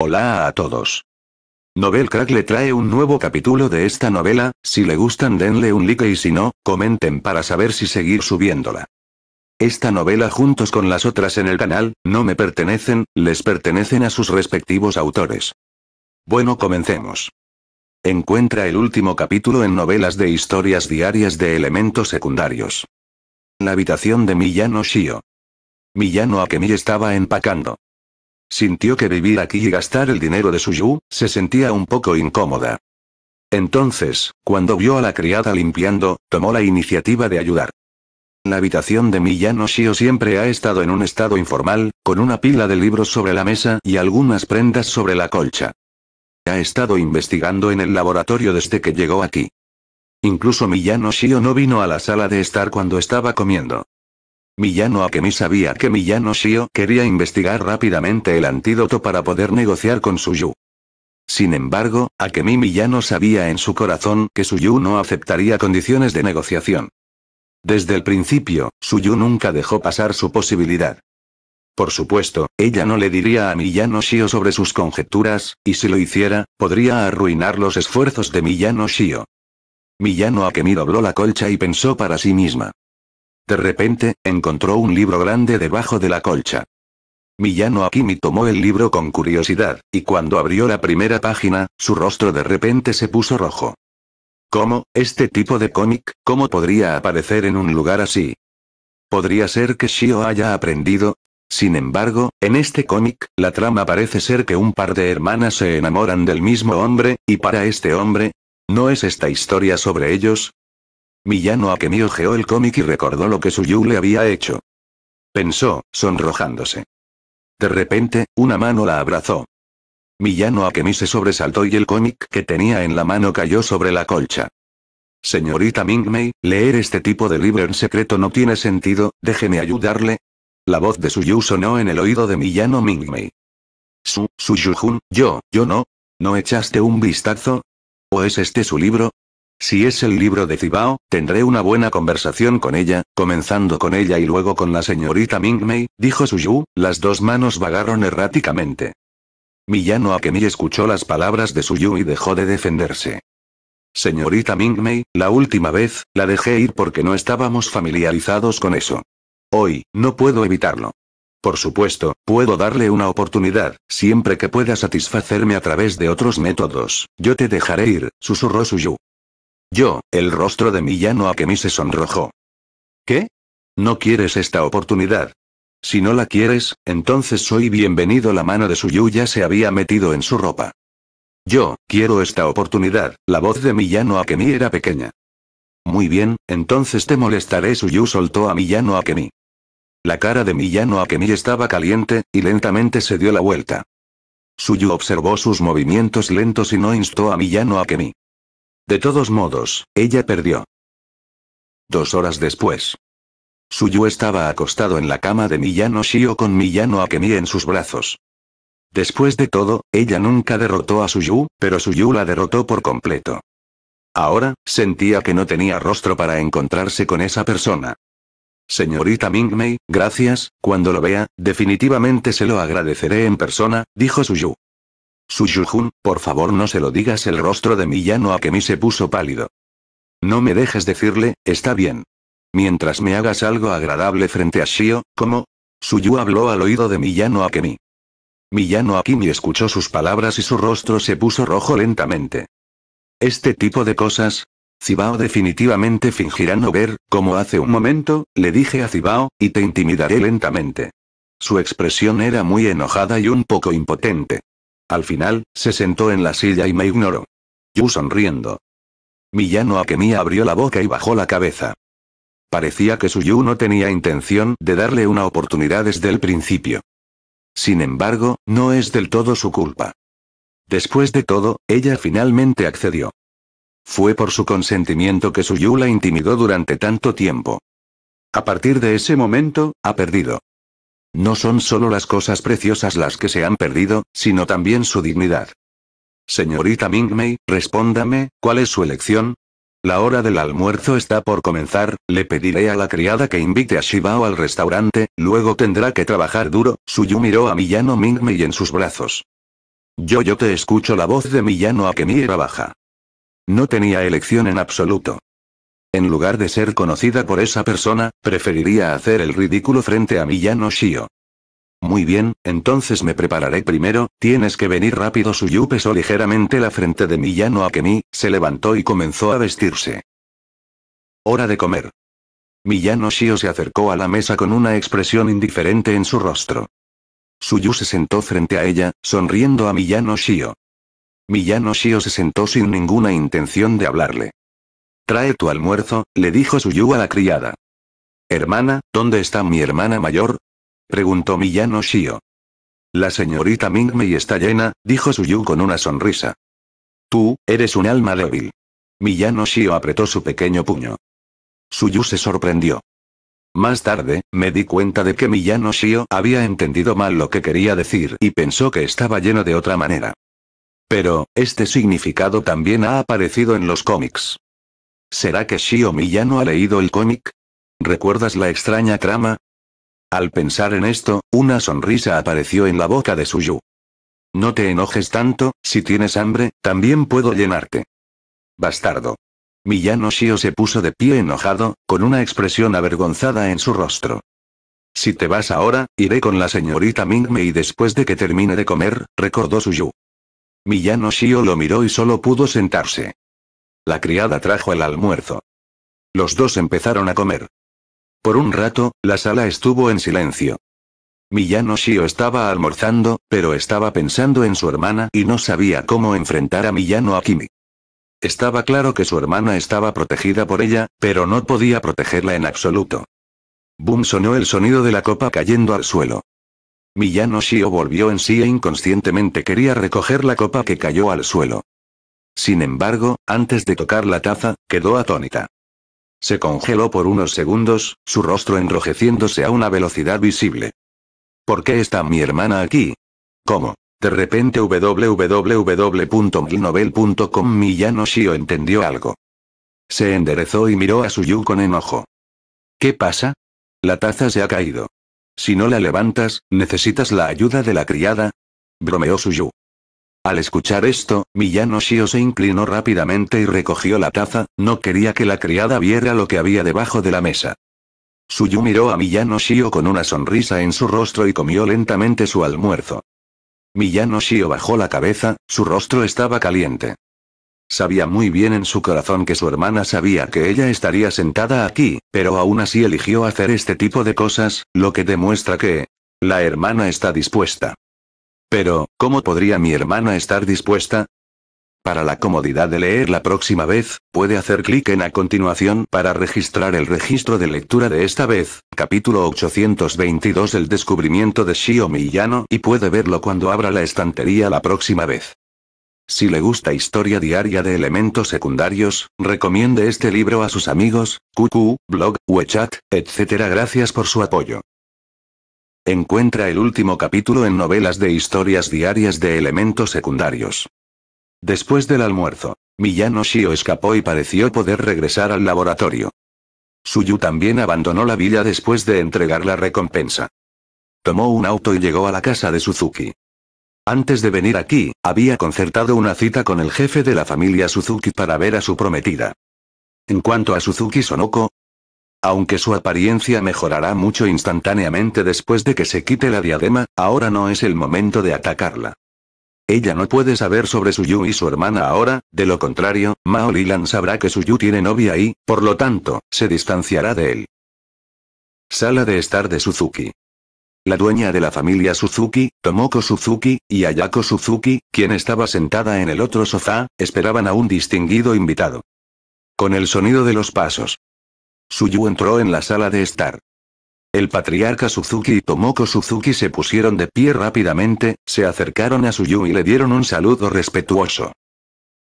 Hola a todos. Novel Crack le trae un nuevo capítulo de esta novela, si le gustan denle un like y si no, comenten para saber si seguir subiéndola. Esta novela juntos con las otras en el canal, no me pertenecen, les pertenecen a sus respectivos autores. Bueno comencemos. Encuentra el último capítulo en novelas de historias diarias de elementos secundarios. La habitación de Miyano Shio. Miyano Akemi estaba empacando. Sintió que vivir aquí y gastar el dinero de su Yu, se sentía un poco incómoda. Entonces, cuando vio a la criada limpiando, tomó la iniciativa de ayudar. La habitación de Miyano Shio siempre ha estado en un estado informal, con una pila de libros sobre la mesa y algunas prendas sobre la colcha. Ha estado investigando en el laboratorio desde que llegó aquí. Incluso Miyano Shio no vino a la sala de estar cuando estaba comiendo. Miyano Akemi sabía que Miyano Shio quería investigar rápidamente el antídoto para poder negociar con Suyu. Sin embargo, Akemi Millano sabía en su corazón que Suyu no aceptaría condiciones de negociación. Desde el principio, Suyu nunca dejó pasar su posibilidad. Por supuesto, ella no le diría a Miyano Shio sobre sus conjeturas, y si lo hiciera, podría arruinar los esfuerzos de Miyano Shio. Miyano Akemi dobló la colcha y pensó para sí misma. De repente, encontró un libro grande debajo de la colcha. Miyano Akimi tomó el libro con curiosidad, y cuando abrió la primera página, su rostro de repente se puso rojo. ¿Cómo, este tipo de cómic, cómo podría aparecer en un lugar así? Podría ser que Shio haya aprendido. Sin embargo, en este cómic, la trama parece ser que un par de hermanas se enamoran del mismo hombre, y para este hombre, ¿no es esta historia sobre ellos? Miyano Akemi ojeó el cómic y recordó lo que Yu le había hecho. Pensó, sonrojándose. De repente, una mano la abrazó. Miyano Akemi se sobresaltó y el cómic que tenía en la mano cayó sobre la colcha. Señorita Mingmei, leer este tipo de libro en secreto no tiene sentido, déjeme ayudarle. La voz de Suyu sonó en el oído de Miyano Mingmei. Su, Yu-Jun, yo, yo no. ¿No echaste un vistazo? ¿O es este su libro? Si es el libro de Cibao, tendré una buena conversación con ella, comenzando con ella y luego con la señorita Mingmei, dijo Yu, las dos manos vagaron erráticamente. Miyano Akemi escuchó las palabras de Yu y dejó de defenderse. Señorita Mingmei, la última vez, la dejé ir porque no estábamos familiarizados con eso. Hoy, no puedo evitarlo. Por supuesto, puedo darle una oportunidad, siempre que pueda satisfacerme a través de otros métodos. Yo te dejaré ir, susurró Yu. Yo, el rostro de Miyano Akemi se sonrojó. ¿Qué? No quieres esta oportunidad. Si no la quieres, entonces soy bienvenido. La mano de Suyu ya se había metido en su ropa. Yo, quiero esta oportunidad. La voz de Miyano Akemi era pequeña. Muy bien, entonces te molestaré. Suyu soltó a Miyano Akemi. La cara de Miyano Akemi estaba caliente, y lentamente se dio la vuelta. Suyu observó sus movimientos lentos y no instó a Miyano Akemi. De todos modos, ella perdió. Dos horas después. Suyu estaba acostado en la cama de Miyano Shio con Miyano Akemi en sus brazos. Después de todo, ella nunca derrotó a Suyu, pero Suyu la derrotó por completo. Ahora, sentía que no tenía rostro para encontrarse con esa persona. Señorita Mingmei, gracias, cuando lo vea, definitivamente se lo agradeceré en persona, dijo Suyu. Yu-Jun, por favor no se lo digas el rostro de Miyano Akemi se puso pálido. No me dejes decirle, está bien. Mientras me hagas algo agradable frente a Shio, como... Suyu habló al oído de Miyano Akemi. Miyano Akemi escuchó sus palabras y su rostro se puso rojo lentamente. Este tipo de cosas, Cibao definitivamente fingirá no ver, como hace un momento, le dije a Cibao, y te intimidaré lentamente. Su expresión era muy enojada y un poco impotente. Al final, se sentó en la silla y me ignoró. Yu sonriendo. Millano Akemia abrió la boca y bajó la cabeza. Parecía que Suyu no tenía intención de darle una oportunidad desde el principio. Sin embargo, no es del todo su culpa. Después de todo, ella finalmente accedió. Fue por su consentimiento que Suyu la intimidó durante tanto tiempo. A partir de ese momento, ha perdido. No son solo las cosas preciosas las que se han perdido, sino también su dignidad. Señorita Mingmei, respóndame, ¿cuál es su elección? La hora del almuerzo está por comenzar, le pediré a la criada que invite a Shibao al restaurante, luego tendrá que trabajar duro, Suyu miró a Millano Mingmei en sus brazos. Yo yo te escucho la voz de Millano mi era baja. No tenía elección en absoluto. En lugar de ser conocida por esa persona, preferiría hacer el ridículo frente a Miyano Shio. Muy bien, entonces me prepararé primero, tienes que venir rápido. Suyu pesó ligeramente la frente de Miyano Akemi, se levantó y comenzó a vestirse. Hora de comer. Miyano Shio se acercó a la mesa con una expresión indiferente en su rostro. Suyu se sentó frente a ella, sonriendo a Miyano Shio. Miyano Shio se sentó sin ninguna intención de hablarle. Trae tu almuerzo, le dijo Suyu a la criada. Hermana, ¿dónde está mi hermana mayor? preguntó Miyano Shio. La señorita Mingmei está llena, dijo Suyu con una sonrisa. Tú, eres un alma débil. Miyano Shio apretó su pequeño puño. Suyu se sorprendió. Más tarde, me di cuenta de que Miyano Shio había entendido mal lo que quería decir y pensó que estaba lleno de otra manera. Pero, este significado también ha aparecido en los cómics. ¿Será que Shio ya ha leído el cómic? ¿Recuerdas la extraña trama? Al pensar en esto, una sonrisa apareció en la boca de Suyu. No te enojes tanto, si tienes hambre, también puedo llenarte. Bastardo. Miyano Shio se puso de pie enojado, con una expresión avergonzada en su rostro. Si te vas ahora, iré con la señorita Mingme y después de que termine de comer, recordó Suyu. Miyano Shio lo miró y solo pudo sentarse. La criada trajo el almuerzo. Los dos empezaron a comer. Por un rato, la sala estuvo en silencio. Millano Shio estaba almorzando, pero estaba pensando en su hermana y no sabía cómo enfrentar a Millano Akimi. Estaba claro que su hermana estaba protegida por ella, pero no podía protegerla en absoluto. Boom sonó el sonido de la copa cayendo al suelo. Millano Shio volvió en sí e inconscientemente quería recoger la copa que cayó al suelo. Sin embargo, antes de tocar la taza, quedó atónita. Se congeló por unos segundos, su rostro enrojeciéndose a una velocidad visible. ¿Por qué está mi hermana aquí? ¿Cómo? De repente www.milnovel.com Miyano Shio entendió algo. Se enderezó y miró a Suyu con enojo. ¿Qué pasa? La taza se ha caído. Si no la levantas, necesitas la ayuda de la criada. Bromeó Suyu. Al escuchar esto, Miyano Shio se inclinó rápidamente y recogió la taza, no quería que la criada viera lo que había debajo de la mesa. Suyu miró a Millano Shio con una sonrisa en su rostro y comió lentamente su almuerzo. Miyano Shio bajó la cabeza, su rostro estaba caliente. Sabía muy bien en su corazón que su hermana sabía que ella estaría sentada aquí, pero aún así eligió hacer este tipo de cosas, lo que demuestra que... La hermana está dispuesta. Pero, ¿cómo podría mi hermana estar dispuesta? Para la comodidad de leer la próxima vez, puede hacer clic en a continuación para registrar el registro de lectura de esta vez, capítulo 822 El descubrimiento de Shio Miyano y puede verlo cuando abra la estantería la próxima vez. Si le gusta historia diaria de elementos secundarios, recomiende este libro a sus amigos, QQ, blog, WeChat, etc. Gracias por su apoyo. Encuentra el último capítulo en novelas de historias diarias de elementos secundarios. Después del almuerzo, Miyano Shio escapó y pareció poder regresar al laboratorio. Suyu también abandonó la villa después de entregar la recompensa. Tomó un auto y llegó a la casa de Suzuki. Antes de venir aquí, había concertado una cita con el jefe de la familia Suzuki para ver a su prometida. En cuanto a Suzuki Sonoko, aunque su apariencia mejorará mucho instantáneamente después de que se quite la diadema, ahora no es el momento de atacarla. Ella no puede saber sobre Suyu y su hermana ahora, de lo contrario, Mao Lilan sabrá que Suyu tiene novia y, por lo tanto, se distanciará de él. Sala de estar de Suzuki. La dueña de la familia Suzuki, Tomoko Suzuki, y Ayako Suzuki, quien estaba sentada en el otro sofá, esperaban a un distinguido invitado. Con el sonido de los pasos, Suyu entró en la sala de estar. El patriarca Suzuki y Tomoko Suzuki se pusieron de pie rápidamente, se acercaron a Suyu y le dieron un saludo respetuoso.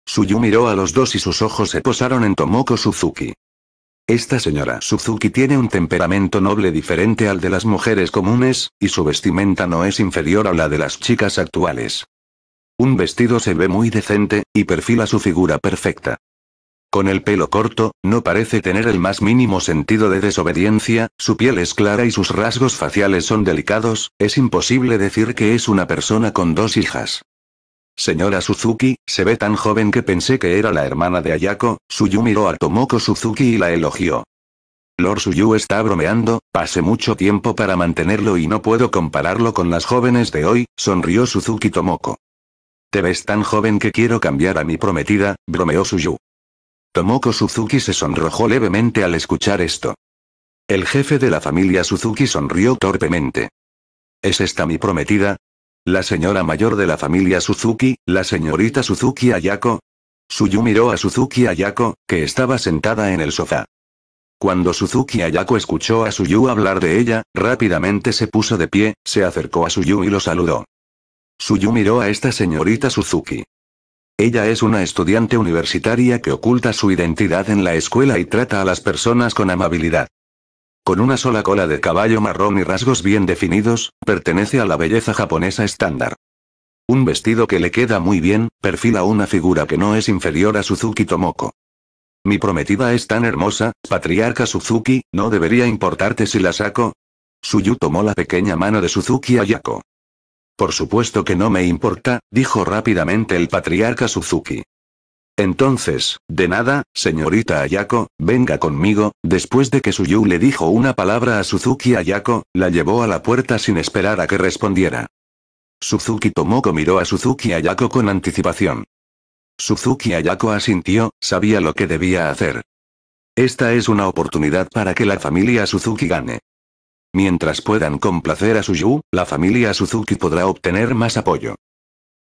Suyu miró a los dos y sus ojos se posaron en Tomoko Suzuki. Esta señora Suzuki tiene un temperamento noble diferente al de las mujeres comunes, y su vestimenta no es inferior a la de las chicas actuales. Un vestido se ve muy decente, y perfila su figura perfecta. Con el pelo corto, no parece tener el más mínimo sentido de desobediencia, su piel es clara y sus rasgos faciales son delicados, es imposible decir que es una persona con dos hijas. Señora Suzuki, se ve tan joven que pensé que era la hermana de Ayako, Suyu miró a Tomoko Suzuki y la elogió. Lord Suyu está bromeando, pasé mucho tiempo para mantenerlo y no puedo compararlo con las jóvenes de hoy, sonrió Suzuki Tomoko. Te ves tan joven que quiero cambiar a mi prometida, bromeó Suyu. Tomoko Suzuki se sonrojó levemente al escuchar esto. El jefe de la familia Suzuki sonrió torpemente. ¿Es esta mi prometida? La señora mayor de la familia Suzuki, la señorita Suzuki Ayako. Suyu miró a Suzuki Ayako, que estaba sentada en el sofá. Cuando Suzuki Ayako escuchó a Suyu hablar de ella, rápidamente se puso de pie, se acercó a Suyu y lo saludó. Suyu miró a esta señorita Suzuki. Ella es una estudiante universitaria que oculta su identidad en la escuela y trata a las personas con amabilidad. Con una sola cola de caballo marrón y rasgos bien definidos, pertenece a la belleza japonesa estándar. Un vestido que le queda muy bien, perfila una figura que no es inferior a Suzuki Tomoko. Mi prometida es tan hermosa, patriarca Suzuki, ¿no debería importarte si la saco? Suyu tomó la pequeña mano de Suzuki Ayako. Por supuesto que no me importa, dijo rápidamente el patriarca Suzuki. Entonces, de nada, señorita Ayako, venga conmigo. Después de que Suyu le dijo una palabra a Suzuki Ayako, la llevó a la puerta sin esperar a que respondiera. Suzuki Tomoko miró a Suzuki Ayako con anticipación. Suzuki Ayako asintió, sabía lo que debía hacer. Esta es una oportunidad para que la familia Suzuki gane. Mientras puedan complacer a Suyu, la familia Suzuki podrá obtener más apoyo.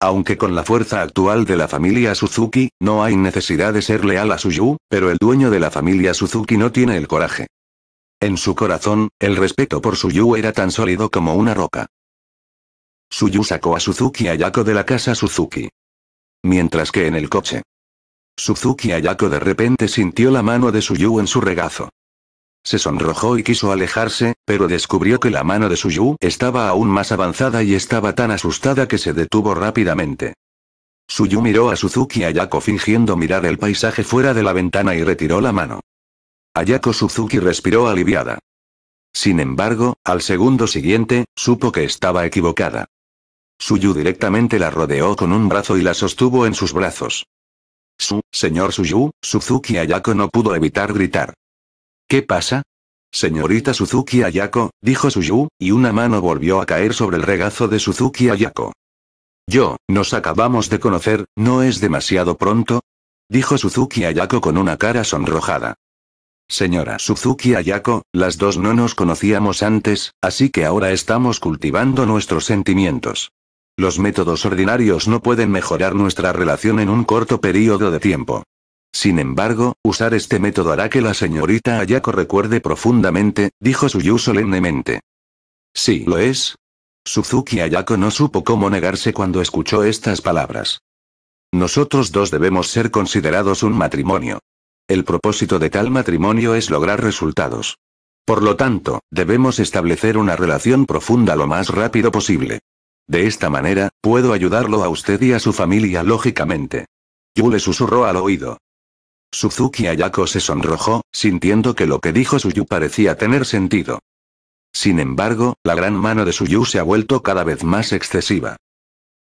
Aunque con la fuerza actual de la familia Suzuki, no hay necesidad de ser leal a Suyu, pero el dueño de la familia Suzuki no tiene el coraje. En su corazón, el respeto por Suyu era tan sólido como una roca. Suyu sacó a Suzuki Ayako de la casa Suzuki. Mientras que en el coche. Suzuki Ayako de repente sintió la mano de Suyu en su regazo. Se sonrojó y quiso alejarse, pero descubrió que la mano de Suyu estaba aún más avanzada y estaba tan asustada que se detuvo rápidamente. Suyu miró a Suzuki Ayako fingiendo mirar el paisaje fuera de la ventana y retiró la mano. Ayako Suzuki respiró aliviada. Sin embargo, al segundo siguiente, supo que estaba equivocada. Suyu directamente la rodeó con un brazo y la sostuvo en sus brazos. Su, señor Suyu, Suzuki Ayako no pudo evitar gritar. ¿Qué pasa? Señorita Suzuki Ayako, dijo Suyu, y una mano volvió a caer sobre el regazo de Suzuki Ayako. Yo, nos acabamos de conocer, ¿no es demasiado pronto? Dijo Suzuki Ayako con una cara sonrojada. Señora Suzuki Ayako, las dos no nos conocíamos antes, así que ahora estamos cultivando nuestros sentimientos. Los métodos ordinarios no pueden mejorar nuestra relación en un corto periodo de tiempo. Sin embargo, usar este método hará que la señorita Ayako recuerde profundamente, dijo Suyu solemnemente. Sí lo es. Suzuki Ayako no supo cómo negarse cuando escuchó estas palabras. Nosotros dos debemos ser considerados un matrimonio. El propósito de tal matrimonio es lograr resultados. Por lo tanto, debemos establecer una relación profunda lo más rápido posible. De esta manera, puedo ayudarlo a usted y a su familia lógicamente. Yu le susurró al oído. Suzuki Ayako se sonrojó, sintiendo que lo que dijo Suyu parecía tener sentido. Sin embargo, la gran mano de Suyu se ha vuelto cada vez más excesiva.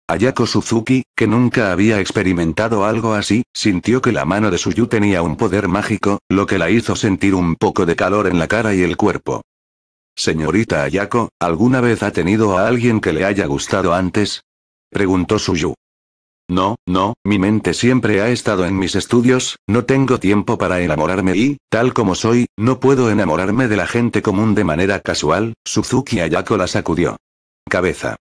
Ayako Suzuki, que nunca había experimentado algo así, sintió que la mano de Suyu tenía un poder mágico, lo que la hizo sentir un poco de calor en la cara y el cuerpo. Señorita Ayako, ¿alguna vez ha tenido a alguien que le haya gustado antes? Preguntó Suyu. No, no, mi mente siempre ha estado en mis estudios, no tengo tiempo para enamorarme y, tal como soy, no puedo enamorarme de la gente común de manera casual, Suzuki Ayako la sacudió. Cabeza.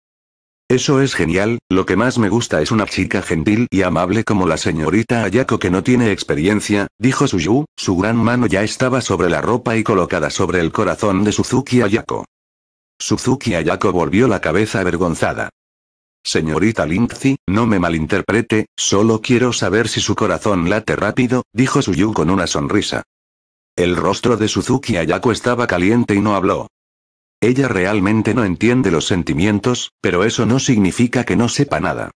Eso es genial, lo que más me gusta es una chica gentil y amable como la señorita Ayako que no tiene experiencia, dijo Suyu, su gran mano ya estaba sobre la ropa y colocada sobre el corazón de Suzuki Ayako. Suzuki Ayako volvió la cabeza avergonzada. Señorita Lindsay, no me malinterprete, solo quiero saber si su corazón late rápido, dijo Suyu con una sonrisa. El rostro de Suzuki Ayako estaba caliente y no habló. Ella realmente no entiende los sentimientos, pero eso no significa que no sepa nada.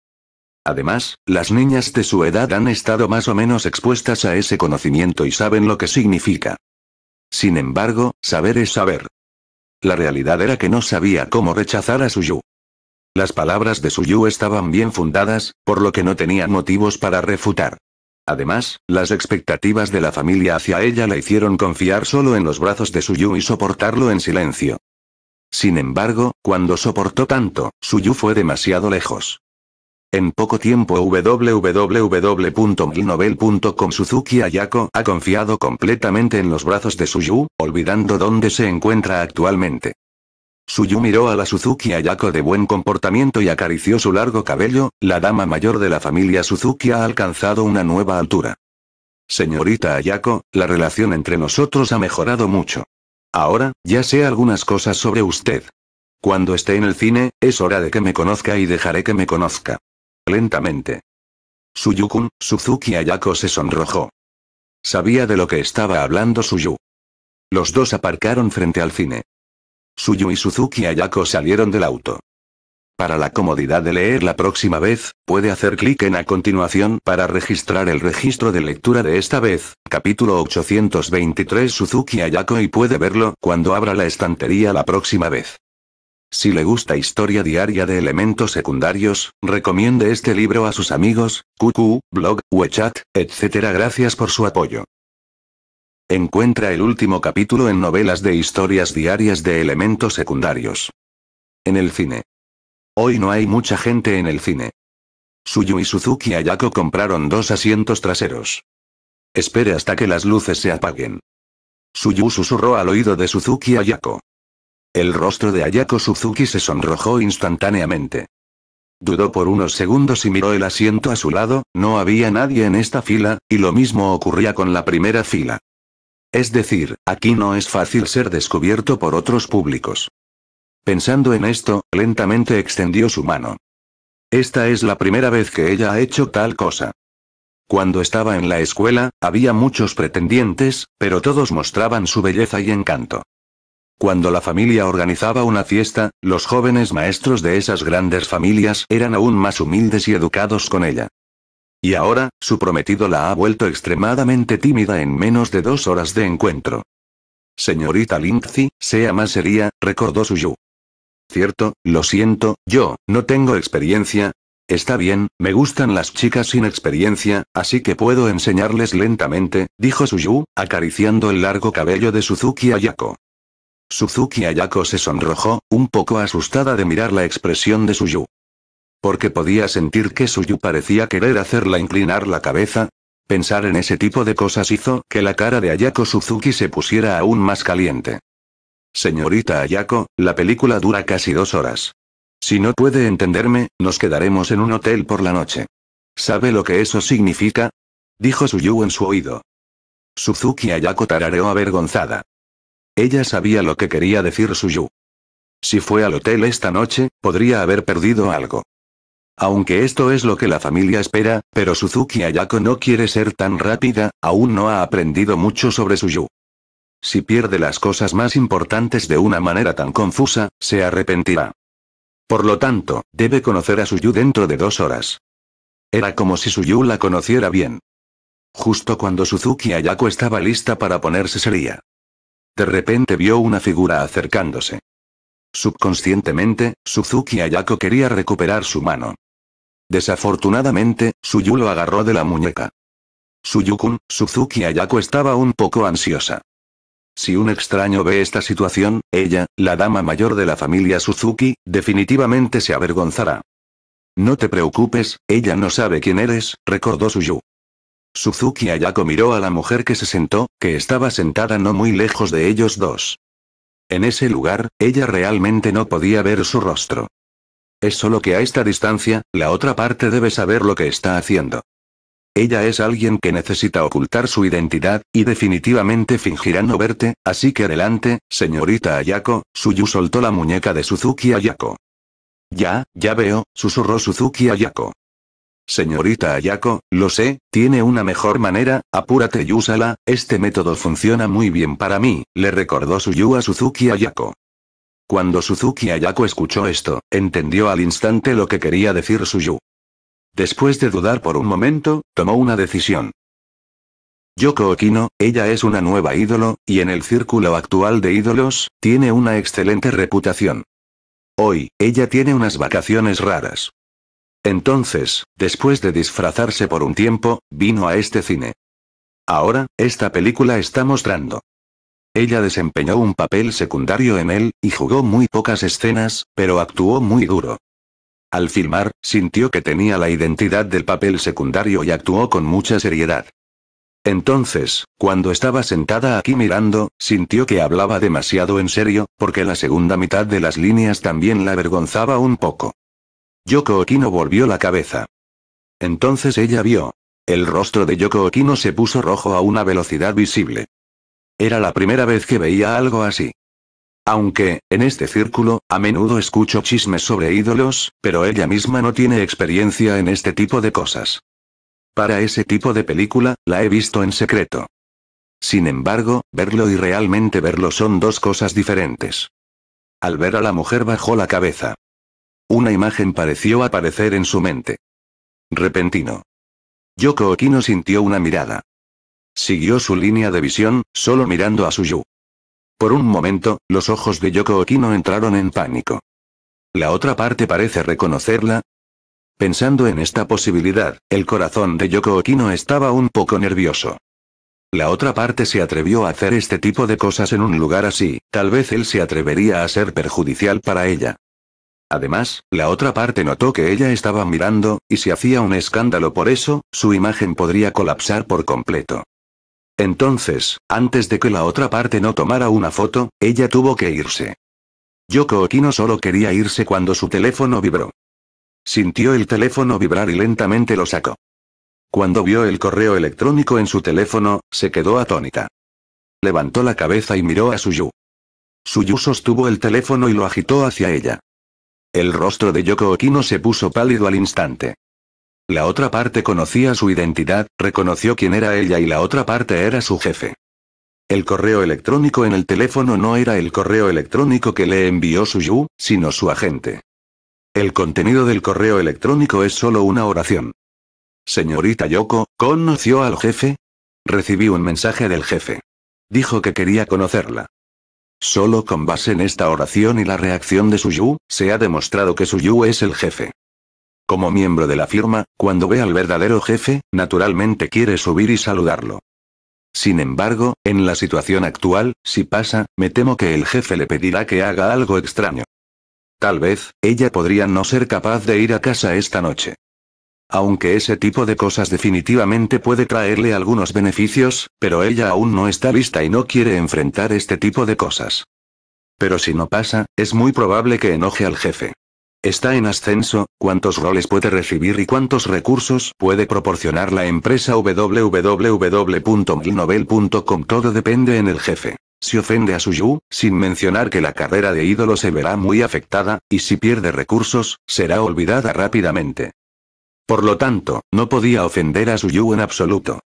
Además, las niñas de su edad han estado más o menos expuestas a ese conocimiento y saben lo que significa. Sin embargo, saber es saber. La realidad era que no sabía cómo rechazar a Suyu. Las palabras de Suyu estaban bien fundadas, por lo que no tenía motivos para refutar. Además, las expectativas de la familia hacia ella la hicieron confiar solo en los brazos de Suyu y soportarlo en silencio. Sin embargo, cuando soportó tanto, Suyu fue demasiado lejos. En poco tiempo www.milnovel.com Suzuki Ayako ha confiado completamente en los brazos de Suyu, olvidando dónde se encuentra actualmente. Suyu miró a la Suzuki Ayako de buen comportamiento y acarició su largo cabello, la dama mayor de la familia Suzuki ha alcanzado una nueva altura. Señorita Ayako, la relación entre nosotros ha mejorado mucho. Ahora, ya sé algunas cosas sobre usted. Cuando esté en el cine, es hora de que me conozca y dejaré que me conozca. Lentamente. Suyukun, Suzuki Ayako se sonrojó. Sabía de lo que estaba hablando Suyu. Los dos aparcaron frente al cine. Suyu y Suzuki Ayako salieron del auto. Para la comodidad de leer la próxima vez, puede hacer clic en a continuación para registrar el registro de lectura de esta vez, capítulo 823 Suzuki Ayako y puede verlo cuando abra la estantería la próxima vez. Si le gusta historia diaria de elementos secundarios, recomiende este libro a sus amigos, QQ, blog, WeChat, etc. Gracias por su apoyo. Encuentra el último capítulo en novelas de historias diarias de elementos secundarios. En el cine. Hoy no hay mucha gente en el cine. Suyu y Suzuki Ayako compraron dos asientos traseros. Espere hasta que las luces se apaguen. Suyu susurró al oído de Suzuki Ayako. El rostro de Ayako Suzuki se sonrojó instantáneamente. Dudó por unos segundos y miró el asiento a su lado, no había nadie en esta fila, y lo mismo ocurría con la primera fila. Es decir, aquí no es fácil ser descubierto por otros públicos. Pensando en esto, lentamente extendió su mano. Esta es la primera vez que ella ha hecho tal cosa. Cuando estaba en la escuela, había muchos pretendientes, pero todos mostraban su belleza y encanto. Cuando la familia organizaba una fiesta, los jóvenes maestros de esas grandes familias eran aún más humildes y educados con ella. Y ahora, su prometido la ha vuelto extremadamente tímida en menos de dos horas de encuentro. Señorita Lindsay, sea más seria, recordó Suyu. Cierto, lo siento, yo, no tengo experiencia. Está bien, me gustan las chicas sin experiencia, así que puedo enseñarles lentamente, dijo Suyu, acariciando el largo cabello de Suzuki Ayako. Suzuki Ayako se sonrojó, un poco asustada de mirar la expresión de Suyu porque podía sentir que Suyu parecía querer hacerla inclinar la cabeza. Pensar en ese tipo de cosas hizo que la cara de Ayako Suzuki se pusiera aún más caliente. Señorita Ayako, la película dura casi dos horas. Si no puede entenderme, nos quedaremos en un hotel por la noche. ¿Sabe lo que eso significa? Dijo Suyu en su oído. Suzuki Ayako tarareó avergonzada. Ella sabía lo que quería decir Suyu. Si fue al hotel esta noche, podría haber perdido algo. Aunque esto es lo que la familia espera, pero Suzuki Ayako no quiere ser tan rápida, aún no ha aprendido mucho sobre Suyu. Si pierde las cosas más importantes de una manera tan confusa, se arrepentirá. Por lo tanto, debe conocer a Suyu dentro de dos horas. Era como si Suyu la conociera bien. Justo cuando Suzuki Ayako estaba lista para ponerse seria. De repente vio una figura acercándose. Subconscientemente, Suzuki Ayako quería recuperar su mano. Desafortunadamente, Suyu lo agarró de la muñeca. Suyukun, Suzuki Ayako estaba un poco ansiosa. Si un extraño ve esta situación, ella, la dama mayor de la familia Suzuki, definitivamente se avergonzará. No te preocupes, ella no sabe quién eres, recordó Suyu. Suzuki Ayako miró a la mujer que se sentó, que estaba sentada no muy lejos de ellos dos. En ese lugar, ella realmente no podía ver su rostro. Es solo que a esta distancia, la otra parte debe saber lo que está haciendo. Ella es alguien que necesita ocultar su identidad, y definitivamente fingirá no verte, así que adelante, señorita Ayako, Suyu soltó la muñeca de Suzuki Ayako. Ya, ya veo, susurró Suzuki Ayako. Señorita Ayako, lo sé, tiene una mejor manera, apúrate y úsala, este método funciona muy bien para mí, le recordó Suyu a Suzuki Ayako. Cuando Suzuki Ayako escuchó esto, entendió al instante lo que quería decir Suyu. Después de dudar por un momento, tomó una decisión. Yoko Okino, ella es una nueva ídolo, y en el círculo actual de ídolos, tiene una excelente reputación. Hoy, ella tiene unas vacaciones raras. Entonces, después de disfrazarse por un tiempo, vino a este cine. Ahora, esta película está mostrando ella desempeñó un papel secundario en él, y jugó muy pocas escenas, pero actuó muy duro. Al filmar, sintió que tenía la identidad del papel secundario y actuó con mucha seriedad. Entonces, cuando estaba sentada aquí mirando, sintió que hablaba demasiado en serio, porque la segunda mitad de las líneas también la avergonzaba un poco. Yoko Okino volvió la cabeza. Entonces ella vio. El rostro de Yoko Okino se puso rojo a una velocidad visible. Era la primera vez que veía algo así. Aunque, en este círculo, a menudo escucho chismes sobre ídolos, pero ella misma no tiene experiencia en este tipo de cosas. Para ese tipo de película, la he visto en secreto. Sin embargo, verlo y realmente verlo son dos cosas diferentes. Al ver a la mujer bajó la cabeza. Una imagen pareció aparecer en su mente. Repentino. Yoko Okino sintió una mirada. Siguió su línea de visión, solo mirando a Suyu. Por un momento, los ojos de Yoko Okino entraron en pánico. ¿La otra parte parece reconocerla? Pensando en esta posibilidad, el corazón de Yoko Okino estaba un poco nervioso. La otra parte se atrevió a hacer este tipo de cosas en un lugar así, tal vez él se atrevería a ser perjudicial para ella. Además, la otra parte notó que ella estaba mirando, y si hacía un escándalo por eso, su imagen podría colapsar por completo. Entonces, antes de que la otra parte no tomara una foto, ella tuvo que irse. Yoko Okino solo quería irse cuando su teléfono vibró. Sintió el teléfono vibrar y lentamente lo sacó. Cuando vio el correo electrónico en su teléfono, se quedó atónita. Levantó la cabeza y miró a Suyu. Suyu sostuvo el teléfono y lo agitó hacia ella. El rostro de Yoko Okino se puso pálido al instante. La otra parte conocía su identidad, reconoció quién era ella y la otra parte era su jefe. El correo electrónico en el teléfono no era el correo electrónico que le envió su Yu, sino su agente. El contenido del correo electrónico es solo una oración. Señorita Yoko, ¿conoció al jefe? Recibí un mensaje del jefe. Dijo que quería conocerla. Solo con base en esta oración y la reacción de Suyu, se ha demostrado que Suyu es el jefe. Como miembro de la firma, cuando ve al verdadero jefe, naturalmente quiere subir y saludarlo. Sin embargo, en la situación actual, si pasa, me temo que el jefe le pedirá que haga algo extraño. Tal vez, ella podría no ser capaz de ir a casa esta noche. Aunque ese tipo de cosas definitivamente puede traerle algunos beneficios, pero ella aún no está lista y no quiere enfrentar este tipo de cosas. Pero si no pasa, es muy probable que enoje al jefe. Está en ascenso, cuántos roles puede recibir y cuántos recursos puede proporcionar la empresa www.milnovel.com todo depende en el jefe. Si ofende a Suyu, sin mencionar que la carrera de ídolo se verá muy afectada, y si pierde recursos, será olvidada rápidamente. Por lo tanto, no podía ofender a Suyu en absoluto.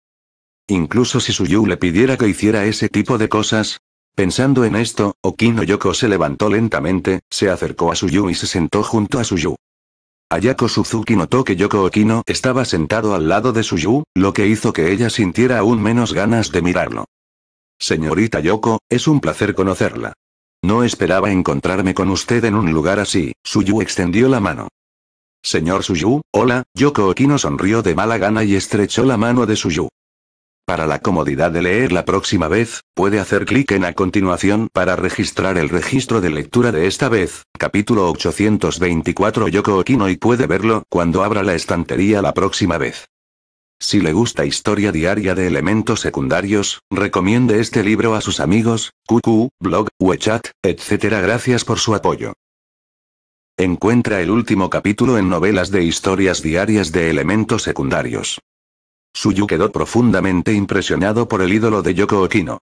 Incluso si Suyu le pidiera que hiciera ese tipo de cosas, Pensando en esto, Okino Yoko se levantó lentamente, se acercó a Suyu y se sentó junto a Suyu. Ayako Suzuki notó que Yoko Okino estaba sentado al lado de Suyu, lo que hizo que ella sintiera aún menos ganas de mirarlo. Señorita Yoko, es un placer conocerla. No esperaba encontrarme con usted en un lugar así, Suyu extendió la mano. Señor Suyu, hola, Yoko Okino sonrió de mala gana y estrechó la mano de Suyu. Para la comodidad de leer la próxima vez, puede hacer clic en a continuación para registrar el registro de lectura de esta vez, capítulo 824 Yoko Okino y puede verlo cuando abra la estantería la próxima vez. Si le gusta historia diaria de elementos secundarios, recomiende este libro a sus amigos, QQ, blog, WeChat, etc. Gracias por su apoyo. Encuentra el último capítulo en novelas de historias diarias de elementos secundarios. Suyu quedó profundamente impresionado por el ídolo de Yoko Okino.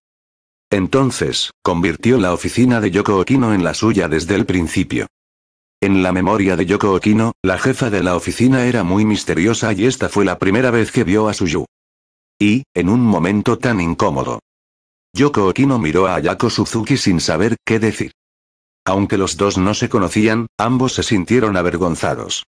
Entonces, convirtió la oficina de Yoko Okino en la suya desde el principio. En la memoria de Yoko Okino, la jefa de la oficina era muy misteriosa y esta fue la primera vez que vio a Suyu. Y, en un momento tan incómodo. Yoko Okino miró a Ayako Suzuki sin saber qué decir. Aunque los dos no se conocían, ambos se sintieron avergonzados.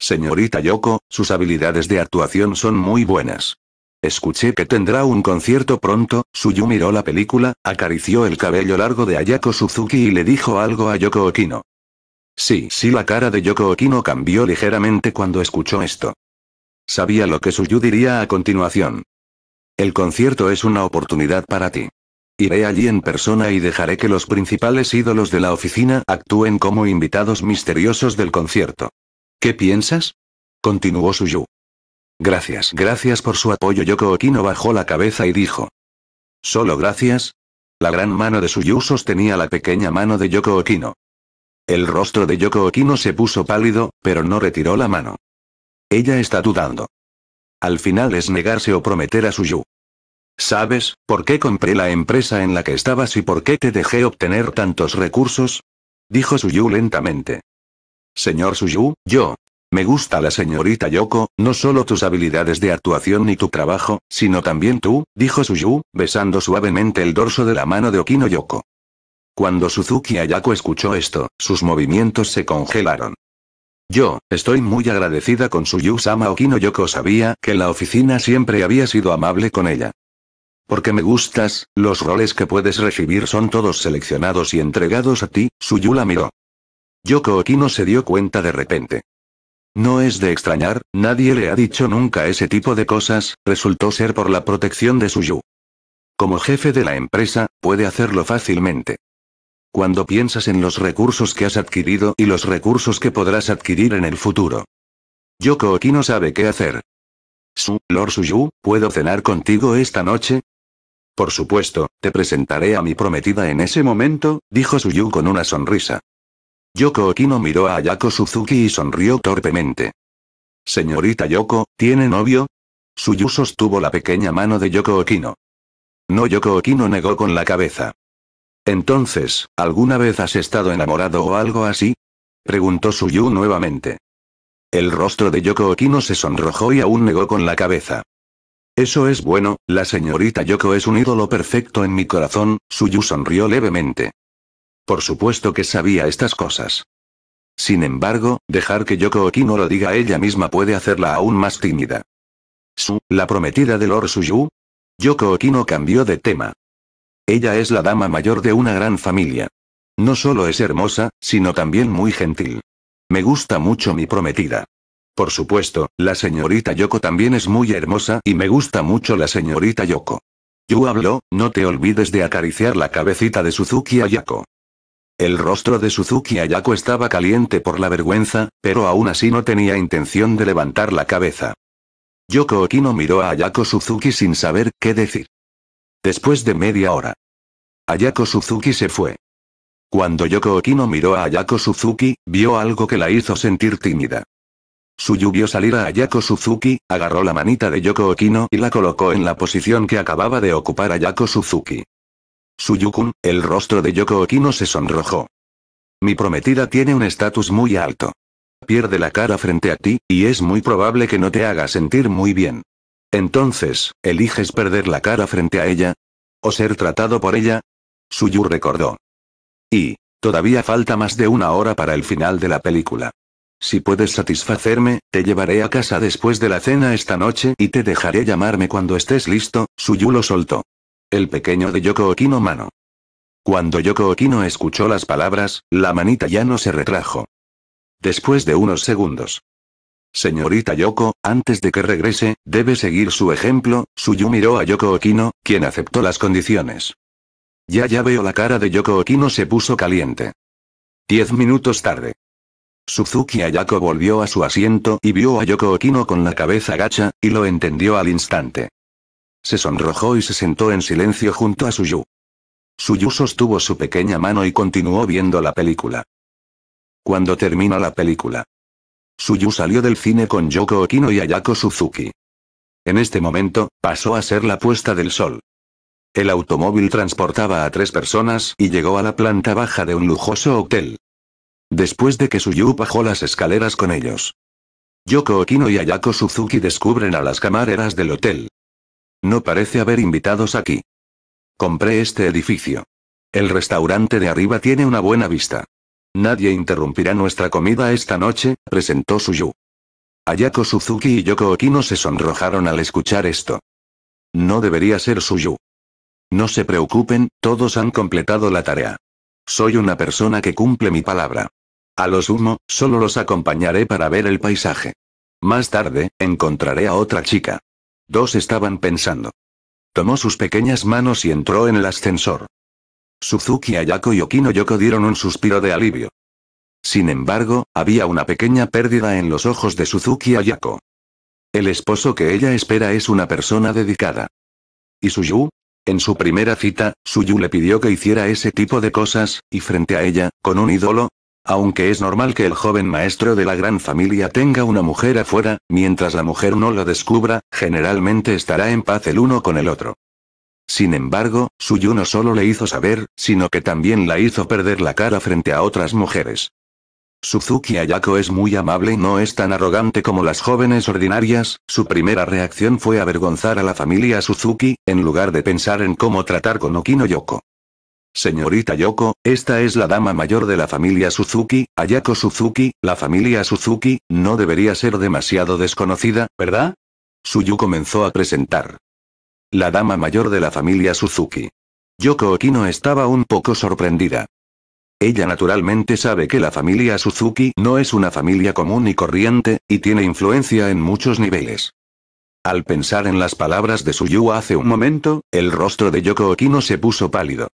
Señorita Yoko, sus habilidades de actuación son muy buenas. Escuché que tendrá un concierto pronto, Suyu miró la película, acarició el cabello largo de Ayako Suzuki y le dijo algo a Yoko Okino. Sí, sí, la cara de Yoko Okino cambió ligeramente cuando escuchó esto. Sabía lo que Suyu diría a continuación. El concierto es una oportunidad para ti. Iré allí en persona y dejaré que los principales ídolos de la oficina actúen como invitados misteriosos del concierto. ¿Qué piensas? Continuó Suyu. Gracias, gracias por su apoyo. Yoko Okino bajó la cabeza y dijo. ¿Solo gracias? La gran mano de Suyu sostenía la pequeña mano de Yoko Okino. El rostro de Yoko Okino se puso pálido, pero no retiró la mano. Ella está dudando. Al final es negarse o prometer a Suyu. ¿Sabes por qué compré la empresa en la que estabas y por qué te dejé obtener tantos recursos? Dijo Suyu lentamente. Señor Suyu, yo. Me gusta la señorita Yoko, no solo tus habilidades de actuación ni tu trabajo, sino también tú, dijo Suyu, besando suavemente el dorso de la mano de Okino Yoko. Cuando Suzuki Ayako escuchó esto, sus movimientos se congelaron. Yo, estoy muy agradecida con Suyu-sama Okino Yoko sabía que la oficina siempre había sido amable con ella. Porque me gustas, los roles que puedes recibir son todos seleccionados y entregados a ti, Suyu la miró. Yoko Okino se dio cuenta de repente. No es de extrañar, nadie le ha dicho nunca ese tipo de cosas, resultó ser por la protección de Suyu. Como jefe de la empresa, puede hacerlo fácilmente. Cuando piensas en los recursos que has adquirido y los recursos que podrás adquirir en el futuro. Yoko Okino sabe qué hacer. Su, Lord Suyu, ¿puedo cenar contigo esta noche? Por supuesto, te presentaré a mi prometida en ese momento, dijo Suyu con una sonrisa. Yoko Okino miró a Ayako Suzuki y sonrió torpemente. Señorita Yoko, ¿tiene novio? Suyu sostuvo la pequeña mano de Yoko Okino. No Yoko Okino negó con la cabeza. Entonces, ¿alguna vez has estado enamorado o algo así? Preguntó Suyu nuevamente. El rostro de Yoko Okino se sonrojó y aún negó con la cabeza. Eso es bueno, la señorita Yoko es un ídolo perfecto en mi corazón, Suyu sonrió levemente. Por supuesto que sabía estas cosas. Sin embargo, dejar que Yoko Okino lo diga ella misma puede hacerla aún más tímida. Su, la prometida de Lord Suyu. Yoko Okino cambió de tema. Ella es la dama mayor de una gran familia. No solo es hermosa, sino también muy gentil. Me gusta mucho mi prometida. Por supuesto, la señorita Yoko también es muy hermosa y me gusta mucho la señorita Yoko. Yu habló, no te olvides de acariciar la cabecita de Suzuki Ayako. El rostro de Suzuki Ayako estaba caliente por la vergüenza, pero aún así no tenía intención de levantar la cabeza. Yoko Okino miró a Ayako Suzuki sin saber qué decir. Después de media hora. Ayako Suzuki se fue. Cuando Yoko Okino miró a Ayako Suzuki, vio algo que la hizo sentir tímida. Su salir a Ayako Suzuki, agarró la manita de Yoko Okino y la colocó en la posición que acababa de ocupar Ayako Suzuki. Suyukun, el rostro de Yoko Okino se sonrojó. Mi prometida tiene un estatus muy alto. Pierde la cara frente a ti, y es muy probable que no te haga sentir muy bien. Entonces, ¿eliges perder la cara frente a ella? ¿O ser tratado por ella? Suyu recordó. Y, todavía falta más de una hora para el final de la película. Si puedes satisfacerme, te llevaré a casa después de la cena esta noche y te dejaré llamarme cuando estés listo, Suyu lo soltó. El pequeño de Yoko Okino Mano. Cuando Yoko Okino escuchó las palabras, la manita ya no se retrajo. Después de unos segundos. Señorita Yoko, antes de que regrese, debe seguir su ejemplo, Suyu miró a Yoko Okino, quien aceptó las condiciones. Ya ya veo la cara de Yoko Okino se puso caliente. Diez minutos tarde. Suzuki Ayako volvió a su asiento y vio a Yoko Okino con la cabeza gacha, y lo entendió al instante. Se sonrojó y se sentó en silencio junto a Suyu. Suyu sostuvo su pequeña mano y continuó viendo la película. Cuando termina la película. Suyu salió del cine con Yoko Okino y Ayako Suzuki. En este momento, pasó a ser la puesta del sol. El automóvil transportaba a tres personas y llegó a la planta baja de un lujoso hotel. Después de que Suyu bajó las escaleras con ellos. Yoko Okino y Ayako Suzuki descubren a las camareras del hotel. No parece haber invitados aquí. Compré este edificio. El restaurante de arriba tiene una buena vista. Nadie interrumpirá nuestra comida esta noche, presentó Suyu. Ayako Suzuki y Yoko Okino se sonrojaron al escuchar esto. No debería ser Suyu. No se preocupen, todos han completado la tarea. Soy una persona que cumple mi palabra. A lo sumo, solo los acompañaré para ver el paisaje. Más tarde, encontraré a otra chica. Dos estaban pensando. Tomó sus pequeñas manos y entró en el ascensor. Suzuki Ayako y Okino Yoko dieron un suspiro de alivio. Sin embargo, había una pequeña pérdida en los ojos de Suzuki Ayako. El esposo que ella espera es una persona dedicada. ¿Y Suyu? En su primera cita, Suyu le pidió que hiciera ese tipo de cosas, y frente a ella, con un ídolo, aunque es normal que el joven maestro de la gran familia tenga una mujer afuera, mientras la mujer no lo descubra, generalmente estará en paz el uno con el otro. Sin embargo, Suyu no solo le hizo saber, sino que también la hizo perder la cara frente a otras mujeres. Suzuki Ayako es muy amable y no es tan arrogante como las jóvenes ordinarias, su primera reacción fue avergonzar a la familia Suzuki, en lugar de pensar en cómo tratar con Okino Yoko. Señorita Yoko, esta es la dama mayor de la familia Suzuki, Ayako Suzuki, la familia Suzuki, no debería ser demasiado desconocida, ¿verdad? Suyu comenzó a presentar. La dama mayor de la familia Suzuki. Yoko Okino estaba un poco sorprendida. Ella naturalmente sabe que la familia Suzuki no es una familia común y corriente, y tiene influencia en muchos niveles. Al pensar en las palabras de Suyu hace un momento, el rostro de Yoko Okino se puso pálido.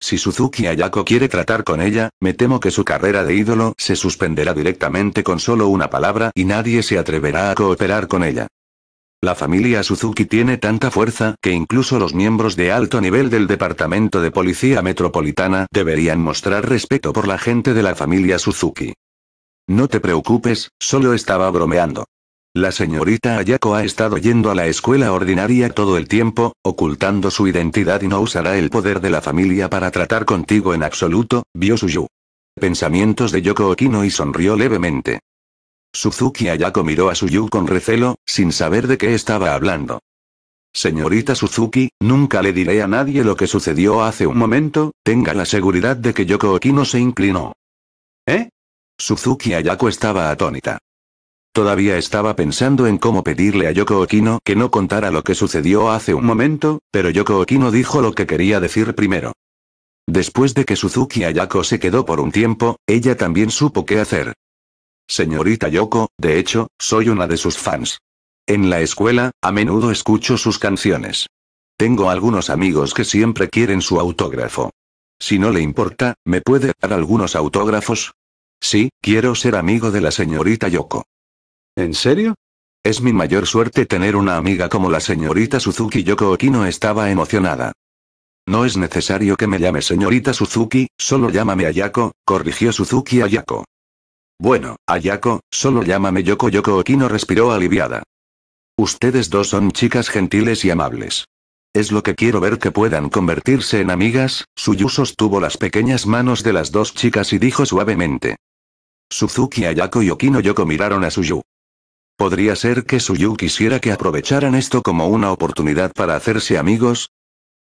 Si Suzuki Ayako quiere tratar con ella, me temo que su carrera de ídolo se suspenderá directamente con solo una palabra y nadie se atreverá a cooperar con ella. La familia Suzuki tiene tanta fuerza que incluso los miembros de alto nivel del Departamento de Policía Metropolitana deberían mostrar respeto por la gente de la familia Suzuki. No te preocupes, solo estaba bromeando. La señorita Ayako ha estado yendo a la escuela ordinaria todo el tiempo, ocultando su identidad y no usará el poder de la familia para tratar contigo en absoluto, vio Suyu. Pensamientos de Yoko Okino y sonrió levemente. Suzuki Ayako miró a Suyu con recelo, sin saber de qué estaba hablando. Señorita Suzuki, nunca le diré a nadie lo que sucedió hace un momento, tenga la seguridad de que Yoko Okino se inclinó. ¿Eh? Suzuki Ayako estaba atónita. Todavía estaba pensando en cómo pedirle a Yoko Okino que no contara lo que sucedió hace un momento, pero Yoko Okino dijo lo que quería decir primero. Después de que Suzuki Ayako se quedó por un tiempo, ella también supo qué hacer. Señorita Yoko, de hecho, soy una de sus fans. En la escuela, a menudo escucho sus canciones. Tengo algunos amigos que siempre quieren su autógrafo. Si no le importa, ¿me puede dar algunos autógrafos? Sí, quiero ser amigo de la señorita Yoko. ¿En serio? Es mi mayor suerte tener una amiga como la señorita Suzuki. Yoko Okino estaba emocionada. No es necesario que me llame señorita Suzuki, solo llámame Ayako, corrigió Suzuki Ayako. Bueno, Ayako, solo llámame Yoko Yoko Okino respiró aliviada. Ustedes dos son chicas gentiles y amables. Es lo que quiero ver que puedan convertirse en amigas, Suyu sostuvo las pequeñas manos de las dos chicas y dijo suavemente. Suzuki Ayako y Okino Yoko miraron a Suyu. ¿Podría ser que Suyu quisiera que aprovecharan esto como una oportunidad para hacerse amigos?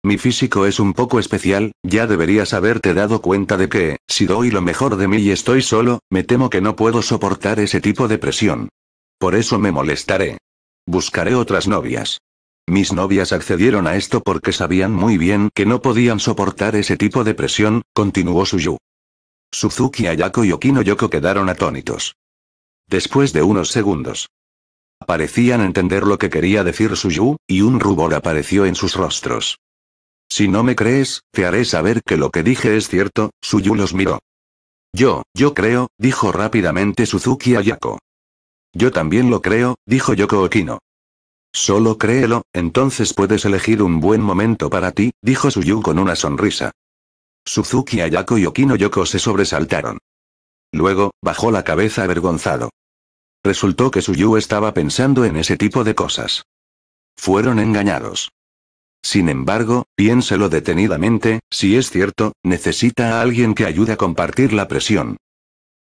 Mi físico es un poco especial, ya deberías haberte dado cuenta de que, si doy lo mejor de mí y estoy solo, me temo que no puedo soportar ese tipo de presión. Por eso me molestaré. Buscaré otras novias. Mis novias accedieron a esto porque sabían muy bien que no podían soportar ese tipo de presión, continuó Suyu. Suzuki Ayako y Okino Yoko quedaron atónitos. Después de unos segundos. Parecían entender lo que quería decir Suyu, y un rubor apareció en sus rostros. Si no me crees, te haré saber que lo que dije es cierto, Suyu los miró. Yo, yo creo, dijo rápidamente Suzuki Ayako. Yo también lo creo, dijo Yoko Okino. Solo créelo, entonces puedes elegir un buen momento para ti, dijo Suyu con una sonrisa. Suzuki Ayako y Okino Yoko se sobresaltaron. Luego, bajó la cabeza avergonzado. Resultó que Suyu estaba pensando en ese tipo de cosas. Fueron engañados. Sin embargo, piénselo detenidamente, si es cierto, necesita a alguien que ayude a compartir la presión.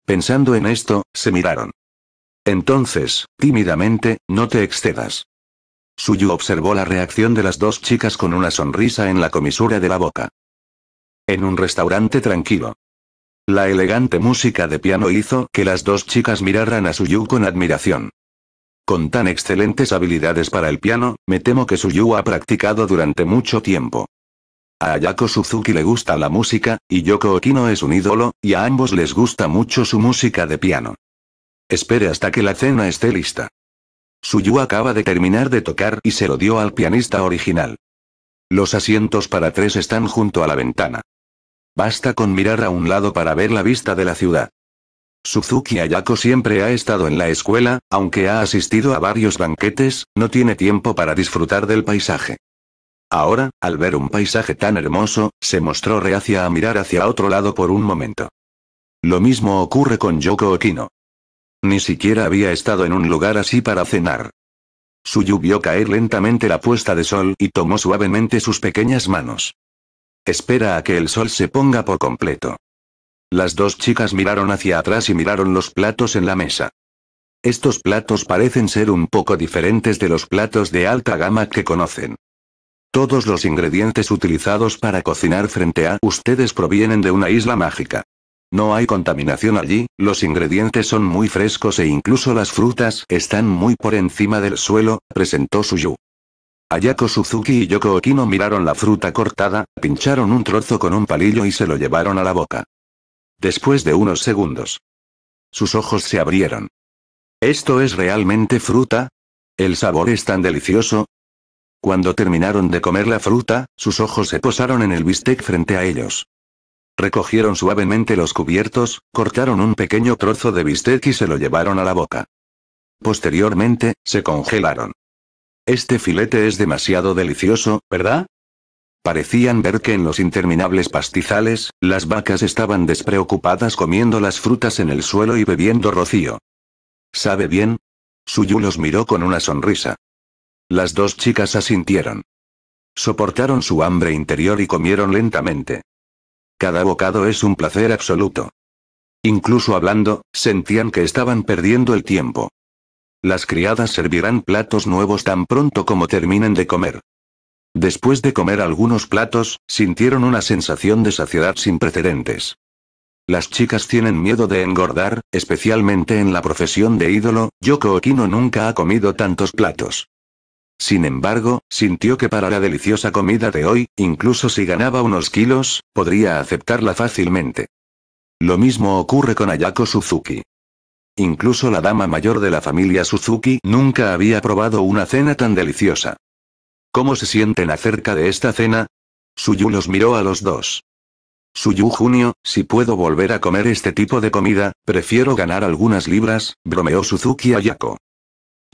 Pensando en esto, se miraron. Entonces, tímidamente, no te excedas. Suyu observó la reacción de las dos chicas con una sonrisa en la comisura de la boca. En un restaurante tranquilo. La elegante música de piano hizo que las dos chicas miraran a Suyu con admiración. Con tan excelentes habilidades para el piano, me temo que Suyu ha practicado durante mucho tiempo. A Ayako Suzuki le gusta la música, y Yoko Okino es un ídolo, y a ambos les gusta mucho su música de piano. Espere hasta que la cena esté lista. Suyu acaba de terminar de tocar y se lo dio al pianista original. Los asientos para tres están junto a la ventana. Basta con mirar a un lado para ver la vista de la ciudad. Suzuki Ayako siempre ha estado en la escuela, aunque ha asistido a varios banquetes, no tiene tiempo para disfrutar del paisaje. Ahora, al ver un paisaje tan hermoso, se mostró reacia a mirar hacia otro lado por un momento. Lo mismo ocurre con Yoko Okino. Ni siquiera había estado en un lugar así para cenar. Suyu vio caer lentamente la puesta de sol y tomó suavemente sus pequeñas manos. Espera a que el sol se ponga por completo. Las dos chicas miraron hacia atrás y miraron los platos en la mesa. Estos platos parecen ser un poco diferentes de los platos de alta gama que conocen. Todos los ingredientes utilizados para cocinar frente a ustedes provienen de una isla mágica. No hay contaminación allí, los ingredientes son muy frescos e incluso las frutas están muy por encima del suelo, presentó Suyu. Ayako Suzuki y Yoko Okino miraron la fruta cortada, pincharon un trozo con un palillo y se lo llevaron a la boca. Después de unos segundos. Sus ojos se abrieron. ¿Esto es realmente fruta? ¿El sabor es tan delicioso? Cuando terminaron de comer la fruta, sus ojos se posaron en el bistec frente a ellos. Recogieron suavemente los cubiertos, cortaron un pequeño trozo de bistec y se lo llevaron a la boca. Posteriormente, se congelaron. Este filete es demasiado delicioso, ¿verdad? Parecían ver que en los interminables pastizales, las vacas estaban despreocupadas comiendo las frutas en el suelo y bebiendo rocío. ¿Sabe bien? Suyu los miró con una sonrisa. Las dos chicas asintieron. Soportaron su hambre interior y comieron lentamente. Cada bocado es un placer absoluto. Incluso hablando, sentían que estaban perdiendo el tiempo. Las criadas servirán platos nuevos tan pronto como terminen de comer. Después de comer algunos platos, sintieron una sensación de saciedad sin precedentes. Las chicas tienen miedo de engordar, especialmente en la profesión de ídolo, Yoko Okino nunca ha comido tantos platos. Sin embargo, sintió que para la deliciosa comida de hoy, incluso si ganaba unos kilos, podría aceptarla fácilmente. Lo mismo ocurre con Ayako Suzuki. Incluso la dama mayor de la familia Suzuki nunca había probado una cena tan deliciosa. ¿Cómo se sienten acerca de esta cena? Suyu los miró a los dos. Suyu Junio, si puedo volver a comer este tipo de comida, prefiero ganar algunas libras, bromeó Suzuki a Yako.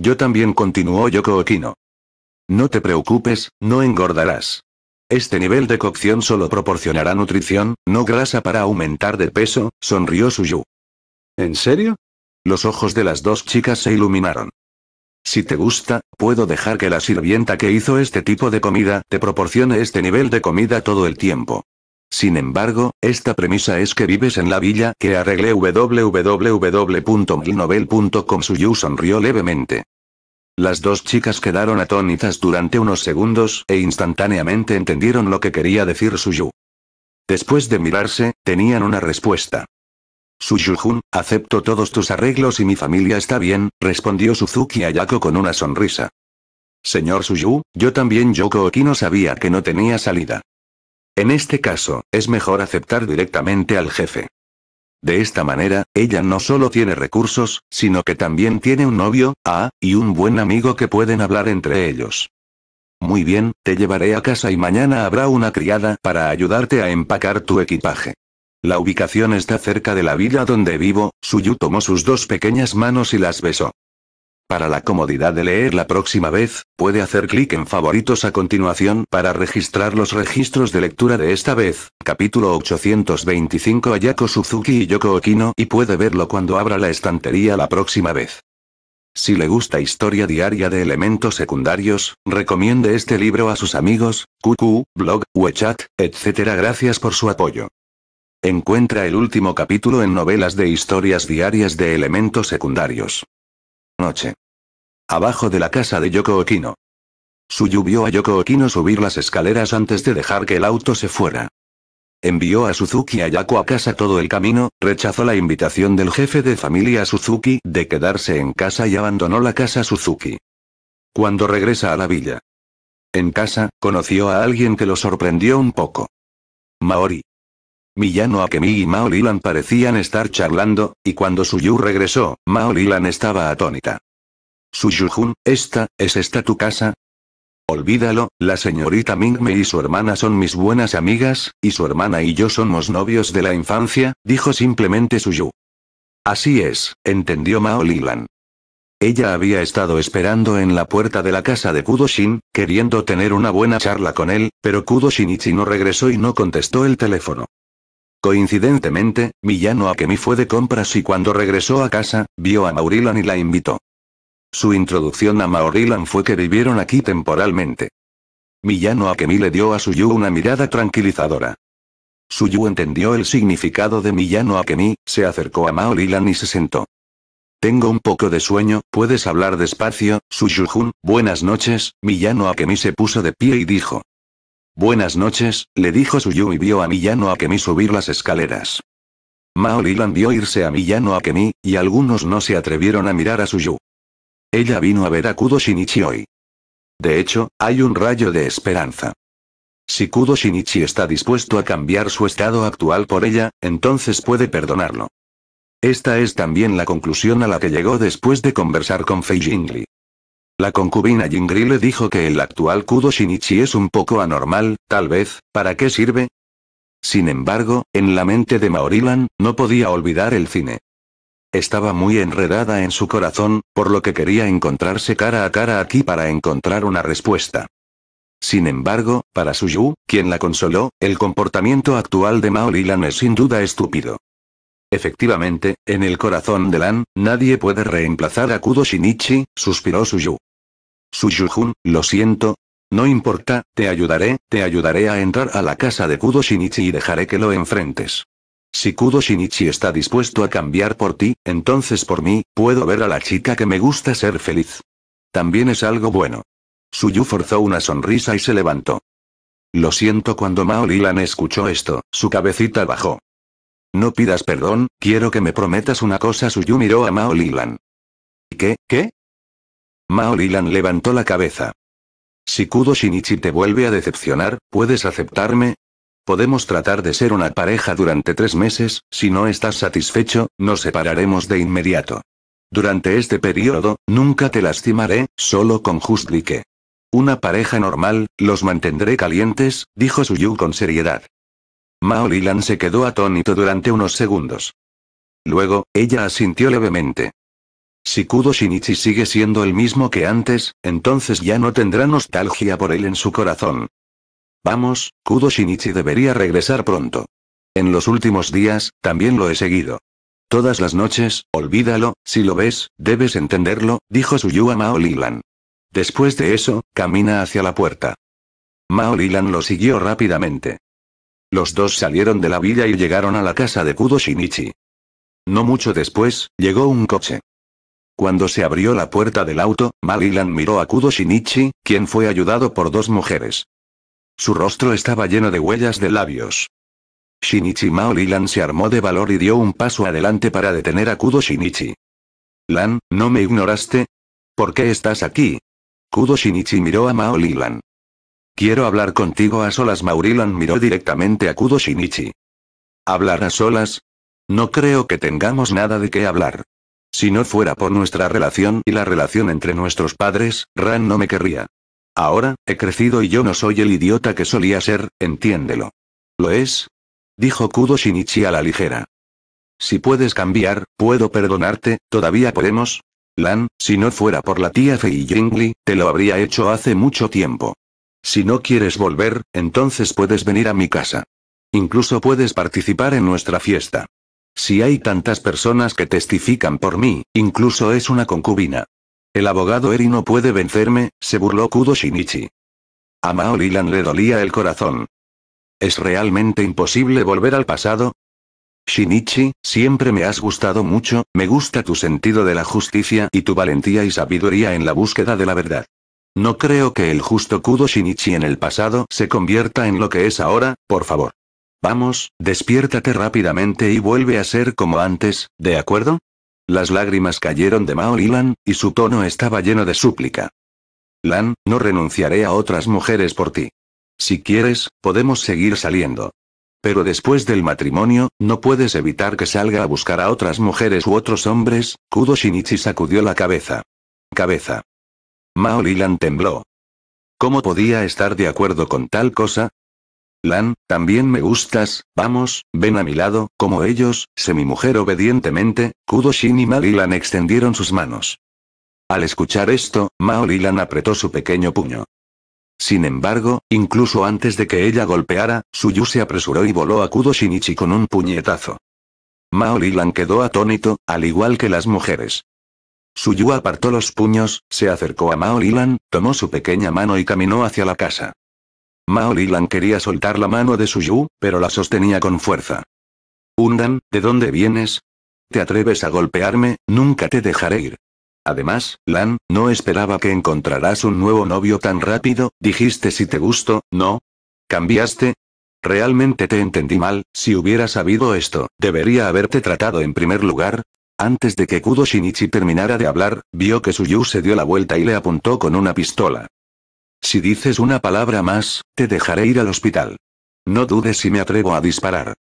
Yo también continuó Yoko Okino. No te preocupes, no engordarás. Este nivel de cocción solo proporcionará nutrición, no grasa para aumentar de peso, sonrió Suyu. ¿En serio? Los ojos de las dos chicas se iluminaron. Si te gusta, puedo dejar que la sirvienta que hizo este tipo de comida te proporcione este nivel de comida todo el tiempo. Sin embargo, esta premisa es que vives en la villa que arreglé www.milnovel.com Suyu sonrió levemente. Las dos chicas quedaron atónitas durante unos segundos e instantáneamente entendieron lo que quería decir Suyu. Después de mirarse, tenían una respuesta. Jun, acepto todos tus arreglos y mi familia está bien, respondió Suzuki Ayako con una sonrisa. Señor Suyu, yo también Yoko Okino sabía que no tenía salida. En este caso, es mejor aceptar directamente al jefe. De esta manera, ella no solo tiene recursos, sino que también tiene un novio, ah, y un buen amigo que pueden hablar entre ellos. Muy bien, te llevaré a casa y mañana habrá una criada para ayudarte a empacar tu equipaje. La ubicación está cerca de la villa donde vivo, Suyu tomó sus dos pequeñas manos y las besó. Para la comodidad de leer la próxima vez, puede hacer clic en favoritos a continuación para registrar los registros de lectura de esta vez, capítulo 825 Ayako Suzuki y Yoko Okino y puede verlo cuando abra la estantería la próxima vez. Si le gusta historia diaria de elementos secundarios, recomiende este libro a sus amigos, QQ, blog, WeChat, etc. Gracias por su apoyo. Encuentra el último capítulo en novelas de historias diarias de elementos secundarios. Noche. Abajo de la casa de Yoko Okino. Suyu vio a Yoko Okino subir las escaleras antes de dejar que el auto se fuera. Envió a Suzuki a Yako a casa todo el camino, rechazó la invitación del jefe de familia Suzuki de quedarse en casa y abandonó la casa Suzuki. Cuando regresa a la villa. En casa, conoció a alguien que lo sorprendió un poco. Maori, Miyano Akemi y Mao parecían estar charlando, y cuando Suyu regresó, Mao estaba atónita. Jun, ¿esta, es esta tu casa? Olvídalo, la señorita Mingme y su hermana son mis buenas amigas, y su hermana y yo somos novios de la infancia, dijo simplemente Suyu. Así es, entendió Mao Lilan. Ella había estado esperando en la puerta de la casa de Shin, queriendo tener una buena charla con él, pero Kudo Shinichi no regresó y no contestó el teléfono. Coincidentemente, Millano Akemi fue de compras y cuando regresó a casa, vio a Maurilan y la invitó. Su introducción a Maurilan fue que vivieron aquí temporalmente. Millano Akemi le dio a Suyu una mirada tranquilizadora. Suyu entendió el significado de Millano Akemi, se acercó a Maurilan y se sentó. Tengo un poco de sueño, puedes hablar despacio, Jun. buenas noches, Millano Akemi se puso de pie y dijo. Buenas noches, le dijo Suyu y vio a Miyano Akemi subir las escaleras. Mao Lilan vio irse a Miyano Akemi, y algunos no se atrevieron a mirar a Suyu. Ella vino a ver a Kudo Shinichi hoy. De hecho, hay un rayo de esperanza. Si Kudo Shinichi está dispuesto a cambiar su estado actual por ella, entonces puede perdonarlo. Esta es también la conclusión a la que llegó después de conversar con Fei Jingli. La concubina Jingri le dijo que el actual Kudo Shinichi es un poco anormal, tal vez, ¿para qué sirve? Sin embargo, en la mente de Maorilan, no podía olvidar el cine. Estaba muy enredada en su corazón, por lo que quería encontrarse cara a cara aquí para encontrar una respuesta. Sin embargo, para Suyu, quien la consoló, el comportamiento actual de Maorilan es sin duda estúpido. Efectivamente, en el corazón de Lan, nadie puede reemplazar a Kudo Shinichi, suspiró Suyu. Jun, lo siento. No importa, te ayudaré, te ayudaré a entrar a la casa de Kudo Shinichi y dejaré que lo enfrentes. Si Kudo Shinichi está dispuesto a cambiar por ti, entonces por mí, puedo ver a la chica que me gusta ser feliz. También es algo bueno. Suyu forzó una sonrisa y se levantó. Lo siento cuando Mao escuchó esto, su cabecita bajó. No pidas perdón, quiero que me prometas una cosa. Suyu miró a Mao Lilan. ¿Qué, qué? Mao levantó la cabeza. Si Kudo Shinichi te vuelve a decepcionar, ¿puedes aceptarme? Podemos tratar de ser una pareja durante tres meses, si no estás satisfecho, nos separaremos de inmediato. Durante este periodo, nunca te lastimaré, solo con Justlique. Una pareja normal, los mantendré calientes, dijo Suyu con seriedad. Mao se quedó atónito durante unos segundos. Luego, ella asintió levemente. Si Kudo Shinichi sigue siendo el mismo que antes, entonces ya no tendrá nostalgia por él en su corazón. Vamos, Kudo Shinichi debería regresar pronto. En los últimos días, también lo he seguido. Todas las noches, olvídalo, si lo ves, debes entenderlo, dijo Suyu Mao Lilan. Después de eso, camina hacia la puerta. Mao Lilan lo siguió rápidamente. Los dos salieron de la villa y llegaron a la casa de Kudo Shinichi. No mucho después, llegó un coche. Cuando se abrió la puerta del auto, Maolilan miró a Kudo Shinichi, quien fue ayudado por dos mujeres. Su rostro estaba lleno de huellas de labios. Shinichi Maolilan se armó de valor y dio un paso adelante para detener a Kudo Shinichi. Lan, ¿no me ignoraste? ¿Por qué estás aquí? Kudo Shinichi miró a Maolilan. Quiero hablar contigo a solas. Maurilan miró directamente a Kudo Shinichi. ¿Hablar a solas? No creo que tengamos nada de qué hablar. Si no fuera por nuestra relación y la relación entre nuestros padres, Ran no me querría. Ahora, he crecido y yo no soy el idiota que solía ser, entiéndelo. ¿Lo es? Dijo Kudo Shinichi a la ligera. Si puedes cambiar, puedo perdonarte, todavía podemos. Lan, si no fuera por la tía Fei Jingli, te lo habría hecho hace mucho tiempo. Si no quieres volver, entonces puedes venir a mi casa. Incluso puedes participar en nuestra fiesta. Si hay tantas personas que testifican por mí, incluso es una concubina. El abogado Eri no puede vencerme, se burló Kudo Shinichi. A Mao le dolía el corazón. ¿Es realmente imposible volver al pasado? Shinichi, siempre me has gustado mucho, me gusta tu sentido de la justicia y tu valentía y sabiduría en la búsqueda de la verdad. No creo que el justo Kudo Shinichi en el pasado se convierta en lo que es ahora, por favor. Vamos, despiértate rápidamente y vuelve a ser como antes, ¿de acuerdo? Las lágrimas cayeron de Mao y su tono estaba lleno de súplica. Lan, no renunciaré a otras mujeres por ti. Si quieres, podemos seguir saliendo. Pero después del matrimonio, no puedes evitar que salga a buscar a otras mujeres u otros hombres, Kudo Shinichi sacudió la cabeza. Cabeza. Mao Lilan tembló. ¿Cómo podía estar de acuerdo con tal cosa? Lan, también me gustas, vamos, ven a mi lado, como ellos, mi mujer obedientemente, Kudoshin y Malilan extendieron sus manos. Al escuchar esto, Maolilan apretó su pequeño puño. Sin embargo, incluso antes de que ella golpeara, Suyu se apresuró y voló a Kudoshinichi con un puñetazo. Maolilan quedó atónito, al igual que las mujeres. Suyu apartó los puños, se acercó a Maolilan, tomó su pequeña mano y caminó hacia la casa. Mao Lan quería soltar la mano de Yu, pero la sostenía con fuerza. Undan, ¿de dónde vienes? ¿Te atreves a golpearme? Nunca te dejaré ir. Además, Lan, no esperaba que encontrarás un nuevo novio tan rápido, dijiste si te gustó, ¿no? ¿Cambiaste? Realmente te entendí mal, si hubiera sabido esto, debería haberte tratado en primer lugar. Antes de que Kudo Shinichi terminara de hablar, vio que Yu se dio la vuelta y le apuntó con una pistola. Si dices una palabra más, te dejaré ir al hospital. No dudes si me atrevo a disparar.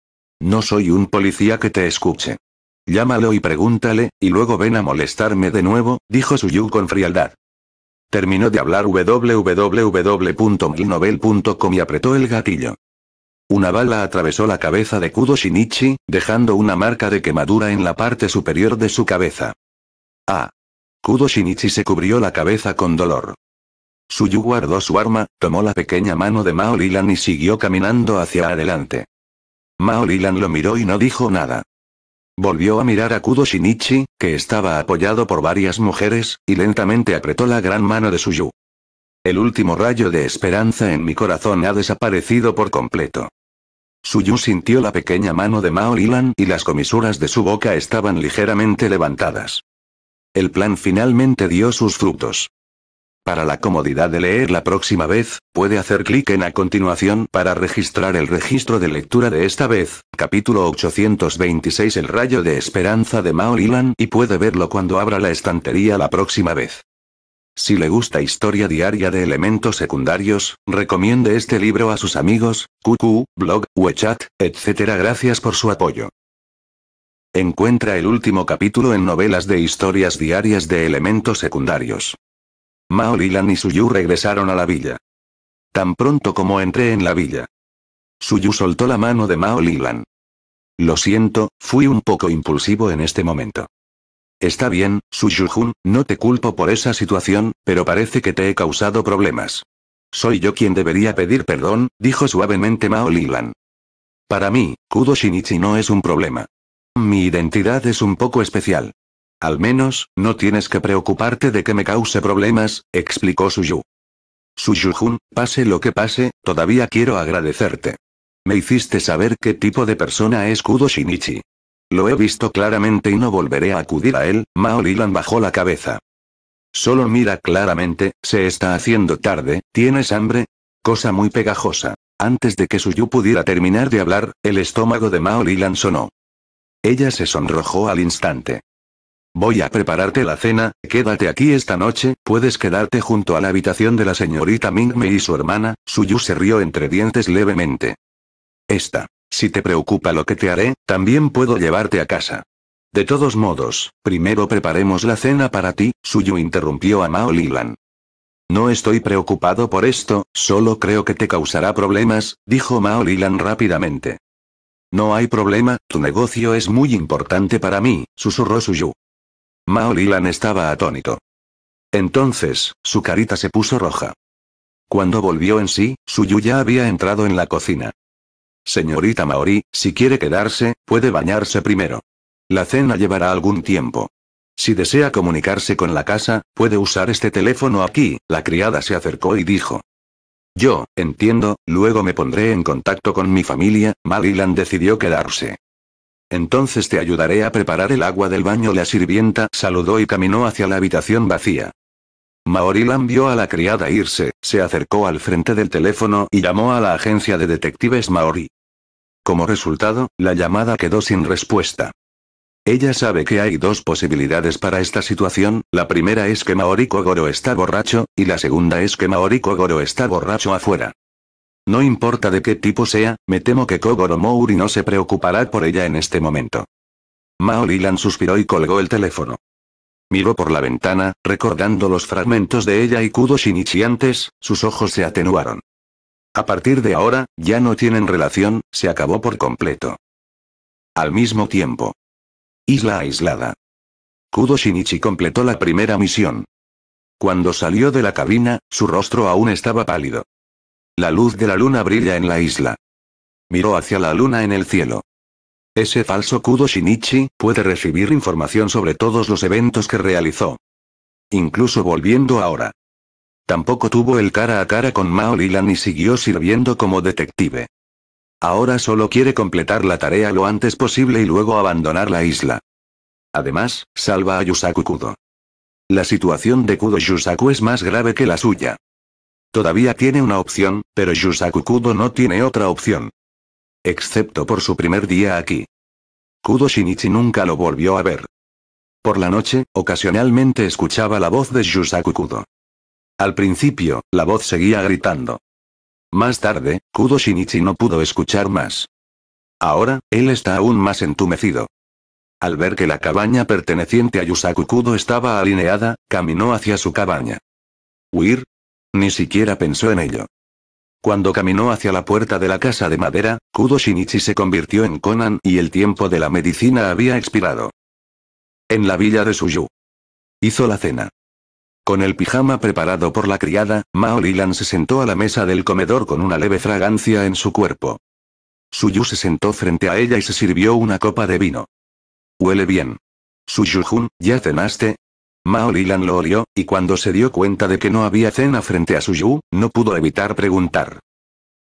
No soy un policía que te escuche. Llámalo y pregúntale, y luego ven a molestarme de nuevo, dijo Suyu con frialdad. Terminó de hablar www.milnovel.com y apretó el gatillo. Una bala atravesó la cabeza de Kudo Shinichi, dejando una marca de quemadura en la parte superior de su cabeza. Ah. Kudo Shinichi se cubrió la cabeza con dolor. Suyu guardó su arma, tomó la pequeña mano de Mao Lilan y siguió caminando hacia adelante. Mao Lilan lo miró y no dijo nada. Volvió a mirar a Kudo Shinichi, que estaba apoyado por varias mujeres, y lentamente apretó la gran mano de Suyu. El último rayo de esperanza en mi corazón ha desaparecido por completo. Suyu sintió la pequeña mano de Mao Lilan y las comisuras de su boca estaban ligeramente levantadas. El plan finalmente dio sus frutos. Para la comodidad de leer la próxima vez, puede hacer clic en a continuación para registrar el registro de lectura de esta vez, capítulo 826 El rayo de esperanza de Mao y puede verlo cuando abra la estantería la próxima vez. Si le gusta historia diaria de elementos secundarios, recomiende este libro a sus amigos, QQ, blog, WeChat, etc. Gracias por su apoyo. Encuentra el último capítulo en novelas de historias diarias de elementos secundarios. Mao Lilan y Suyu regresaron a la villa. Tan pronto como entré en la villa. Yu soltó la mano de Mao Lilan. Lo siento, fui un poco impulsivo en este momento. Está bien, Jun, no te culpo por esa situación, pero parece que te he causado problemas. Soy yo quien debería pedir perdón, dijo suavemente Mao Lilan. Para mí, Kudo Shinichi no es un problema. Mi identidad es un poco especial. Al menos, no tienes que preocuparte de que me cause problemas, explicó Suyu. Jun, pase lo que pase, todavía quiero agradecerte. Me hiciste saber qué tipo de persona es Kudo Shinichi. Lo he visto claramente y no volveré a acudir a él, Mao Lilan bajó la cabeza. Solo mira claramente, se está haciendo tarde, ¿tienes hambre? Cosa muy pegajosa. Antes de que Suyu pudiera terminar de hablar, el estómago de Mao Lilan sonó. Ella se sonrojó al instante. Voy a prepararte la cena, quédate aquí esta noche, puedes quedarte junto a la habitación de la señorita Mingme y su hermana, Suyu se rió entre dientes levemente. Esta. Si te preocupa lo que te haré, también puedo llevarte a casa. De todos modos, primero preparemos la cena para ti, Suyu interrumpió a Mao Lilan. No estoy preocupado por esto, solo creo que te causará problemas, dijo Mao Lilan rápidamente. No hay problema, tu negocio es muy importante para mí, susurró Suyu. Maorilan estaba atónito. Entonces, su carita se puso roja. Cuando volvió en sí, Suyu ya había entrado en la cocina. Señorita Maori, si quiere quedarse, puede bañarse primero. La cena llevará algún tiempo. Si desea comunicarse con la casa, puede usar este teléfono aquí. La criada se acercó y dijo. Yo, entiendo, luego me pondré en contacto con mi familia. Maorilan decidió quedarse. Entonces te ayudaré a preparar el agua del baño. La sirvienta saludó y caminó hacia la habitación vacía. la vio a la criada irse, se acercó al frente del teléfono y llamó a la agencia de detectives Maori. Como resultado, la llamada quedó sin respuesta. Ella sabe que hay dos posibilidades para esta situación, la primera es que Maori Kogoro está borracho, y la segunda es que Maori Kogoro está borracho afuera. No importa de qué tipo sea, me temo que Kogoro Mouri no se preocupará por ella en este momento. Mao Lilan suspiró y colgó el teléfono. Miró por la ventana, recordando los fragmentos de ella y Kudo Shinichi antes, sus ojos se atenuaron. A partir de ahora, ya no tienen relación, se acabó por completo. Al mismo tiempo. Isla aislada. Kudo Shinichi completó la primera misión. Cuando salió de la cabina, su rostro aún estaba pálido. La luz de la luna brilla en la isla. Miró hacia la luna en el cielo. Ese falso Kudo Shinichi puede recibir información sobre todos los eventos que realizó. Incluso volviendo ahora. Tampoco tuvo el cara a cara con Mao Lilan y siguió sirviendo como detective. Ahora solo quiere completar la tarea lo antes posible y luego abandonar la isla. Además, salva a Yusaku Kudo. La situación de Kudo Yusaku es más grave que la suya. Todavía tiene una opción, pero Yusaku Kudo no tiene otra opción. Excepto por su primer día aquí. Kudo Shinichi nunca lo volvió a ver. Por la noche, ocasionalmente escuchaba la voz de Yusaku Kudo. Al principio, la voz seguía gritando. Más tarde, Kudo Shinichi no pudo escuchar más. Ahora, él está aún más entumecido. Al ver que la cabaña perteneciente a Yusaku Kudo estaba alineada, caminó hacia su cabaña. ¿Huir? Ni siquiera pensó en ello. Cuando caminó hacia la puerta de la casa de madera, Kudo Shinichi se convirtió en Conan y el tiempo de la medicina había expirado. En la villa de Suyu. Hizo la cena. Con el pijama preparado por la criada, Mao Lilan se sentó a la mesa del comedor con una leve fragancia en su cuerpo. Suyu se sentó frente a ella y se sirvió una copa de vino. Huele bien. Suyu-jun, ¿ya cenaste? Maurilan lo olió, y cuando se dio cuenta de que no había cena frente a Suyu, no pudo evitar preguntar.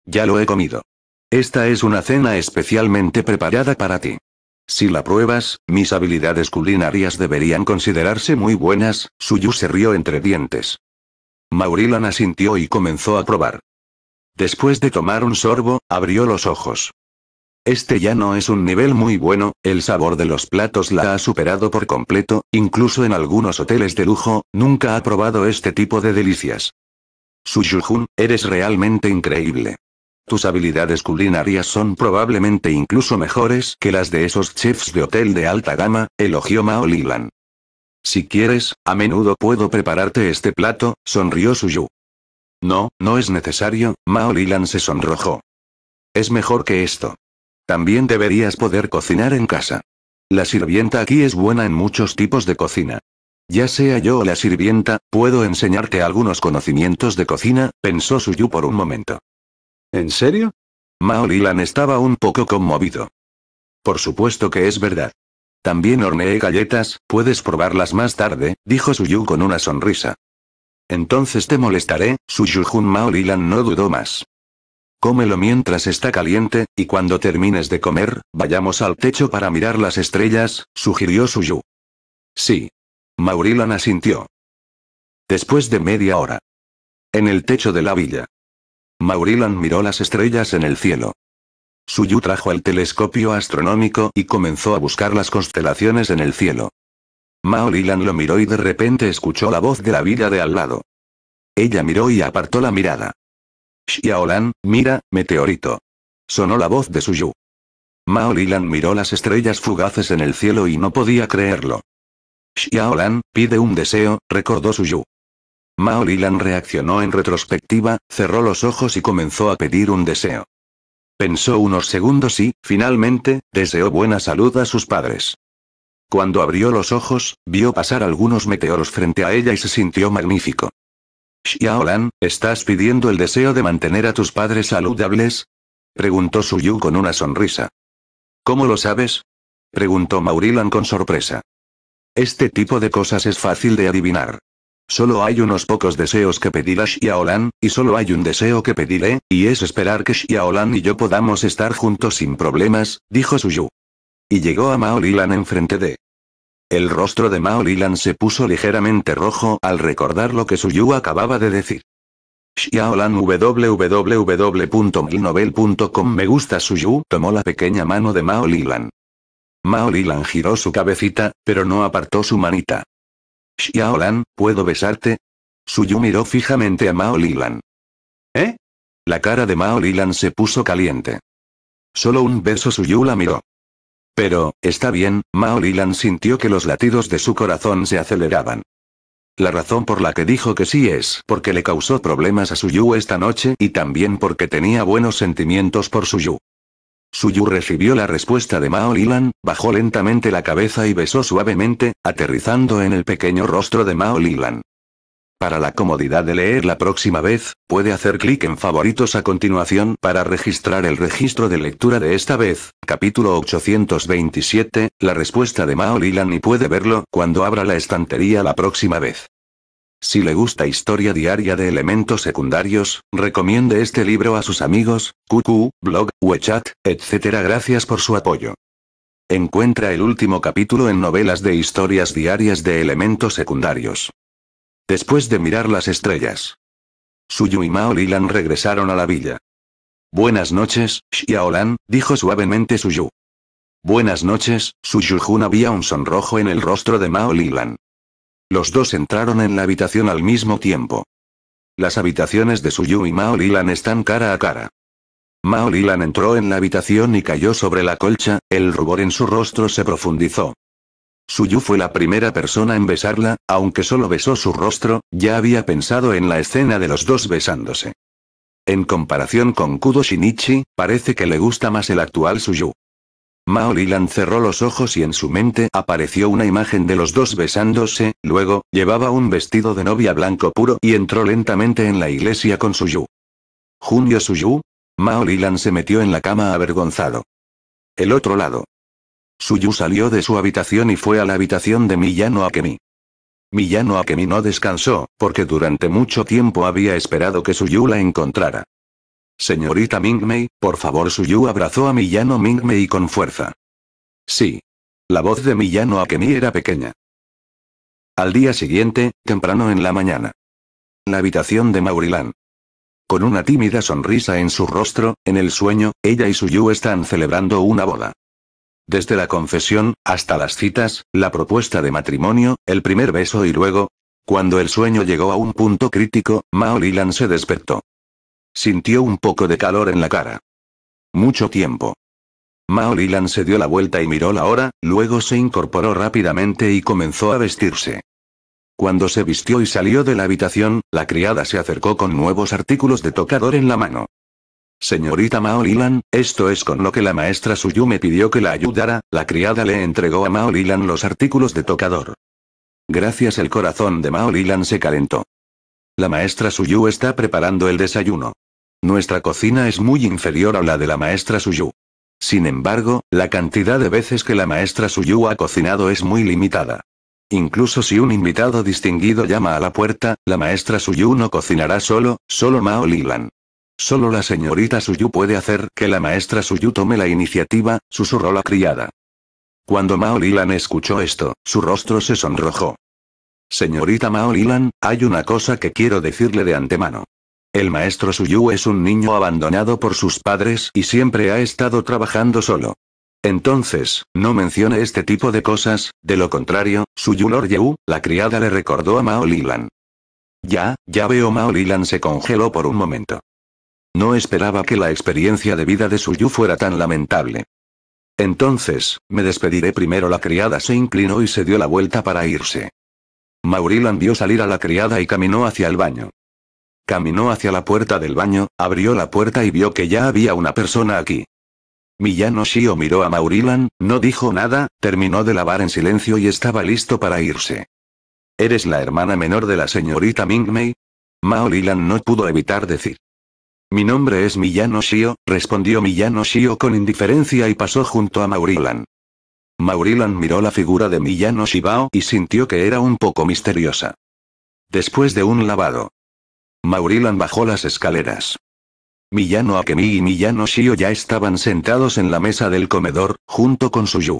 Ya lo he comido. Esta es una cena especialmente preparada para ti. Si la pruebas, mis habilidades culinarias deberían considerarse muy buenas, Suyu se rió entre dientes. Maurilan asintió y comenzó a probar. Después de tomar un sorbo, abrió los ojos. Este ya no es un nivel muy bueno, el sabor de los platos la ha superado por completo, incluso en algunos hoteles de lujo, nunca ha probado este tipo de delicias. Yujun, eres realmente increíble. Tus habilidades culinarias son probablemente incluso mejores que las de esos chefs de hotel de alta gama, elogió Mao Lilan. Si quieres, a menudo puedo prepararte este plato, sonrió Suyu. No, no es necesario, Mao Lilan se sonrojó. Es mejor que esto. También deberías poder cocinar en casa. La sirvienta aquí es buena en muchos tipos de cocina. Ya sea yo o la sirvienta, puedo enseñarte algunos conocimientos de cocina, pensó Suyu por un momento. ¿En serio? Maolilan estaba un poco conmovido. Por supuesto que es verdad. También horneé galletas, puedes probarlas más tarde, dijo Suyu con una sonrisa. Entonces te molestaré, Suyujun Jun Maolilan no dudó más. Cómelo mientras está caliente, y cuando termines de comer, vayamos al techo para mirar las estrellas, sugirió Suyu. Sí. Maurilan asintió. Después de media hora. En el techo de la villa. Maurilan miró las estrellas en el cielo. Suyu trajo el telescopio astronómico y comenzó a buscar las constelaciones en el cielo. Maurilan lo miró y de repente escuchó la voz de la villa de al lado. Ella miró y apartó la mirada. Xiaolan, mira, meteorito. Sonó la voz de Suyu. Mao Lilan miró las estrellas fugaces en el cielo y no podía creerlo. Xiaolan, pide un deseo, recordó Suyu. Mao Lilan reaccionó en retrospectiva, cerró los ojos y comenzó a pedir un deseo. Pensó unos segundos y, finalmente, deseó buena salud a sus padres. Cuando abrió los ojos, vio pasar algunos meteoros frente a ella y se sintió magnífico. Xiaolan, ¿estás pidiendo el deseo de mantener a tus padres saludables? Preguntó Suyu con una sonrisa. ¿Cómo lo sabes? Preguntó Maurilan con sorpresa. Este tipo de cosas es fácil de adivinar. Solo hay unos pocos deseos que pedir a Xiaolan, y solo hay un deseo que pediré, y es esperar que Xiaolan y yo podamos estar juntos sin problemas, dijo Suyu. Y llegó a Maurilan enfrente de el rostro de Mao Lilan se puso ligeramente rojo al recordar lo que Suyu acababa de decir. Xiaolan www.milnovel.com Me gusta Suyu tomó la pequeña mano de Mao Lilan. Mao Lilan giró su cabecita, pero no apartó su manita. Xiaolan, ¿puedo besarte? Suyu miró fijamente a Mao Lilan. ¿Eh? La cara de Mao Lilan se puso caliente. Solo un beso Suyu la miró. Pero, está bien, Mao sintió que los latidos de su corazón se aceleraban. La razón por la que dijo que sí es porque le causó problemas a Suyu esta noche y también porque tenía buenos sentimientos por Suyu. Suyu recibió la respuesta de Mao bajó lentamente la cabeza y besó suavemente, aterrizando en el pequeño rostro de Mao Lilan. Para la comodidad de leer la próxima vez, puede hacer clic en favoritos a continuación para registrar el registro de lectura de esta vez, capítulo 827, la respuesta de Mao Lilan y puede verlo cuando abra la estantería la próxima vez. Si le gusta historia diaria de elementos secundarios, recomiende este libro a sus amigos, QQ, blog, WeChat, etc. Gracias por su apoyo. Encuentra el último capítulo en novelas de historias diarias de elementos secundarios. Después de mirar las estrellas. Suyu y Mao Lilan regresaron a la villa. Buenas noches, Xiaolan, dijo suavemente Suyu. Buenas noches, Jun había un sonrojo en el rostro de Mao Lilan. Los dos entraron en la habitación al mismo tiempo. Las habitaciones de Suyu y Mao Lilan están cara a cara. Mao Lilan entró en la habitación y cayó sobre la colcha, el rubor en su rostro se profundizó. Suyu fue la primera persona en besarla, aunque solo besó su rostro, ya había pensado en la escena de los dos besándose. En comparación con Kudo Shinichi, parece que le gusta más el actual Suyu. Mao cerró los ojos y en su mente apareció una imagen de los dos besándose, luego, llevaba un vestido de novia blanco puro y entró lentamente en la iglesia con Suyu. ¿Junio Suyu? Mao se metió en la cama avergonzado. El otro lado. Suyu salió de su habitación y fue a la habitación de Miyano Akemi. Miyano Akemi no descansó, porque durante mucho tiempo había esperado que Suyu la encontrara. Señorita Mingmei, por favor Suyu abrazó a Miyano Mingmei con fuerza. Sí. La voz de Miyano Akemi era pequeña. Al día siguiente, temprano en la mañana. La habitación de Maurilán. Con una tímida sonrisa en su rostro, en el sueño, ella y Suyu están celebrando una boda. Desde la confesión, hasta las citas, la propuesta de matrimonio, el primer beso y luego... Cuando el sueño llegó a un punto crítico, Maolilan se despertó. Sintió un poco de calor en la cara. Mucho tiempo. Maolilan se dio la vuelta y miró la hora, luego se incorporó rápidamente y comenzó a vestirse. Cuando se vistió y salió de la habitación, la criada se acercó con nuevos artículos de tocador en la mano. Señorita Mao esto es con lo que la maestra Suyu me pidió que la ayudara, la criada le entregó a Mao los artículos de tocador. Gracias el corazón de Mao se calentó. La maestra Suyu está preparando el desayuno. Nuestra cocina es muy inferior a la de la maestra Suyu. Sin embargo, la cantidad de veces que la maestra Suyu ha cocinado es muy limitada. Incluso si un invitado distinguido llama a la puerta, la maestra Suyu no cocinará solo, solo Mao Solo la señorita Suyu puede hacer que la maestra Suyu tome la iniciativa, susurró la criada. Cuando Mao Lilan escuchó esto, su rostro se sonrojó. Señorita Mao Lilan, hay una cosa que quiero decirle de antemano. El maestro Suyu es un niño abandonado por sus padres y siempre ha estado trabajando solo. Entonces, no mencione este tipo de cosas, de lo contrario, Suyu Lord la criada le recordó a Mao Lilan. Ya, ya veo Mao Lilan se congeló por un momento. No esperaba que la experiencia de vida de Yu fuera tan lamentable. Entonces, me despediré primero. La criada se inclinó y se dio la vuelta para irse. Maurilan vio salir a la criada y caminó hacia el baño. Caminó hacia la puerta del baño, abrió la puerta y vio que ya había una persona aquí. Miyano Shio miró a Maurilan, no dijo nada, terminó de lavar en silencio y estaba listo para irse. ¿Eres la hermana menor de la señorita Mingmei? Maurilan no pudo evitar decir. Mi nombre es Millano Shio, respondió Millano Shio con indiferencia y pasó junto a Maurilan. Maurilan miró la figura de Millano Shibao y sintió que era un poco misteriosa. Después de un lavado. Maurilan bajó las escaleras. Millano Akemi y Millano Shio ya estaban sentados en la mesa del comedor, junto con Suyu.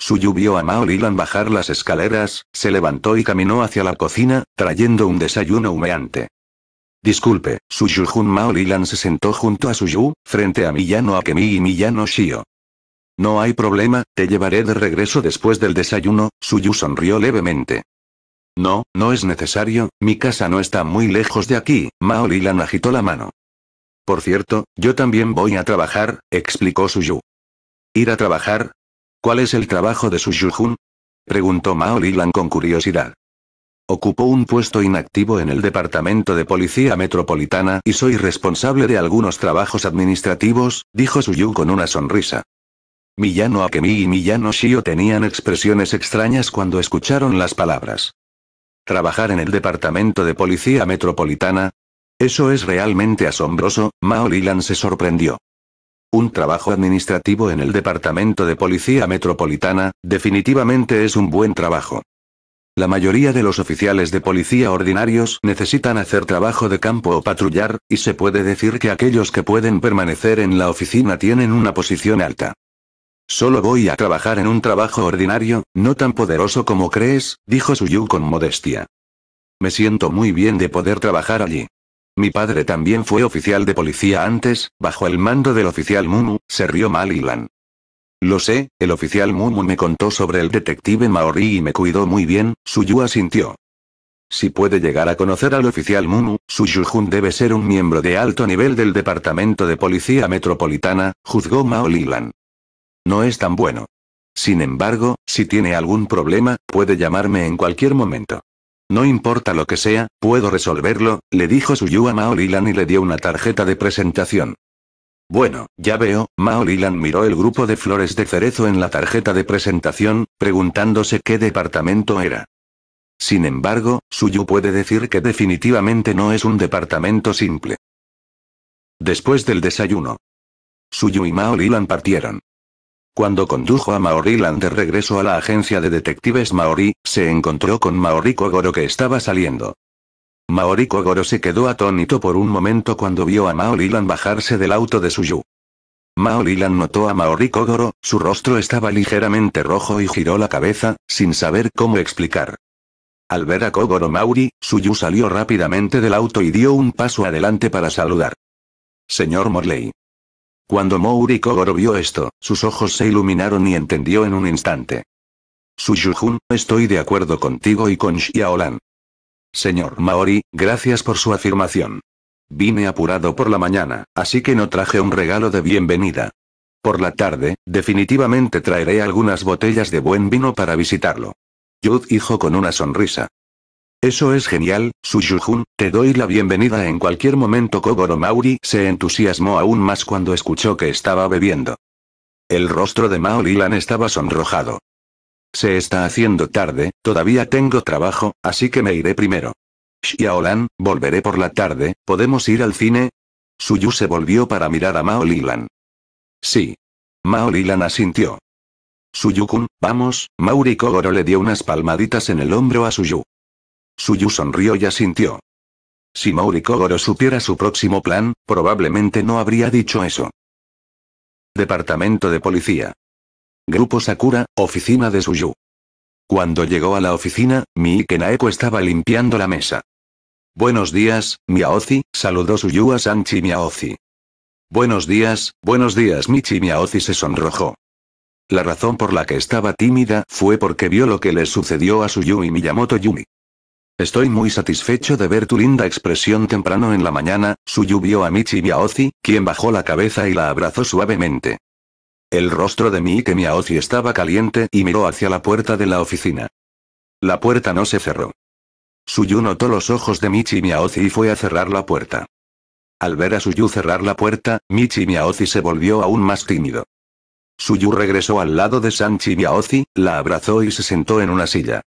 Suyu vio a Maurilan bajar las escaleras, se levantó y caminó hacia la cocina, trayendo un desayuno humeante. Disculpe, su Mao Maolilan se sentó junto a Suyu, frente a Miyano Akemi y Miyano Shio. No hay problema, te llevaré de regreso después del desayuno, Suyu sonrió levemente. No, no es necesario, mi casa no está muy lejos de aquí, Maolilan agitó la mano. Por cierto, yo también voy a trabajar, explicó Suyu. ¿Ir a trabajar? ¿Cuál es el trabajo de Jun? Preguntó Maolilan con curiosidad ocupó un puesto inactivo en el Departamento de Policía Metropolitana y soy responsable de algunos trabajos administrativos, dijo Suyu con una sonrisa. Miyano Akemi y Miyano Shio tenían expresiones extrañas cuando escucharon las palabras. ¿Trabajar en el Departamento de Policía Metropolitana? Eso es realmente asombroso, Mao Lilan se sorprendió. Un trabajo administrativo en el Departamento de Policía Metropolitana, definitivamente es un buen trabajo. La mayoría de los oficiales de policía ordinarios necesitan hacer trabajo de campo o patrullar, y se puede decir que aquellos que pueden permanecer en la oficina tienen una posición alta. Solo voy a trabajar en un trabajo ordinario, no tan poderoso como crees, dijo Suyu con modestia. Me siento muy bien de poder trabajar allí. Mi padre también fue oficial de policía antes, bajo el mando del oficial Munu, se rió Malilan. Lo sé, el oficial Mumu me contó sobre el detective Maori y me cuidó muy bien, Suyu asintió. Si puede llegar a conocer al oficial Mumu, Jun debe ser un miembro de alto nivel del Departamento de Policía Metropolitana, juzgó Mao No es tan bueno. Sin embargo, si tiene algún problema, puede llamarme en cualquier momento. No importa lo que sea, puedo resolverlo, le dijo Suyu a Mao y le dio una tarjeta de presentación. Bueno, ya veo, Maorilan miró el grupo de flores de cerezo en la tarjeta de presentación, preguntándose qué departamento era. Sin embargo, Suyu puede decir que definitivamente no es un departamento simple. Después del desayuno, Suyu y Maorilan partieron. Cuando condujo a Maoriland de regreso a la agencia de detectives Maori, se encontró con Maori Kogoro que estaba saliendo. Maori Kogoro se quedó atónito por un momento cuando vio a Maolilan bajarse del auto de Suyu. Maolilan notó a Maori Kogoro, su rostro estaba ligeramente rojo y giró la cabeza, sin saber cómo explicar. Al ver a Kogoro Maori, Suyu salió rápidamente del auto y dio un paso adelante para saludar. Señor Morley. Cuando Maori Kogoro vio esto, sus ojos se iluminaron y entendió en un instante. Yu-Jun, estoy de acuerdo contigo y con Xiaolan. Señor Maori, gracias por su afirmación. Vine apurado por la mañana, así que no traje un regalo de bienvenida. Por la tarde, definitivamente traeré algunas botellas de buen vino para visitarlo. Yud dijo con una sonrisa. Eso es genial, Suyujun, te doy la bienvenida en cualquier momento. Kogoro Maori se entusiasmó aún más cuando escuchó que estaba bebiendo. El rostro de Lan estaba sonrojado. Se está haciendo tarde, todavía tengo trabajo, así que me iré primero. Xiaolan, volveré por la tarde, ¿podemos ir al cine? Suyu se volvió para mirar a Mao Lilan. Sí. Mao Lilan asintió. Suyukun, vamos, Mauri Kogoro le dio unas palmaditas en el hombro a Suyu. Suyu sonrió y asintió. Si Mauri Kogoro supiera su próximo plan, probablemente no habría dicho eso. Departamento de Policía. Grupo Sakura, oficina de Suyu. Cuando llegó a la oficina, Miike Naeko estaba limpiando la mesa. Buenos días, Miaozi, saludó Suyu a Sanchi Miaozi. Buenos días, buenos días, Michi Miaozi se sonrojó. La razón por la que estaba tímida fue porque vio lo que le sucedió a Suyu y Miyamoto Yumi. Estoy muy satisfecho de ver tu linda expresión temprano en la mañana, Suyu vio a Michi Miaozi, quien bajó la cabeza y la abrazó suavemente. El rostro de Miike Miaozi estaba caliente y miró hacia la puerta de la oficina. La puerta no se cerró. Suyu notó los ojos de Michi Miaozi y fue a cerrar la puerta. Al ver a Suyu cerrar la puerta, Michi Miaozi se volvió aún más tímido. Suyu regresó al lado de Sanchi Miaozi, la abrazó y se sentó en una silla.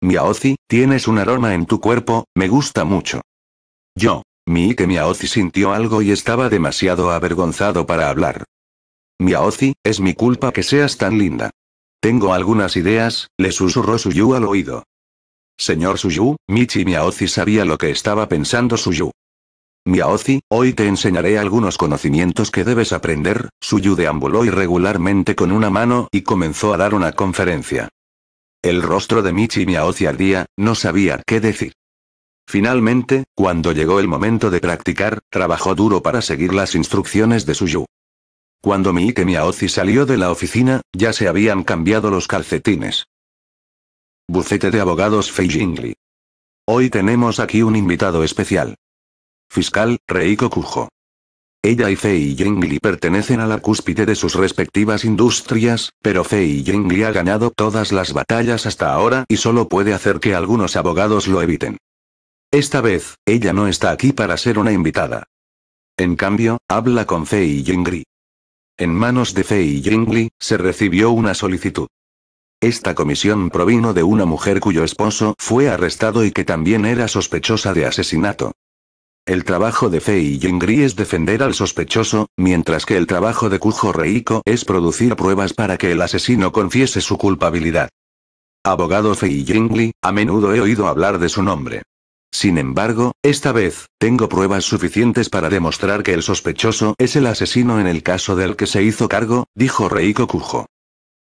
Miaozi, tienes un aroma en tu cuerpo, me gusta mucho. Yo. Miike Miaozi sintió algo y estaba demasiado avergonzado para hablar. Miaozi, es mi culpa que seas tan linda. Tengo algunas ideas, le susurró Suyu al oído. Señor Suyu, Michi Miaozi sabía lo que estaba pensando Suyu. Miaozi, hoy te enseñaré algunos conocimientos que debes aprender, Suyu deambuló irregularmente con una mano y comenzó a dar una conferencia. El rostro de Michi Miaozi ardía, no sabía qué decir. Finalmente, cuando llegó el momento de practicar, trabajó duro para seguir las instrucciones de Suyu. Cuando Miike Miaozi salió de la oficina, ya se habían cambiado los calcetines. Bucete de abogados Fei Jingli. Hoy tenemos aquí un invitado especial. Fiscal, Reiko Kujo. Ella y Fei Jingli pertenecen a la cúspide de sus respectivas industrias, pero Fei Jingli ha ganado todas las batallas hasta ahora y solo puede hacer que algunos abogados lo eviten. Esta vez, ella no está aquí para ser una invitada. En cambio, habla con Fei Jingli, en manos de Fei Jingli, se recibió una solicitud. Esta comisión provino de una mujer cuyo esposo fue arrestado y que también era sospechosa de asesinato. El trabajo de Fei Jingri es defender al sospechoso, mientras que el trabajo de Kujo Reiko es producir pruebas para que el asesino confiese su culpabilidad. Abogado Fei Jingli, a menudo he oído hablar de su nombre. Sin embargo, esta vez, tengo pruebas suficientes para demostrar que el sospechoso es el asesino en el caso del que se hizo cargo, dijo Reiko Kujo.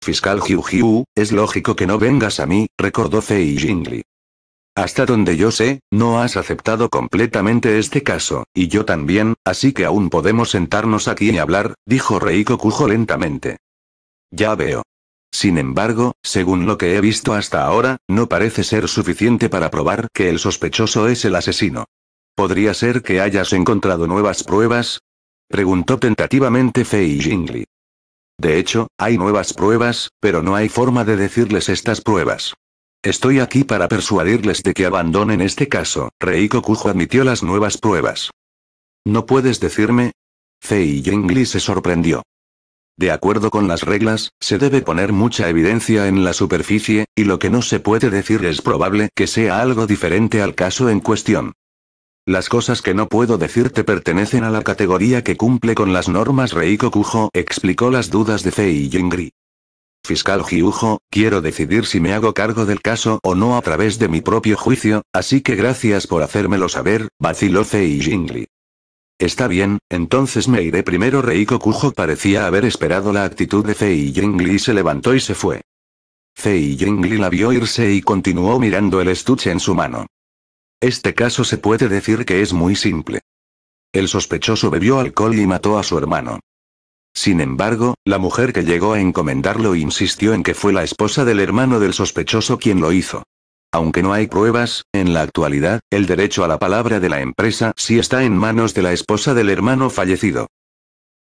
Fiscal Hiu es lógico que no vengas a mí, recordó Fei Jingli. Hasta donde yo sé, no has aceptado completamente este caso, y yo también, así que aún podemos sentarnos aquí y hablar, dijo Reiko Kujo lentamente. Ya veo. Sin embargo, según lo que he visto hasta ahora, no parece ser suficiente para probar que el sospechoso es el asesino. ¿Podría ser que hayas encontrado nuevas pruebas? Preguntó tentativamente Fei Jingli. De hecho, hay nuevas pruebas, pero no hay forma de decirles estas pruebas. Estoy aquí para persuadirles de que abandonen este caso, Reiko Kujo admitió las nuevas pruebas. ¿No puedes decirme? Fei Jingli se sorprendió. De acuerdo con las reglas, se debe poner mucha evidencia en la superficie, y lo que no se puede decir es probable que sea algo diferente al caso en cuestión. Las cosas que no puedo decir te pertenecen a la categoría que cumple con las normas Reiko Kujo, explicó las dudas de Fei Jingri. Fiscal Jiujo, quiero decidir si me hago cargo del caso o no a través de mi propio juicio, así que gracias por hacérmelo saber, vaciló Fei Jingli. Está bien, entonces me iré primero. Reiko Kujo parecía haber esperado la actitud de Fei Jingli y se levantó y se fue. Fei Jingli la vio irse y continuó mirando el estuche en su mano. Este caso se puede decir que es muy simple. El sospechoso bebió alcohol y mató a su hermano. Sin embargo, la mujer que llegó a encomendarlo insistió en que fue la esposa del hermano del sospechoso quien lo hizo. Aunque no hay pruebas, en la actualidad, el derecho a la palabra de la empresa sí está en manos de la esposa del hermano fallecido.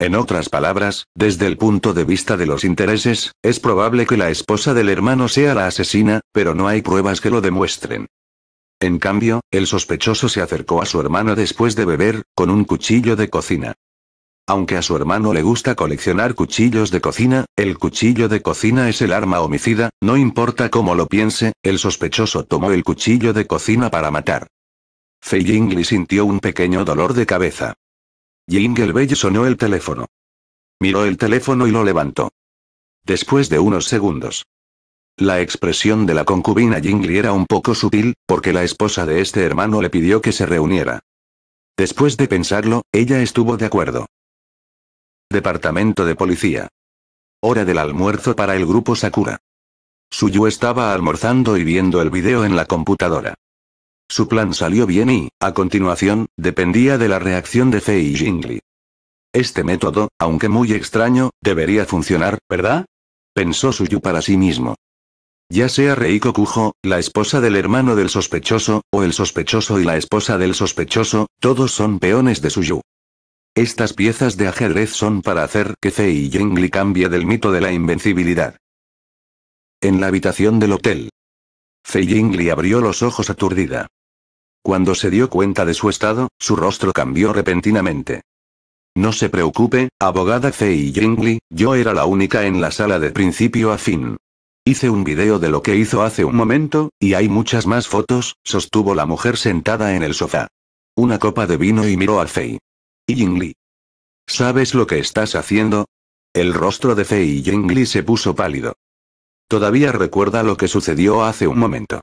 En otras palabras, desde el punto de vista de los intereses, es probable que la esposa del hermano sea la asesina, pero no hay pruebas que lo demuestren. En cambio, el sospechoso se acercó a su hermano después de beber, con un cuchillo de cocina. Aunque a su hermano le gusta coleccionar cuchillos de cocina, el cuchillo de cocina es el arma homicida, no importa cómo lo piense, el sospechoso tomó el cuchillo de cocina para matar. Fei Yingli sintió un pequeño dolor de cabeza. Jingle Bell sonó el teléfono. Miró el teléfono y lo levantó. Después de unos segundos. La expresión de la concubina Jingli era un poco sutil, porque la esposa de este hermano le pidió que se reuniera. Después de pensarlo, ella estuvo de acuerdo. Departamento de Policía. Hora del almuerzo para el grupo Sakura. Suyu estaba almorzando y viendo el video en la computadora. Su plan salió bien y, a continuación, dependía de la reacción de Fei Jingli. Este método, aunque muy extraño, debería funcionar, ¿verdad? Pensó Suyu para sí mismo. Ya sea Reiko Kujo, la esposa del hermano del sospechoso, o el sospechoso y la esposa del sospechoso, todos son peones de Suyu. Estas piezas de ajedrez son para hacer que Fei Jingli cambie del mito de la invencibilidad. En la habitación del hotel. Fei Yingli abrió los ojos aturdida. Cuando se dio cuenta de su estado, su rostro cambió repentinamente. No se preocupe, abogada Fei Yingli, yo era la única en la sala de principio a fin. Hice un video de lo que hizo hace un momento, y hay muchas más fotos, sostuvo la mujer sentada en el sofá. Una copa de vino y miró a Fei. Yingli. ¿Sabes lo que estás haciendo? El rostro de Fei Yingli se puso pálido. Todavía recuerda lo que sucedió hace un momento.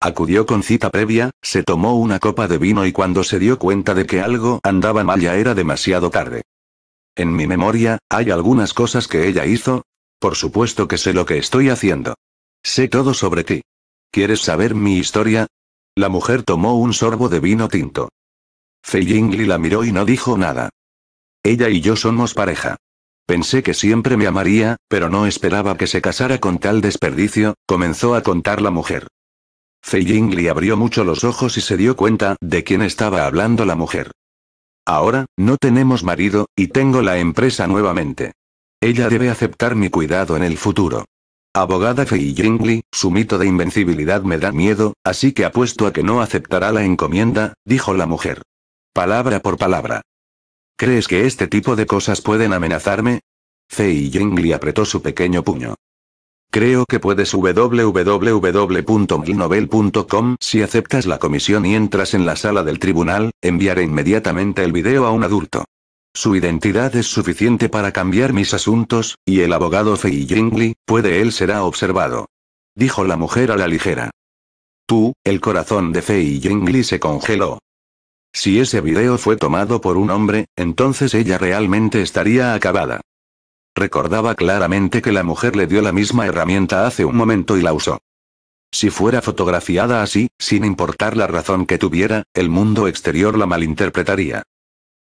Acudió con cita previa, se tomó una copa de vino y cuando se dio cuenta de que algo andaba mal ya era demasiado tarde. En mi memoria, hay algunas cosas que ella hizo. Por supuesto que sé lo que estoy haciendo. Sé todo sobre ti. ¿Quieres saber mi historia? La mujer tomó un sorbo de vino tinto. Fei Yingli la miró y no dijo nada. Ella y yo somos pareja. Pensé que siempre me amaría, pero no esperaba que se casara con tal desperdicio, comenzó a contar la mujer. Fei Yingli abrió mucho los ojos y se dio cuenta de quién estaba hablando la mujer. Ahora, no tenemos marido, y tengo la empresa nuevamente. Ella debe aceptar mi cuidado en el futuro. Abogada Fei Yingli, su mito de invencibilidad me da miedo, así que apuesto a que no aceptará la encomienda, dijo la mujer. Palabra por palabra. ¿Crees que este tipo de cosas pueden amenazarme? Fei Jingli apretó su pequeño puño. Creo que puedes www.milnovel.com si aceptas la comisión y entras en la sala del tribunal, enviaré inmediatamente el video a un adulto. Su identidad es suficiente para cambiar mis asuntos, y el abogado Fei Jingli, puede él será observado. Dijo la mujer a la ligera. Tú, el corazón de Fei Yingli se congeló. Si ese video fue tomado por un hombre, entonces ella realmente estaría acabada. Recordaba claramente que la mujer le dio la misma herramienta hace un momento y la usó. Si fuera fotografiada así, sin importar la razón que tuviera, el mundo exterior la malinterpretaría.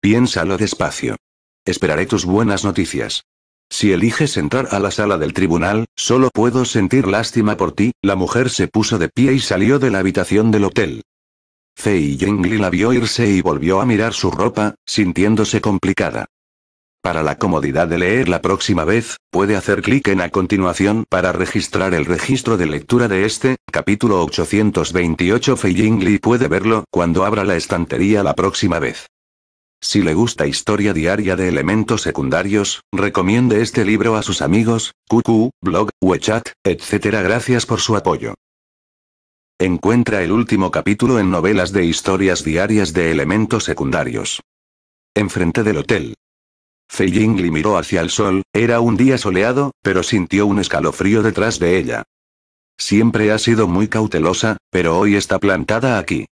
Piénsalo despacio. Esperaré tus buenas noticias. Si eliges entrar a la sala del tribunal, solo puedo sentir lástima por ti, la mujer se puso de pie y salió de la habitación del hotel. Fei Jingli la vio irse y volvió a mirar su ropa, sintiéndose complicada. Para la comodidad de leer la próxima vez, puede hacer clic en a continuación para registrar el registro de lectura de este, capítulo 828 Fei Yingli puede verlo cuando abra la estantería la próxima vez. Si le gusta historia diaria de elementos secundarios, recomiende este libro a sus amigos, QQ, blog, WeChat, etc. Gracias por su apoyo. Encuentra el último capítulo en novelas de historias diarias de elementos secundarios. Enfrente del hotel. Fei le miró hacia el sol, era un día soleado, pero sintió un escalofrío detrás de ella. Siempre ha sido muy cautelosa, pero hoy está plantada aquí.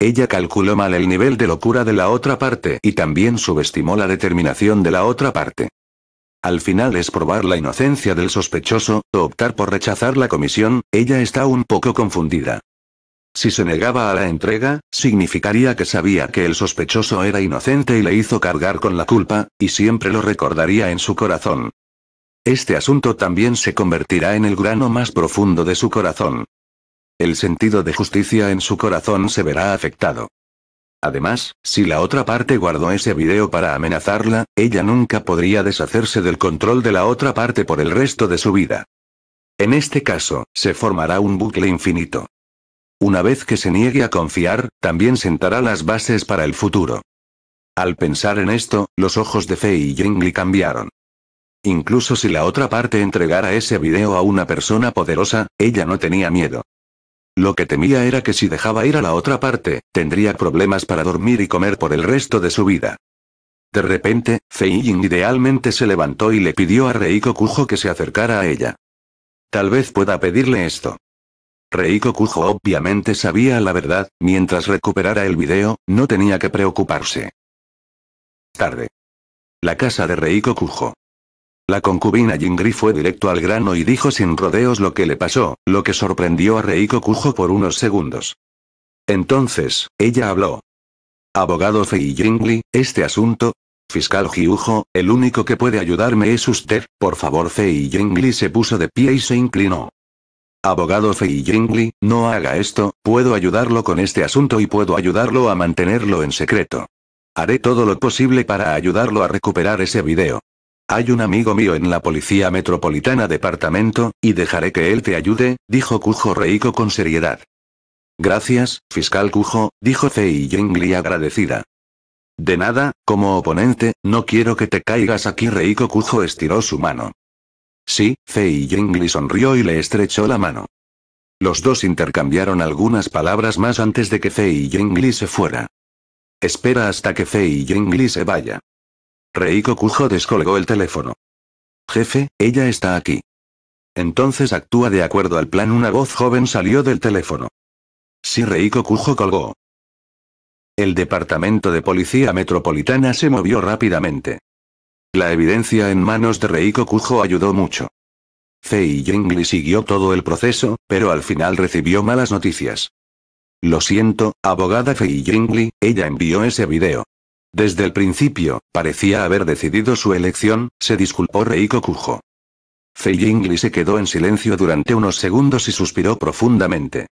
Ella calculó mal el nivel de locura de la otra parte y también subestimó la determinación de la otra parte. Al final es probar la inocencia del sospechoso, o optar por rechazar la comisión, ella está un poco confundida. Si se negaba a la entrega, significaría que sabía que el sospechoso era inocente y le hizo cargar con la culpa, y siempre lo recordaría en su corazón. Este asunto también se convertirá en el grano más profundo de su corazón. El sentido de justicia en su corazón se verá afectado. Además, si la otra parte guardó ese video para amenazarla, ella nunca podría deshacerse del control de la otra parte por el resto de su vida. En este caso, se formará un bucle infinito. Una vez que se niegue a confiar, también sentará las bases para el futuro. Al pensar en esto, los ojos de Fei y Jingli cambiaron. Incluso si la otra parte entregara ese video a una persona poderosa, ella no tenía miedo. Lo que temía era que si dejaba ir a la otra parte, tendría problemas para dormir y comer por el resto de su vida. De repente, Fei Ying idealmente se levantó y le pidió a Reiko Kujo que se acercara a ella. Tal vez pueda pedirle esto. Reiko Kujo obviamente sabía la verdad, mientras recuperara el video, no tenía que preocuparse. Tarde. La casa de Reiko Kujo. La concubina Jingri fue directo al grano y dijo sin rodeos lo que le pasó, lo que sorprendió a Reiko Kujo por unos segundos. Entonces, ella habló. Abogado Fei Jingli, este asunto, Fiscal Hyujo, el único que puede ayudarme es usted, por favor. Fei Jingli se puso de pie y se inclinó. Abogado Fei Jingli, no haga esto, puedo ayudarlo con este asunto y puedo ayudarlo a mantenerlo en secreto. Haré todo lo posible para ayudarlo a recuperar ese video. Hay un amigo mío en la Policía Metropolitana Departamento, y dejaré que él te ayude, dijo Cujo Reiko con seriedad. Gracias, fiscal Cujo, dijo Fei Yengli agradecida. De nada, como oponente, no quiero que te caigas aquí. Reiko Kujo estiró su mano. Sí, Fei Yengli sonrió y le estrechó la mano. Los dos intercambiaron algunas palabras más antes de que Fei Yengli se fuera. Espera hasta que Fei Yengli se vaya. Reiko Kujo descolgó el teléfono. Jefe, ella está aquí. Entonces actúa de acuerdo al plan. Una voz joven salió del teléfono. Si sí, Reiko Kujo colgó. El departamento de policía metropolitana se movió rápidamente. La evidencia en manos de Reiko Kujo ayudó mucho. Fei Yingli siguió todo el proceso, pero al final recibió malas noticias. Lo siento, abogada Fei Yingli. ella envió ese video. Desde el principio, parecía haber decidido su elección, se disculpó Reiko Kujo. Fei Yingli se quedó en silencio durante unos segundos y suspiró profundamente.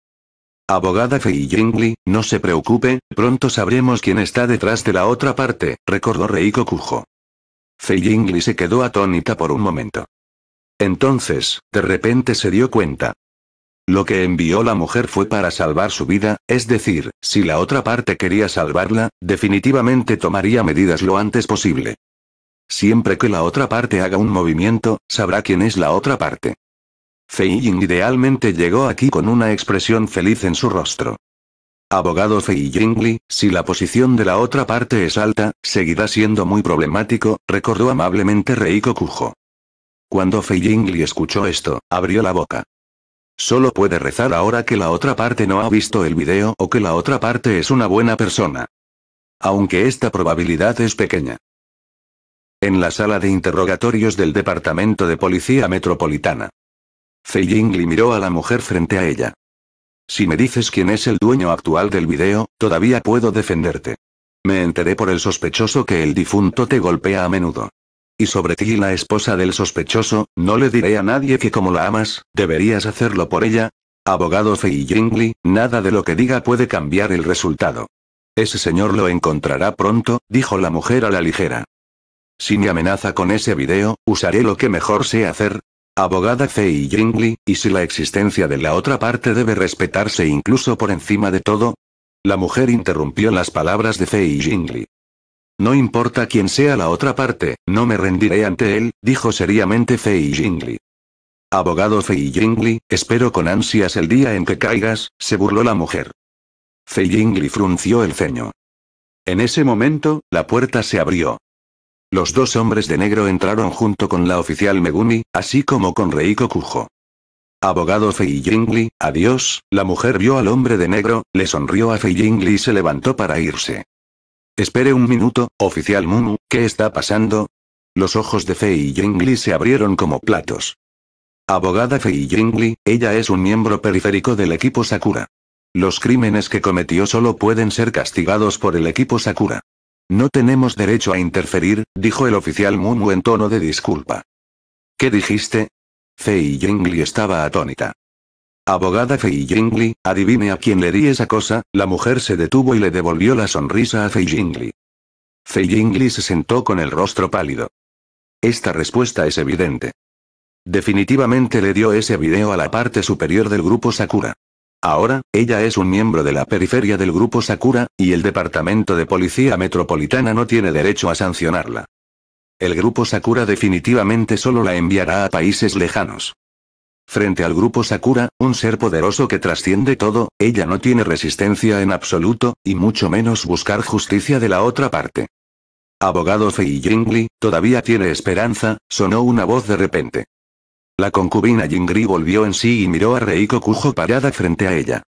Abogada Fei Yingli, no se preocupe, pronto sabremos quién está detrás de la otra parte, recordó Reiko Kujo. Fei Yingli se quedó atónita por un momento. Entonces, de repente se dio cuenta, lo que envió la mujer fue para salvar su vida, es decir, si la otra parte quería salvarla, definitivamente tomaría medidas lo antes posible. Siempre que la otra parte haga un movimiento, sabrá quién es la otra parte. Fei Ying idealmente llegó aquí con una expresión feliz en su rostro. Abogado Fei Yingli, si la posición de la otra parte es alta, seguirá siendo muy problemático, recordó amablemente Reiko Kujo. Cuando Fei Yingli escuchó esto, abrió la boca. Solo puede rezar ahora que la otra parte no ha visto el video o que la otra parte es una buena persona. Aunque esta probabilidad es pequeña. En la sala de interrogatorios del Departamento de Policía Metropolitana. Fei Yingli miró a la mujer frente a ella. Si me dices quién es el dueño actual del video, todavía puedo defenderte. Me enteré por el sospechoso que el difunto te golpea a menudo. Y sobre ti y la esposa del sospechoso, no le diré a nadie que como la amas, deberías hacerlo por ella. Abogado Fei Jingli, nada de lo que diga puede cambiar el resultado. Ese señor lo encontrará pronto, dijo la mujer a la ligera. Si me amenaza con ese video, usaré lo que mejor sé hacer. Abogada Fei Jingli, ¿y si la existencia de la otra parte debe respetarse incluso por encima de todo? La mujer interrumpió las palabras de Fei Jingli. No importa quién sea la otra parte, no me rendiré ante él, dijo seriamente Fei Jingli. Abogado Fei Jingli, espero con ansias el día en que caigas, se burló la mujer. Fei Jingli frunció el ceño. En ese momento, la puerta se abrió. Los dos hombres de negro entraron junto con la oficial Megumi, así como con Reiko Kujo. Abogado Fei Jingli, adiós, la mujer vio al hombre de negro, le sonrió a Fei Jingli y se levantó para irse. Espere un minuto, oficial Mumu, ¿qué está pasando? Los ojos de Fei Jingli se abrieron como platos. Abogada Fei Jingli, ella es un miembro periférico del equipo Sakura. Los crímenes que cometió solo pueden ser castigados por el equipo Sakura. No tenemos derecho a interferir, dijo el oficial Mumu en tono de disculpa. ¿Qué dijiste? Fei Jingli estaba atónita. Abogada Fei Jingli adivine a quién le di esa cosa, la mujer se detuvo y le devolvió la sonrisa a Fei Fei Jingli se sentó con el rostro pálido. Esta respuesta es evidente. Definitivamente le dio ese video a la parte superior del grupo Sakura. Ahora, ella es un miembro de la periferia del grupo Sakura, y el Departamento de Policía Metropolitana no tiene derecho a sancionarla. El grupo Sakura definitivamente solo la enviará a países lejanos. Frente al grupo Sakura, un ser poderoso que trasciende todo, ella no tiene resistencia en absoluto, y mucho menos buscar justicia de la otra parte. Abogado Fei Jingli, todavía tiene esperanza, sonó una voz de repente. La concubina Jingri volvió en sí y miró a Reiko Kujo parada frente a ella.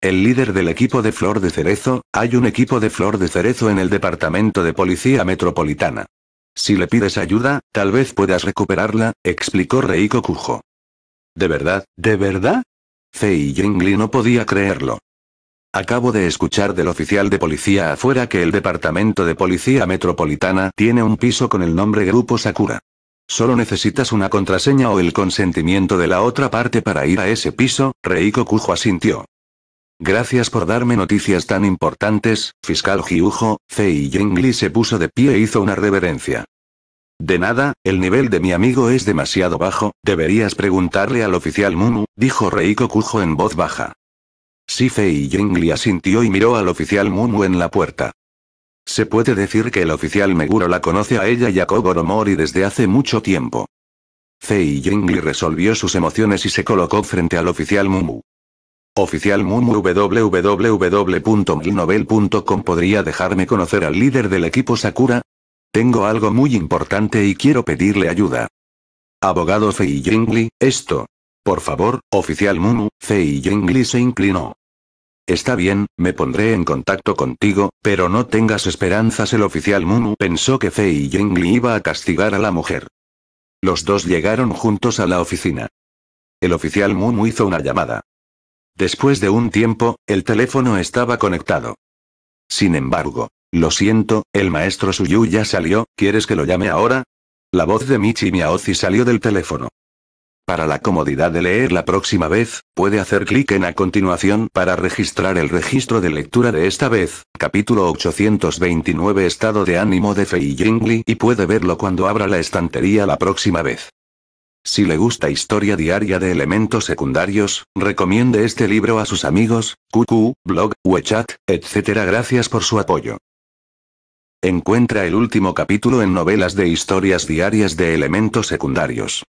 El líder del equipo de Flor de Cerezo, hay un equipo de Flor de Cerezo en el Departamento de Policía Metropolitana. Si le pides ayuda, tal vez puedas recuperarla, explicó Reiko Kujo. ¿De verdad? ¿De verdad? Fei Yingli no podía creerlo. Acabo de escuchar del oficial de policía afuera que el departamento de policía metropolitana tiene un piso con el nombre Grupo Sakura. Solo necesitas una contraseña o el consentimiento de la otra parte para ir a ese piso, Reiko Kujo asintió. Gracias por darme noticias tan importantes, fiscal Hyujo, Fei Yingli se puso de pie e hizo una reverencia. De nada, el nivel de mi amigo es demasiado bajo, deberías preguntarle al oficial Mumu, dijo Reiko Kujo en voz baja. Fei Yingli asintió y miró al oficial Mumu en la puerta. Se puede decir que el oficial Meguro la conoce a ella y a Kogoro Mori desde hace mucho tiempo. Fei Yingli resolvió sus emociones y se colocó frente al oficial Mumu. Oficial Mumu www.milnovel.com podría dejarme conocer al líder del equipo Sakura, tengo algo muy importante y quiero pedirle ayuda. Abogado Fei Jingli, esto. Por favor, oficial Munu, Fei Yingli se inclinó. Está bien, me pondré en contacto contigo, pero no tengas esperanzas. El oficial Munu pensó que Fei Yingli iba a castigar a la mujer. Los dos llegaron juntos a la oficina. El oficial Munu hizo una llamada. Después de un tiempo, el teléfono estaba conectado. Sin embargo, lo siento, el maestro Suyu ya salió, ¿quieres que lo llame ahora? La voz de Michi Miaozi salió del teléfono. Para la comodidad de leer la próxima vez, puede hacer clic en a continuación para registrar el registro de lectura de esta vez, capítulo 829 Estado de ánimo de Fei Yingli y puede verlo cuando abra la estantería la próxima vez. Si le gusta historia diaria de elementos secundarios, recomiende este libro a sus amigos, QQ, blog, WeChat, etc. Gracias por su apoyo. Encuentra el último capítulo en Novelas de Historias Diarias de Elementos Secundarios.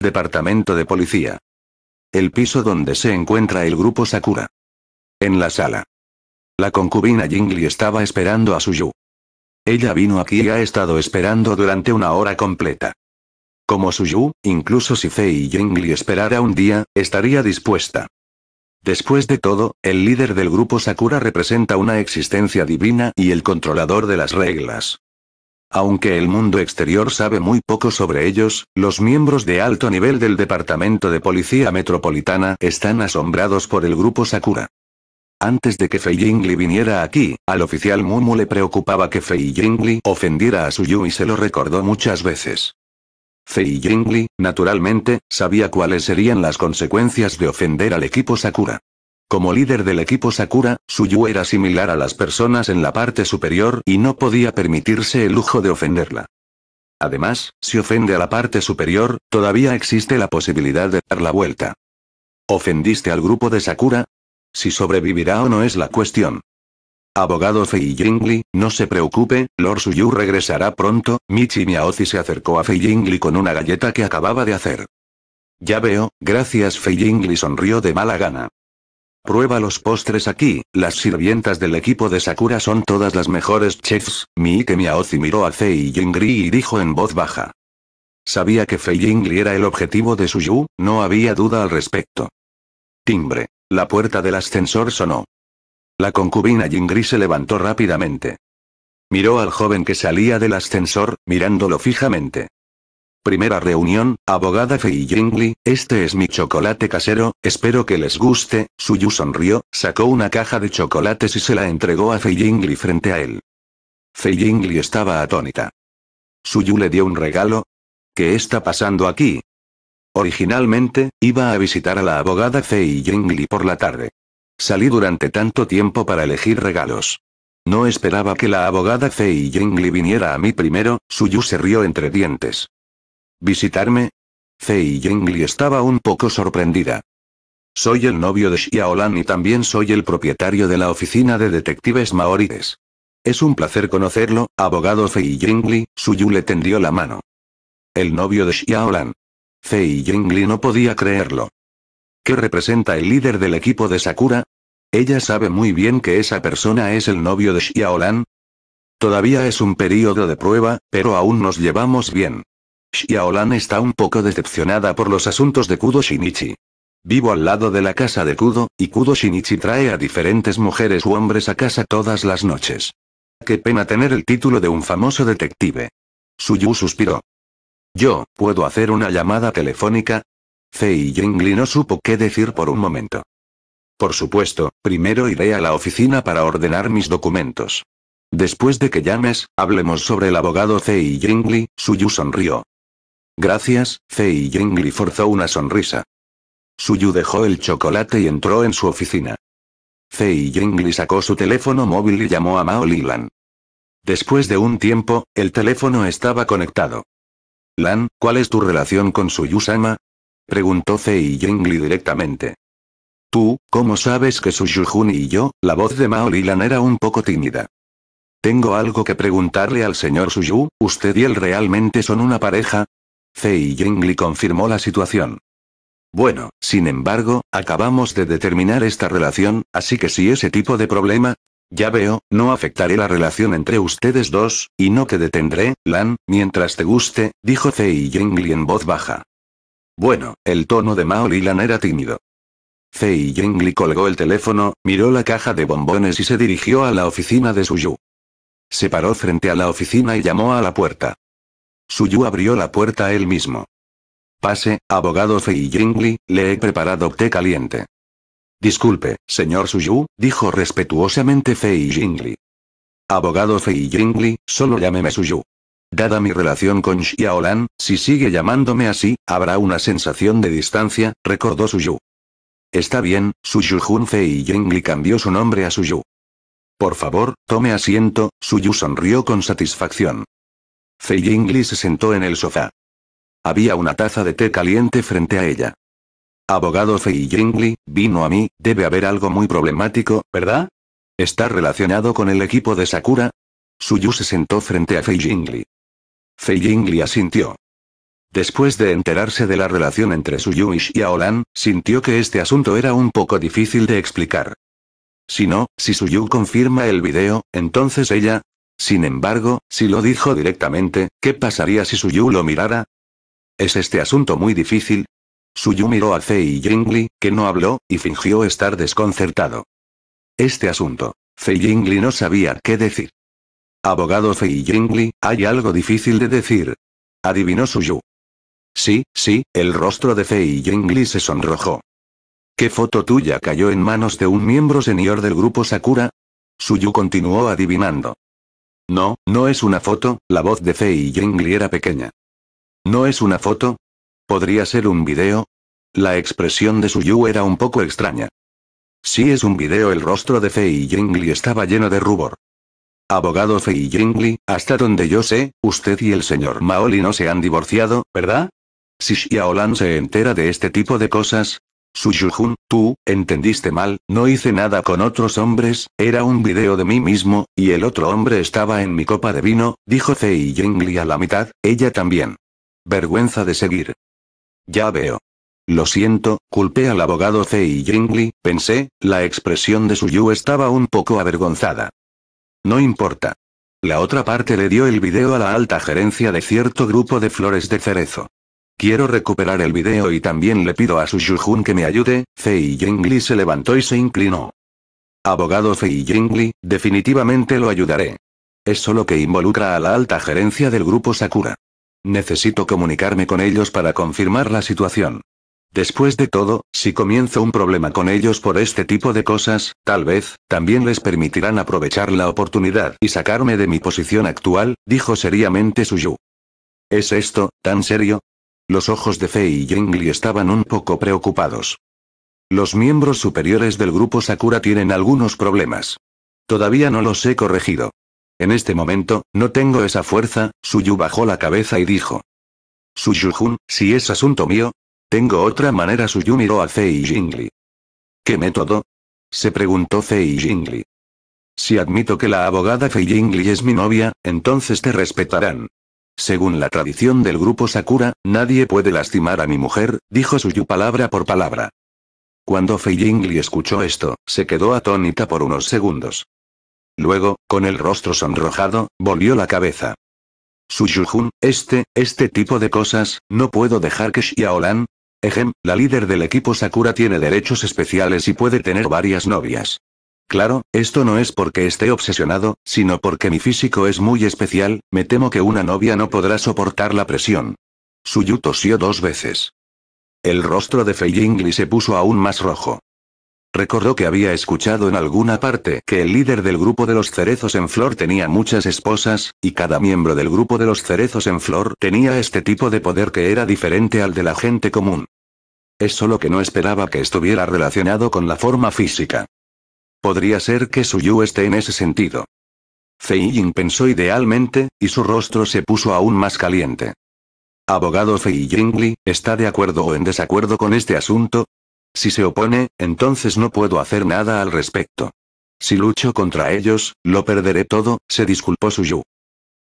Departamento de Policía. El piso donde se encuentra el grupo Sakura. En la sala. La concubina Jingli estaba esperando a Suyu. Ella vino aquí y ha estado esperando durante una hora completa. Como Suyu, incluso si Fei y Jingli esperara un día, estaría dispuesta. Después de todo, el líder del grupo Sakura representa una existencia divina y el controlador de las reglas. Aunque el mundo exterior sabe muy poco sobre ellos, los miembros de alto nivel del Departamento de Policía Metropolitana están asombrados por el grupo Sakura. Antes de que Fei Yingli viniera aquí, al oficial Mumu le preocupaba que Fei Yingli ofendiera a Suyu y se lo recordó muchas veces. Fei Jingli, naturalmente, sabía cuáles serían las consecuencias de ofender al equipo Sakura. Como líder del equipo Sakura, Suyu era similar a las personas en la parte superior y no podía permitirse el lujo de ofenderla. Además, si ofende a la parte superior, todavía existe la posibilidad de dar la vuelta. ¿Ofendiste al grupo de Sakura? Si sobrevivirá o no es la cuestión. Abogado Fei Yingli, no se preocupe, Lord Suyu regresará pronto, Michi Miaozi se acercó a Fei Yingli con una galleta que acababa de hacer. Ya veo, gracias Fei Yingli sonrió de mala gana. Prueba los postres aquí, las sirvientas del equipo de Sakura son todas las mejores chefs, Miike Miaozi miró a Fei Yingli y dijo en voz baja. Sabía que Fei Yingli era el objetivo de Suyu, no había duda al respecto. Timbre. La puerta del ascensor sonó. La concubina Jingri se levantó rápidamente. Miró al joven que salía del ascensor, mirándolo fijamente. Primera reunión, abogada Fei Jingli, este es mi chocolate casero, espero que les guste, Suyu sonrió, sacó una caja de chocolates y se la entregó a Fei Jingli frente a él. Fei Jingli estaba atónita. Suyu le dio un regalo. ¿Qué está pasando aquí? Originalmente, iba a visitar a la abogada Fei Jingli por la tarde. Salí durante tanto tiempo para elegir regalos. No esperaba que la abogada Fei Yingli viniera a mí primero, Suyu se rió entre dientes. ¿Visitarme? Fei Jingli estaba un poco sorprendida. Soy el novio de Xiaolan y también soy el propietario de la oficina de detectives maorides. Es un placer conocerlo, abogado Fei Yingli, Suyu le tendió la mano. El novio de Xiaolan. Fei Jingli no podía creerlo. ¿Qué representa el líder del equipo de Sakura? Ella sabe muy bien que esa persona es el novio de Xiaolan. Todavía es un periodo de prueba, pero aún nos llevamos bien. Xiaolan está un poco decepcionada por los asuntos de Kudo Shinichi. Vivo al lado de la casa de Kudo, y Kudo Shinichi trae a diferentes mujeres u hombres a casa todas las noches. Qué pena tener el título de un famoso detective. Suyu suspiró. Yo, ¿puedo hacer una llamada telefónica? Fei Yingli no supo qué decir por un momento. Por supuesto, primero iré a la oficina para ordenar mis documentos. Después de que llames, hablemos sobre el abogado Fei Jingli, Suyu sonrió. Gracias, Fei Jingli forzó una sonrisa. Suyu dejó el chocolate y entró en su oficina. Fei Jingli sacó su teléfono móvil y llamó a Mao Lan. Después de un tiempo, el teléfono estaba conectado. Lan, ¿cuál es tu relación con Suyu-sama? Preguntó Fei Jingli directamente. Tú, ¿cómo sabes que Su Jun y yo? La voz de Mao Lilan era un poco tímida. Tengo algo que preguntarle al señor Yu, ¿usted y él realmente son una pareja? Fei Yingli confirmó la situación. Bueno, sin embargo, acabamos de determinar esta relación, así que si ese tipo de problema... Ya veo, no afectaré la relación entre ustedes dos, y no te detendré, Lan, mientras te guste, dijo Fei Yingli en voz baja. Bueno, el tono de Mao Lilan era tímido. Fei Yingli colgó el teléfono, miró la caja de bombones y se dirigió a la oficina de Yu. Se paró frente a la oficina y llamó a la puerta. Yu abrió la puerta él mismo. Pase, abogado Fei Yingli, le he preparado té caliente. Disculpe, señor Yu, dijo respetuosamente Fei Yingli. Abogado Fei Jingli, solo llámeme Suyu. Dada mi relación con Xiaolan, si sigue llamándome así, habrá una sensación de distancia, recordó Suyu. Está bien, Suyu Junfei y Yingli cambió su nombre a Suyu. Por favor, tome asiento, Suyu sonrió con satisfacción. Fei Yingli se sentó en el sofá. Había una taza de té caliente frente a ella. Abogado Fei Yingli, vino a mí, debe haber algo muy problemático, ¿verdad? ¿Está relacionado con el equipo de Sakura? Suyu se sentó frente a Fei Yingli. Fei Yingli asintió. Después de enterarse de la relación entre Su Suyu y Aolan, sintió que este asunto era un poco difícil de explicar. Si no, si Suyu confirma el video, entonces ella... Sin embargo, si lo dijo directamente, ¿qué pasaría si Suyu lo mirara? ¿Es este asunto muy difícil? Yu miró a Fei Yingli, que no habló, y fingió estar desconcertado. Este asunto. Fei Yingli no sabía qué decir. Abogado Fei Yingli, hay algo difícil de decir. Adivinó Suyu. Sí, sí, el rostro de Fei Yingli se sonrojó. ¿Qué foto tuya cayó en manos de un miembro senior del grupo Sakura? Suyu continuó adivinando. No, no es una foto, la voz de Fei Yingli era pequeña. ¿No es una foto? ¿Podría ser un video? La expresión de Suyu era un poco extraña. Si es un video el rostro de Fei Yingli estaba lleno de rubor. Abogado Fei Yingli, hasta donde yo sé, usted y el señor Maoli no se han divorciado, ¿verdad? Si Xiaolan se entera de este tipo de cosas, Su Jun, tú, entendiste mal, no hice nada con otros hombres, era un video de mí mismo, y el otro hombre estaba en mi copa de vino, dijo Fei Yingli a la mitad, ella también. Vergüenza de seguir. Ya veo. Lo siento, culpé al abogado Fei Yingli, pensé, la expresión de Su Yu estaba un poco avergonzada. No importa. La otra parte le dio el video a la alta gerencia de cierto grupo de flores de cerezo. Quiero recuperar el video y también le pido a su Yu-Jun que me ayude. Fei Jingli se levantó y se inclinó. Abogado Fei Jingli, definitivamente lo ayudaré. Es solo que involucra a la alta gerencia del grupo Sakura. Necesito comunicarme con ellos para confirmar la situación. Después de todo, si comienzo un problema con ellos por este tipo de cosas, tal vez, también les permitirán aprovechar la oportunidad y sacarme de mi posición actual, dijo seriamente su Suyu. ¿Es esto, tan serio? Los ojos de Fei y Jingli estaban un poco preocupados. Los miembros superiores del grupo Sakura tienen algunos problemas. Todavía no los he corregido. En este momento, no tengo esa fuerza, Suyu bajó la cabeza y dijo. suyu Jun, si es asunto mío, tengo otra manera. Suyu miró a Fei y Jingli. ¿Qué método? Se preguntó Fei y Jingli. Si admito que la abogada Fei Jingli es mi novia, entonces te respetarán. Según la tradición del grupo Sakura, nadie puede lastimar a mi mujer, dijo Suyu palabra por palabra. Cuando Fei Yingli escuchó esto, se quedó atónita por unos segundos. Luego, con el rostro sonrojado, volvió la cabeza. Jun, este, este tipo de cosas, no puedo dejar que Xiaolan. Ejem, la líder del equipo Sakura tiene derechos especiales y puede tener varias novias. Claro, esto no es porque esté obsesionado, sino porque mi físico es muy especial, me temo que una novia no podrá soportar la presión. Suyu tosió dos veces. El rostro de Fei se puso aún más rojo. Recordó que había escuchado en alguna parte que el líder del grupo de los cerezos en flor tenía muchas esposas, y cada miembro del grupo de los cerezos en flor tenía este tipo de poder que era diferente al de la gente común. Es solo que no esperaba que estuviera relacionado con la forma física. Podría ser que Suyu esté en ese sentido. Fei Ying pensó idealmente, y su rostro se puso aún más caliente. Abogado Fei Yingli, ¿está de acuerdo o en desacuerdo con este asunto? Si se opone, entonces no puedo hacer nada al respecto. Si lucho contra ellos, lo perderé todo, se disculpó Suyu.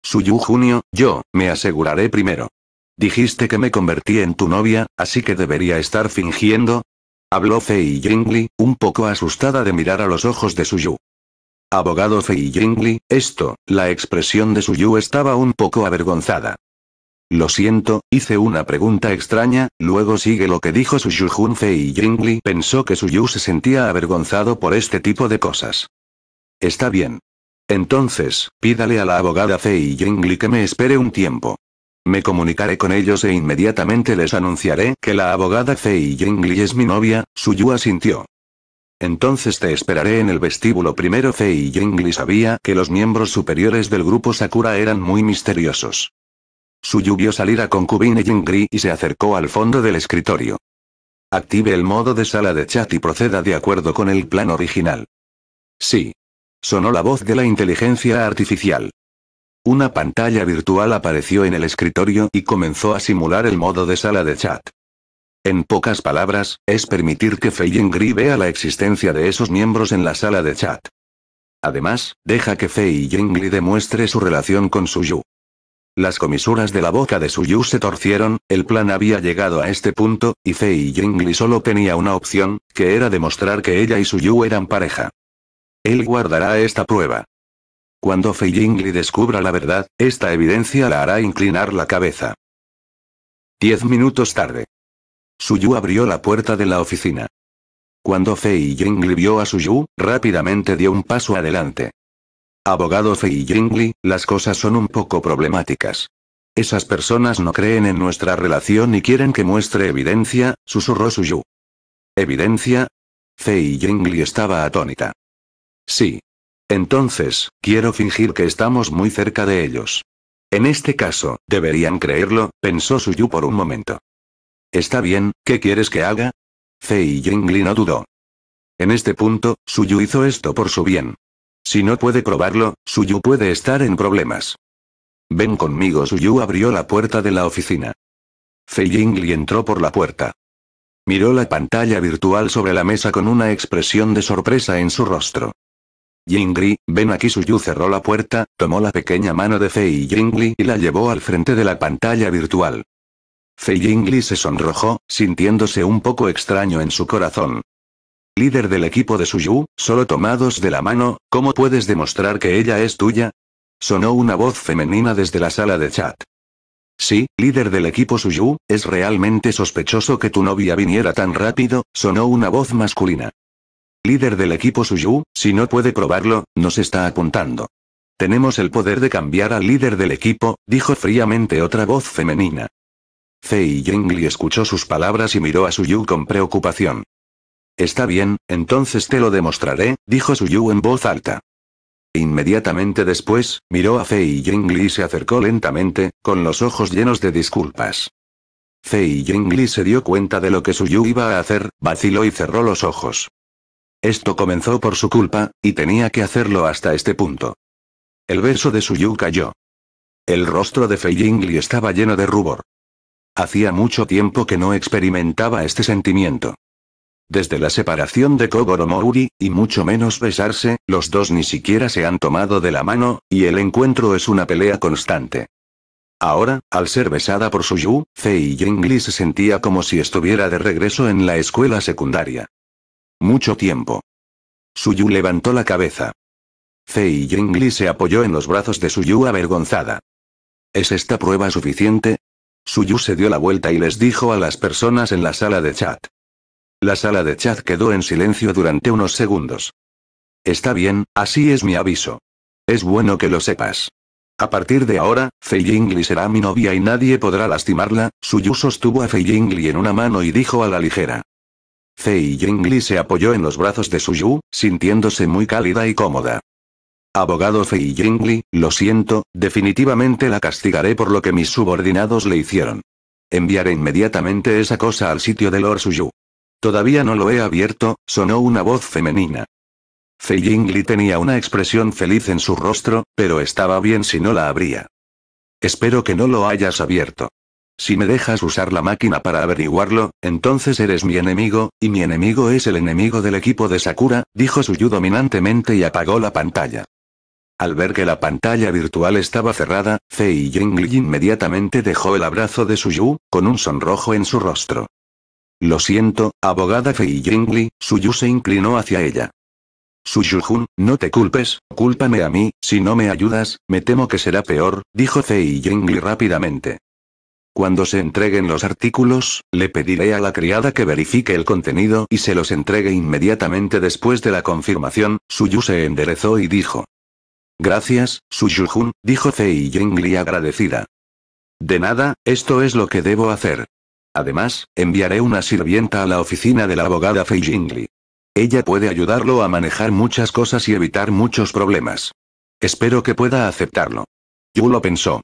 Suyu Junio, yo, me aseguraré primero. Dijiste que me convertí en tu novia, así que debería estar fingiendo, Habló Fei Jingli, un poco asustada de mirar a los ojos de Su Yu. Abogado Fei Jingli, esto, la expresión de Su Yu estaba un poco avergonzada. Lo siento, hice una pregunta extraña, luego sigue lo que dijo Yu Jun Fei Jingli pensó que Su Yu se sentía avergonzado por este tipo de cosas. Está bien. Entonces, pídale a la abogada Fei Jingli que me espere un tiempo. Me comunicaré con ellos e inmediatamente les anunciaré que la abogada Fei Yingli es mi novia, Suyu asintió. Entonces te esperaré en el vestíbulo primero Fei Yingli sabía que los miembros superiores del grupo Sakura eran muy misteriosos. Suyu vio salir a concubine Jingli y se acercó al fondo del escritorio. Active el modo de sala de chat y proceda de acuerdo con el plan original. Sí. Sonó la voz de la inteligencia artificial. Una pantalla virtual apareció en el escritorio y comenzó a simular el modo de sala de chat. En pocas palabras, es permitir que Fei Feiyengri vea la existencia de esos miembros en la sala de chat. Además, deja que Fei Jingli demuestre su relación con Su Yu. Las comisuras de la boca de Su Yu se torcieron, el plan había llegado a este punto, y Fei Jingli solo tenía una opción, que era demostrar que ella y Su Yu eran pareja. Él guardará esta prueba. Cuando Fei Yingli descubra la verdad, esta evidencia la hará inclinar la cabeza. Diez minutos tarde. Yu abrió la puerta de la oficina. Cuando Fei Yingli vio a Yu, rápidamente dio un paso adelante. Abogado Fei Yingli, las cosas son un poco problemáticas. Esas personas no creen en nuestra relación y quieren que muestre evidencia, susurró Yu. ¿Evidencia? Fei Yingli estaba atónita. Sí, entonces, quiero fingir que estamos muy cerca de ellos. En este caso, deberían creerlo, pensó Suyu por un momento. Está bien, ¿qué quieres que haga? Fei Jingli no dudó. En este punto, Suyu hizo esto por su bien. Si no puede probarlo, Suyu puede estar en problemas. Ven conmigo, Suyu abrió la puerta de la oficina. Fei Yingli entró por la puerta. Miró la pantalla virtual sobre la mesa con una expresión de sorpresa en su rostro. Jingri, ven aquí Suyu cerró la puerta, tomó la pequeña mano de Fei Jingli y la llevó al frente de la pantalla virtual. Fei Jingli se sonrojó, sintiéndose un poco extraño en su corazón. Líder del equipo de Suyu, solo tomados de la mano, ¿cómo puedes demostrar que ella es tuya? Sonó una voz femenina desde la sala de chat. Sí, líder del equipo Suyu, es realmente sospechoso que tu novia viniera tan rápido, sonó una voz masculina líder del equipo Suyu, si no puede probarlo, nos está apuntando. Tenemos el poder de cambiar al líder del equipo, dijo fríamente otra voz femenina. Fei Yengli escuchó sus palabras y miró a Suyu con preocupación. Está bien, entonces te lo demostraré, dijo Suyu en voz alta. Inmediatamente después, miró a Fei Yengli y se acercó lentamente, con los ojos llenos de disculpas. Fei Yengli se dio cuenta de lo que Yu iba a hacer, vaciló y cerró los ojos. Esto comenzó por su culpa, y tenía que hacerlo hasta este punto. El beso de Suyu cayó. El rostro de Fei Yingli estaba lleno de rubor. Hacía mucho tiempo que no experimentaba este sentimiento. Desde la separación de Kogoro Mouri, y mucho menos besarse, los dos ni siquiera se han tomado de la mano, y el encuentro es una pelea constante. Ahora, al ser besada por Suyu, Fei Yingli se sentía como si estuviera de regreso en la escuela secundaria. Mucho tiempo. Suyu levantó la cabeza. Fei Yingli se apoyó en los brazos de Suyu avergonzada. ¿Es esta prueba suficiente? Suyu se dio la vuelta y les dijo a las personas en la sala de chat. La sala de chat quedó en silencio durante unos segundos. Está bien, así es mi aviso. Es bueno que lo sepas. A partir de ahora, Fei Yingli será mi novia y nadie podrá lastimarla, Suyu sostuvo a Fei Yingli en una mano y dijo a la ligera. Fei Yingli se apoyó en los brazos de Su Yu, sintiéndose muy cálida y cómoda. Abogado Fei Yingli, lo siento, definitivamente la castigaré por lo que mis subordinados le hicieron. Enviaré inmediatamente esa cosa al sitio de Lord Suyu. Todavía no lo he abierto, sonó una voz femenina. Fei Yingli tenía una expresión feliz en su rostro, pero estaba bien si no la abría. Espero que no lo hayas abierto. Si me dejas usar la máquina para averiguarlo, entonces eres mi enemigo, y mi enemigo es el enemigo del equipo de Sakura, dijo Suyu dominantemente y apagó la pantalla. Al ver que la pantalla virtual estaba cerrada, Fei Yingli inmediatamente dejó el abrazo de Suyu, con un sonrojo en su rostro. Lo siento, abogada Fei Yingli, Suyu se inclinó hacia ella. suyu Jun, no te culpes, cúlpame a mí, si no me ayudas, me temo que será peor, dijo Fei Yingli rápidamente. Cuando se entreguen los artículos, le pediré a la criada que verifique el contenido y se los entregue inmediatamente después de la confirmación, Suyu se enderezó y dijo. Gracias, Su Jun". dijo Fei Jingli agradecida. De nada, esto es lo que debo hacer. Además, enviaré una sirvienta a la oficina de la abogada Fei Jingli. Ella puede ayudarlo a manejar muchas cosas y evitar muchos problemas. Espero que pueda aceptarlo. Yu lo pensó.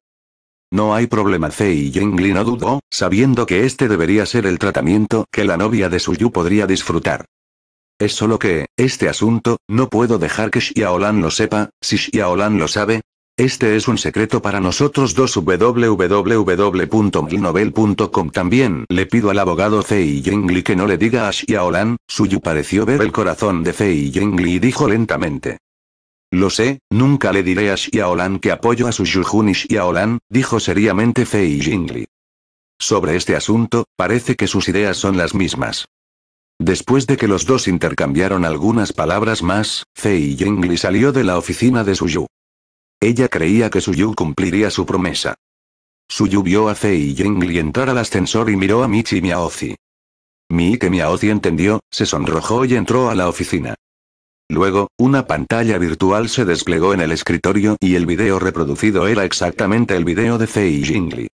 No hay problema. Fei Jingli no dudó, sabiendo que este debería ser el tratamiento que la novia de Su Yu podría disfrutar. Es solo que, este asunto, no puedo dejar que Xiaolan lo sepa, si Xiaolan lo sabe. Este es un secreto para nosotros dos www.milnovel.com También le pido al abogado Fei Jingli que no le diga a Xiaolan, Yu pareció ver el corazón de Fei Yingli y dijo lentamente. Lo sé, nunca le diré a Xiaolan que apoyo a su Shujun y Xiaolan, dijo seriamente Fei Jingli. Sobre este asunto, parece que sus ideas son las mismas. Después de que los dos intercambiaron algunas palabras más, Fei Jingli salió de la oficina de Suyu. Ella creía que Suyu cumpliría su promesa. Su Yu vio a Fei Jingli entrar al ascensor y miró a Michi Miaozi. que Miaozi entendió, se sonrojó y entró a la oficina. Luego, una pantalla virtual se desplegó en el escritorio y el video reproducido era exactamente el video de Fei Jingli.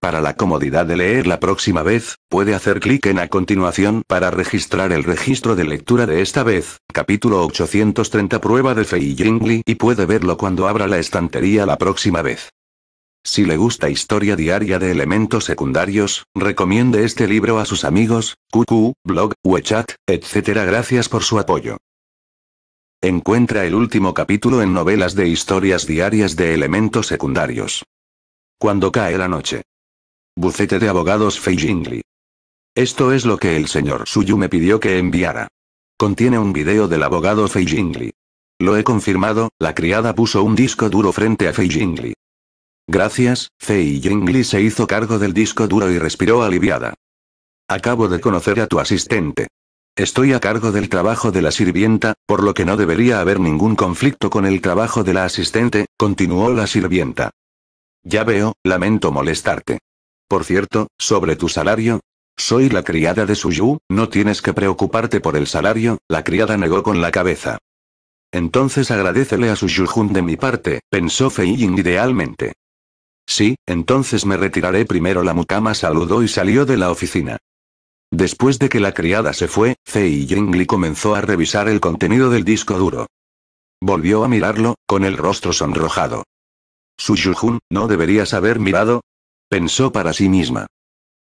Para la comodidad de leer la próxima vez, puede hacer clic en a continuación para registrar el registro de lectura de esta vez, capítulo 830 prueba de Fei Jingli y puede verlo cuando abra la estantería la próxima vez. Si le gusta historia diaria de elementos secundarios, recomiende este libro a sus amigos, QQ, blog, WeChat, etc. Gracias por su apoyo. Encuentra el último capítulo en novelas de historias diarias de elementos secundarios. Cuando cae la noche. Bucete de abogados Feijingli. Esto es lo que el señor Suyu me pidió que enviara. Contiene un video del abogado Feijingli. Lo he confirmado, la criada puso un disco duro frente a Feijingli. Gracias, Feijingli se hizo cargo del disco duro y respiró aliviada. Acabo de conocer a tu asistente. Estoy a cargo del trabajo de la sirvienta, por lo que no debería haber ningún conflicto con el trabajo de la asistente, continuó la sirvienta. Ya veo, lamento molestarte. Por cierto, sobre tu salario. Soy la criada de Suyu, no tienes que preocuparte por el salario, la criada negó con la cabeza. Entonces agradecele a Suyu-jun de mi parte, pensó Fei Ying idealmente. Sí, entonces me retiraré primero. La mucama saludó y salió de la oficina. Después de que la criada se fue, Fei Yingli comenzó a revisar el contenido del disco duro. Volvió a mirarlo, con el rostro sonrojado. Su Zhujun, ¿no deberías haber mirado? Pensó para sí misma.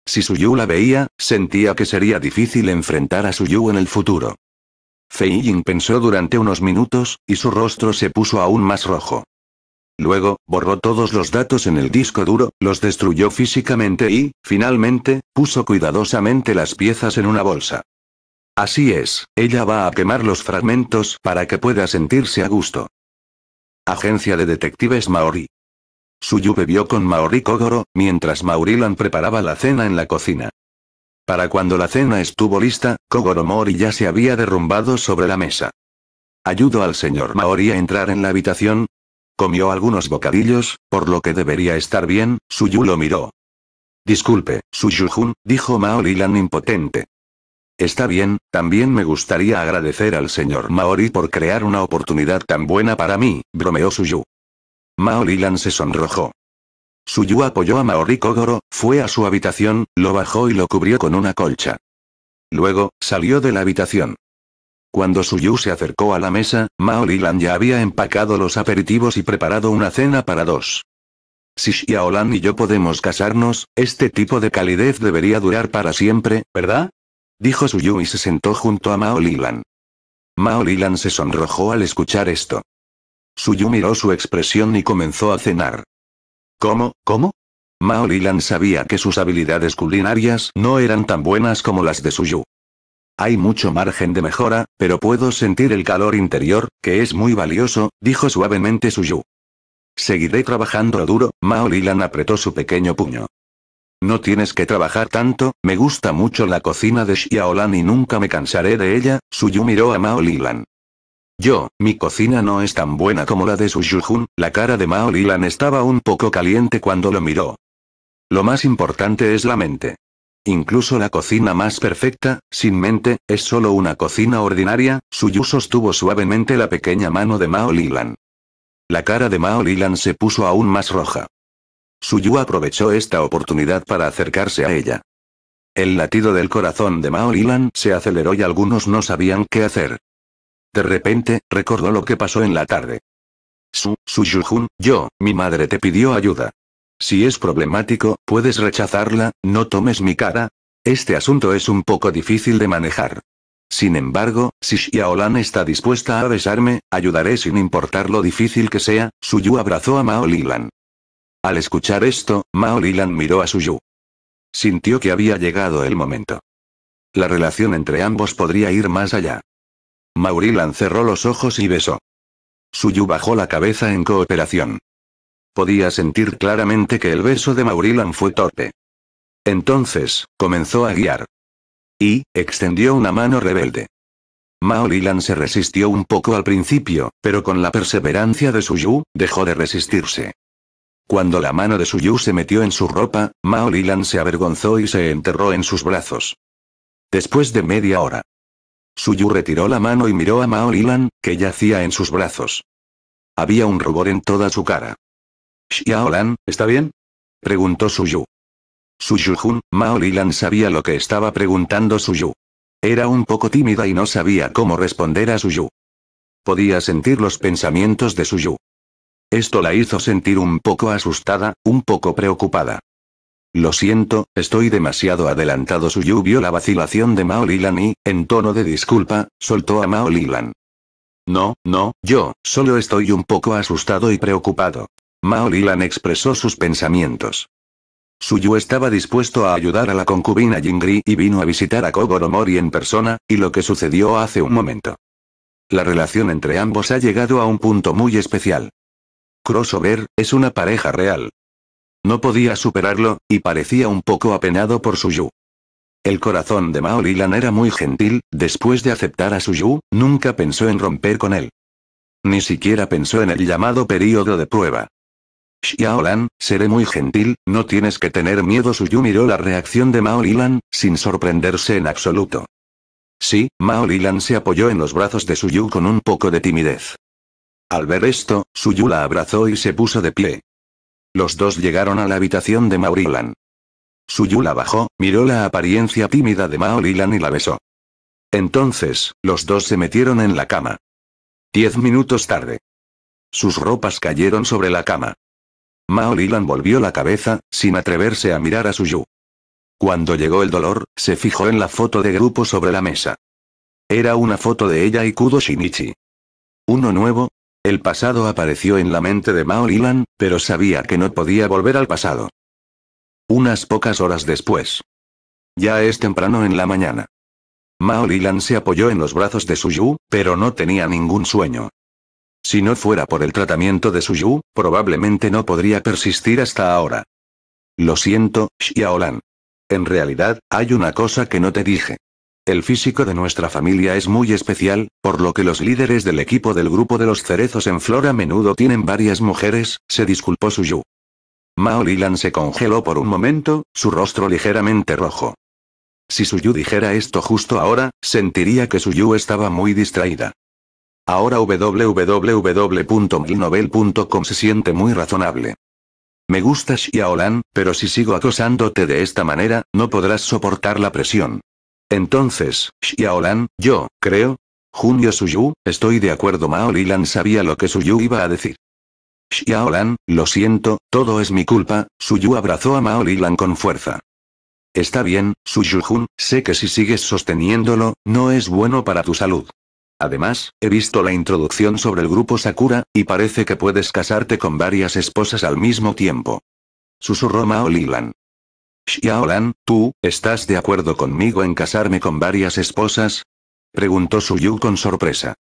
Si Su Yu la veía, sentía que sería difícil enfrentar a Su Yu en el futuro. Fei Ying pensó durante unos minutos, y su rostro se puso aún más rojo. Luego, borró todos los datos en el disco duro, los destruyó físicamente y, finalmente, puso cuidadosamente las piezas en una bolsa. Así es, ella va a quemar los fragmentos para que pueda sentirse a gusto. Agencia de Detectives Maori. Suyu bebió con Maori Kogoro, mientras Maurilan preparaba la cena en la cocina. Para cuando la cena estuvo lista, Kogoro Mori ya se había derrumbado sobre la mesa. Ayudo al señor Maori a entrar en la habitación, Comió algunos bocadillos, por lo que debería estar bien, Suyu lo miró. Disculpe, suyu Jun, dijo Maorilan impotente. Está bien, también me gustaría agradecer al señor Maori por crear una oportunidad tan buena para mí, bromeó Suyu. Maorilan se sonrojó. Suyu apoyó a Maori Kogoro, fue a su habitación, lo bajó y lo cubrió con una colcha. Luego, salió de la habitación. Cuando Suyu se acercó a la mesa, Mao Lilan ya había empacado los aperitivos y preparado una cena para dos. Si Xiaolan y yo podemos casarnos, este tipo de calidez debería durar para siempre, ¿verdad? Dijo Yu y se sentó junto a Mao Lilan. Mao Lilan se sonrojó al escuchar esto. Yu miró su expresión y comenzó a cenar. ¿Cómo, cómo? Mao Lilan sabía que sus habilidades culinarias no eran tan buenas como las de Suyu. Hay mucho margen de mejora, pero puedo sentir el calor interior, que es muy valioso, dijo suavemente Suyu. Seguiré trabajando duro, Mao Lilan apretó su pequeño puño. No tienes que trabajar tanto, me gusta mucho la cocina de Xiaolan y nunca me cansaré de ella, Suyu miró a Mao Lilan. Yo, mi cocina no es tan buena como la de Yu-Jun, la cara de Mao Lilan estaba un poco caliente cuando lo miró. Lo más importante es la mente. Incluso la cocina más perfecta, sin mente, es solo una cocina ordinaria, Suyu sostuvo suavemente la pequeña mano de Mao Lilan. La cara de Mao Lilan se puso aún más roja. Suyu aprovechó esta oportunidad para acercarse a ella. El latido del corazón de Mao Lilan se aceleró y algunos no sabían qué hacer. De repente, recordó lo que pasó en la tarde. Su, Yu-Jun, yo, mi madre te pidió ayuda. Si es problemático, puedes rechazarla, no tomes mi cara. Este asunto es un poco difícil de manejar. Sin embargo, si Xiaolan está dispuesta a besarme, ayudaré sin importar lo difícil que sea, Suyu abrazó a Mao Al escuchar esto, Mao miró a Suyu. Sintió que había llegado el momento. La relación entre ambos podría ir más allá. Maurilan cerró los ojos y besó. Suyu bajó la cabeza en cooperación. Podía sentir claramente que el beso de Maurilan fue torpe. Entonces, comenzó a guiar. Y, extendió una mano rebelde. Maurilan se resistió un poco al principio, pero con la perseverancia de Suyu, dejó de resistirse. Cuando la mano de Suyu se metió en su ropa, maurilan se avergonzó y se enterró en sus brazos. Después de media hora. Suyu retiró la mano y miró a Maolilan, que yacía en sus brazos. Había un rubor en toda su cara. Xiaolan, ¿está bien? Preguntó Suyu. Suyu-jun, Mao Lilan sabía lo que estaba preguntando Suyu. Era un poco tímida y no sabía cómo responder a Suyu. Podía sentir los pensamientos de Suyu. Esto la hizo sentir un poco asustada, un poco preocupada. Lo siento, estoy demasiado adelantado. Suyu vio la vacilación de Mao Lilan y, en tono de disculpa, soltó a Mao Lilan. No, no, yo, solo estoy un poco asustado y preocupado. Mao expresó sus pensamientos. Suyu estaba dispuesto a ayudar a la concubina Jingri y vino a visitar a Kogoromori Mori en persona, y lo que sucedió hace un momento. La relación entre ambos ha llegado a un punto muy especial. Crossover, es una pareja real. No podía superarlo, y parecía un poco apenado por Suyu. El corazón de Mao era muy gentil, después de aceptar a Suyu, nunca pensó en romper con él. Ni siquiera pensó en el llamado período de prueba. Xiaolan, seré muy gentil, no tienes que tener miedo. Suyu miró la reacción de Mao sin sorprenderse en absoluto. Sí, Mao se apoyó en los brazos de Suyu con un poco de timidez. Al ver esto, Suyu la abrazó y se puso de pie. Los dos llegaron a la habitación de Mao Suyu la bajó, miró la apariencia tímida de Mao y la besó. Entonces, los dos se metieron en la cama. Diez minutos tarde. Sus ropas cayeron sobre la cama. Mao Lilan volvió la cabeza, sin atreverse a mirar a Suyu. Cuando llegó el dolor, se fijó en la foto de grupo sobre la mesa. Era una foto de ella y Kudo Shinichi. Uno nuevo. El pasado apareció en la mente de Mao Lilan, pero sabía que no podía volver al pasado. Unas pocas horas después. Ya es temprano en la mañana. Mao Lilan se apoyó en los brazos de Suyu, pero no tenía ningún sueño. Si no fuera por el tratamiento de Suyu, probablemente no podría persistir hasta ahora. Lo siento, Xiaolan. En realidad, hay una cosa que no te dije. El físico de nuestra familia es muy especial, por lo que los líderes del equipo del grupo de los cerezos en flor a menudo tienen varias mujeres, se disculpó Suyu. Yu. Maolilan se congeló por un momento, su rostro ligeramente rojo. Si su Yu dijera esto justo ahora, sentiría que su Yu estaba muy distraída. Ahora www.milnovel.com se siente muy razonable. Me gusta Xiaolan, pero si sigo acosándote de esta manera, no podrás soportar la presión. Entonces, Xiaolan, yo, creo. Junio Suyu, estoy de acuerdo Maolilan sabía lo que Suyu iba a decir. Xiaolan, lo siento, todo es mi culpa, Suyu abrazó a Maolilan con fuerza. Está bien, Suyu-jun, sé que si sigues sosteniéndolo, no es bueno para tu salud. Además, he visto la introducción sobre el grupo Sakura, y parece que puedes casarte con varias esposas al mismo tiempo. Susurró Mao Lilan. Xiaolan, ¿tú, estás de acuerdo conmigo en casarme con varias esposas? Preguntó Suyu con sorpresa.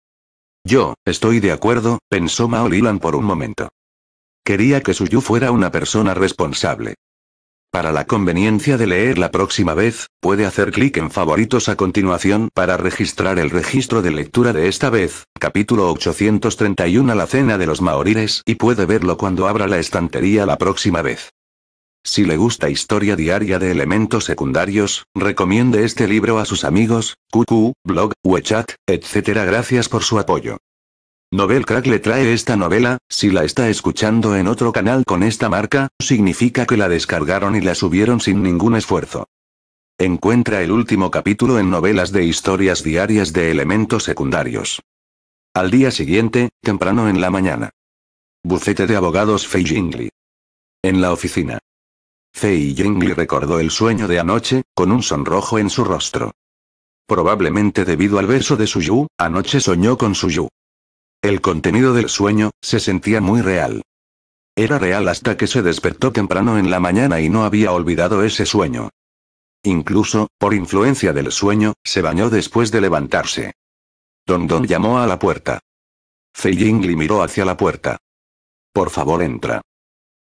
Yo, estoy de acuerdo, pensó Mao Lilan por un momento. Quería que Suyu fuera una persona responsable. Para la conveniencia de leer la próxima vez, puede hacer clic en favoritos a continuación para registrar el registro de lectura de esta vez, capítulo 831 La cena de los maoríes y puede verlo cuando abra la estantería la próxima vez. Si le gusta historia diaria de elementos secundarios, recomiende este libro a sus amigos, QQ, blog, WeChat, etc. Gracias por su apoyo. Novelcrack Crack le trae esta novela, si la está escuchando en otro canal con esta marca, significa que la descargaron y la subieron sin ningún esfuerzo. Encuentra el último capítulo en novelas de historias diarias de elementos secundarios. Al día siguiente, temprano en la mañana. Bucete de abogados Fei Jingli. En la oficina. Fei Jingli recordó el sueño de anoche, con un sonrojo en su rostro. Probablemente debido al beso de su Yu, anoche soñó con su Yu. El contenido del sueño, se sentía muy real. Era real hasta que se despertó temprano en la mañana y no había olvidado ese sueño. Incluso, por influencia del sueño, se bañó después de levantarse. Don Don llamó a la puerta. Fei Yingli miró hacia la puerta. Por favor, entra.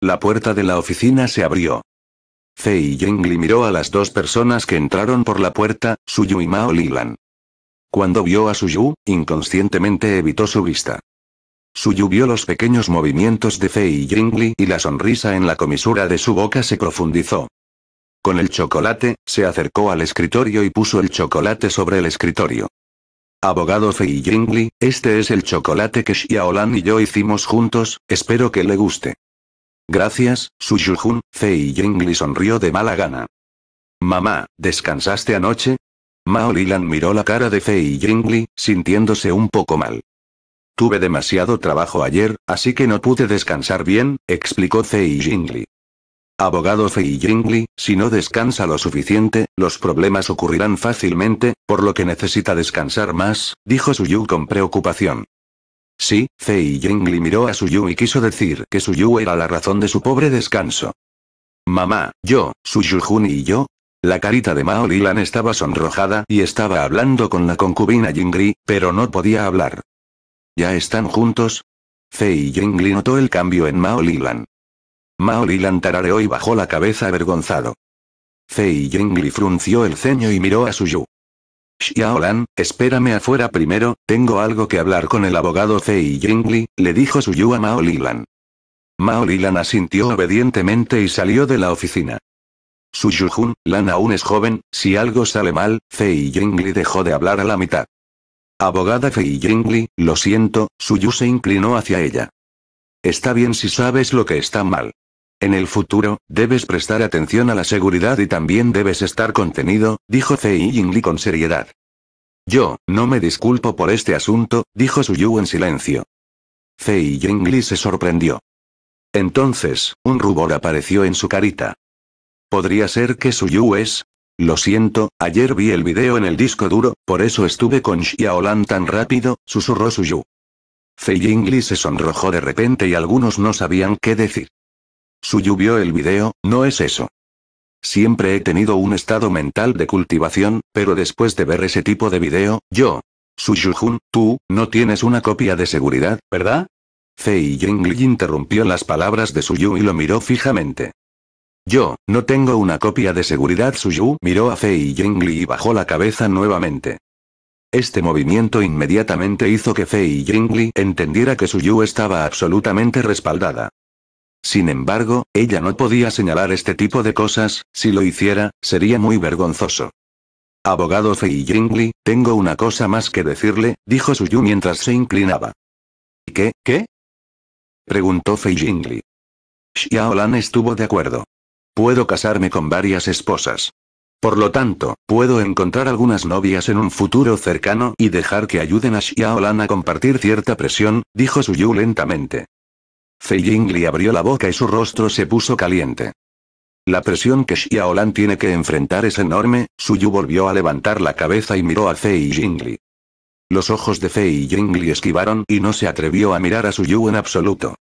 La puerta de la oficina se abrió. Fei Yingli miró a las dos personas que entraron por la puerta, Suyu y Mao Lilan. Cuando vio a Su Yu, inconscientemente evitó su vista. Su Yu vio los pequeños movimientos de Fei Jingli y la sonrisa en la comisura de su boca se profundizó. Con el chocolate, se acercó al escritorio y puso el chocolate sobre el escritorio. Abogado Fei Jingli, este es el chocolate que Xiaolan y yo hicimos juntos, espero que le guste. Gracias, Su Fei Jingli sonrió de mala gana. Mamá, ¿descansaste anoche? Mao Lilan miró la cara de Fei Jingli, sintiéndose un poco mal. Tuve demasiado trabajo ayer, así que no pude descansar bien, explicó Fei Jingli. Abogado Fei Jingli, si no descansa lo suficiente, los problemas ocurrirán fácilmente, por lo que necesita descansar más, dijo Suyu con preocupación. Sí, Fei Jingli miró a Suyu y quiso decir que Suyu era la razón de su pobre descanso. Mamá, yo, Suyu Jun y yo, la carita de Mao estaba sonrojada y estaba hablando con la concubina Jingri, pero no podía hablar. ¿Ya están juntos? Fei Jingli notó el cambio en Mao Lilan. Mao Lilan tarareó y bajó la cabeza avergonzado. Fei Jingli frunció el ceño y miró a Yu. Xiaolan, espérame afuera primero, tengo algo que hablar con el abogado Fei Jingli, le dijo su Yu a Mao Lilan. Mao asintió obedientemente y salió de la oficina. Su Jun, Lan aún es joven, si algo sale mal, Fei Yingli dejó de hablar a la mitad. Abogada Fei Yingli, lo siento, Yu se inclinó hacia ella. Está bien si sabes lo que está mal. En el futuro, debes prestar atención a la seguridad y también debes estar contenido, dijo Fei Yingli con seriedad. Yo, no me disculpo por este asunto, dijo Su Yu en silencio. Fei Yingli se sorprendió. Entonces, un rubor apareció en su carita. ¿Podría ser que Su Yu es? Lo siento, ayer vi el video en el disco duro, por eso estuve con Xiaolan tan rápido, susurró Yu. Fei Yingli se sonrojó de repente y algunos no sabían qué decir. Suyu vio el video, no es eso. Siempre he tenido un estado mental de cultivación, pero después de ver ese tipo de video, yo. Su Jun, tú, no tienes una copia de seguridad, ¿verdad? Fei Yingli interrumpió las palabras de Su Yu y lo miró fijamente. Yo, no tengo una copia de seguridad Yu, miró a Fei Yingli y bajó la cabeza nuevamente. Este movimiento inmediatamente hizo que Fei Yingli entendiera que Suyu estaba absolutamente respaldada. Sin embargo, ella no podía señalar este tipo de cosas, si lo hiciera, sería muy vergonzoso. Abogado Fei Yingli, tengo una cosa más que decirle, dijo Suyu mientras se inclinaba. ¿Qué, qué? Preguntó Fei Yingli. Xiaolan estuvo de acuerdo. Puedo casarme con varias esposas. Por lo tanto, puedo encontrar algunas novias en un futuro cercano y dejar que ayuden a Xiaolan a compartir cierta presión, dijo Suyu lentamente. Fei Jingli abrió la boca y su rostro se puso caliente. La presión que Xiaolan tiene que enfrentar es enorme, Suyu volvió a levantar la cabeza y miró a Fei Jingli. Los ojos de Fei Yingli esquivaron y no se atrevió a mirar a Suyu en absoluto.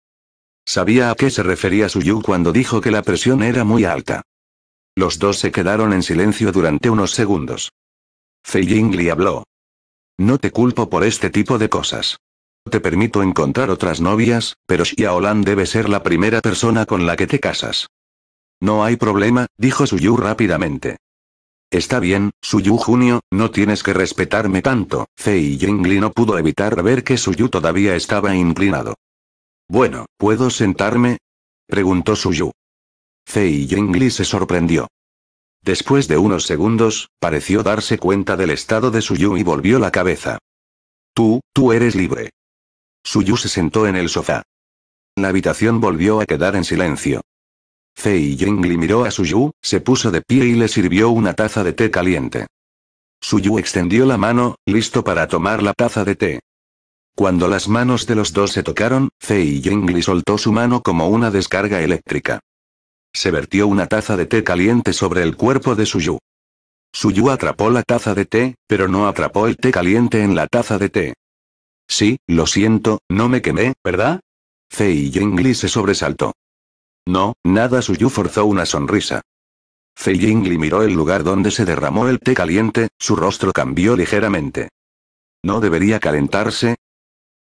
Sabía a qué se refería Suyu cuando dijo que la presión era muy alta. Los dos se quedaron en silencio durante unos segundos. Fei Jingli habló. No te culpo por este tipo de cosas. Te permito encontrar otras novias, pero Xiaolan debe ser la primera persona con la que te casas. No hay problema, dijo Suyu rápidamente. Está bien, Suyu Junio, no tienes que respetarme tanto. Fei Jingli no pudo evitar ver que Suyu todavía estaba inclinado. Bueno, ¿puedo sentarme? preguntó Suyu. Fei Yingli se sorprendió. Después de unos segundos, pareció darse cuenta del estado de Yu y volvió la cabeza. Tú, tú eres libre. Suyu se sentó en el sofá. La habitación volvió a quedar en silencio. Fei Yingli miró a Suyu, se puso de pie y le sirvió una taza de té caliente. Suyu extendió la mano, listo para tomar la taza de té. Cuando las manos de los dos se tocaron, Fei Yingli soltó su mano como una descarga eléctrica. Se vertió una taza de té caliente sobre el cuerpo de Suyu. Suyu atrapó la taza de té, pero no atrapó el té caliente en la taza de té. Sí, lo siento, no me quemé, ¿verdad? Fei Yingli se sobresaltó. No, nada Suyu forzó una sonrisa. Fei Yingli miró el lugar donde se derramó el té caliente, su rostro cambió ligeramente. ¿No debería calentarse?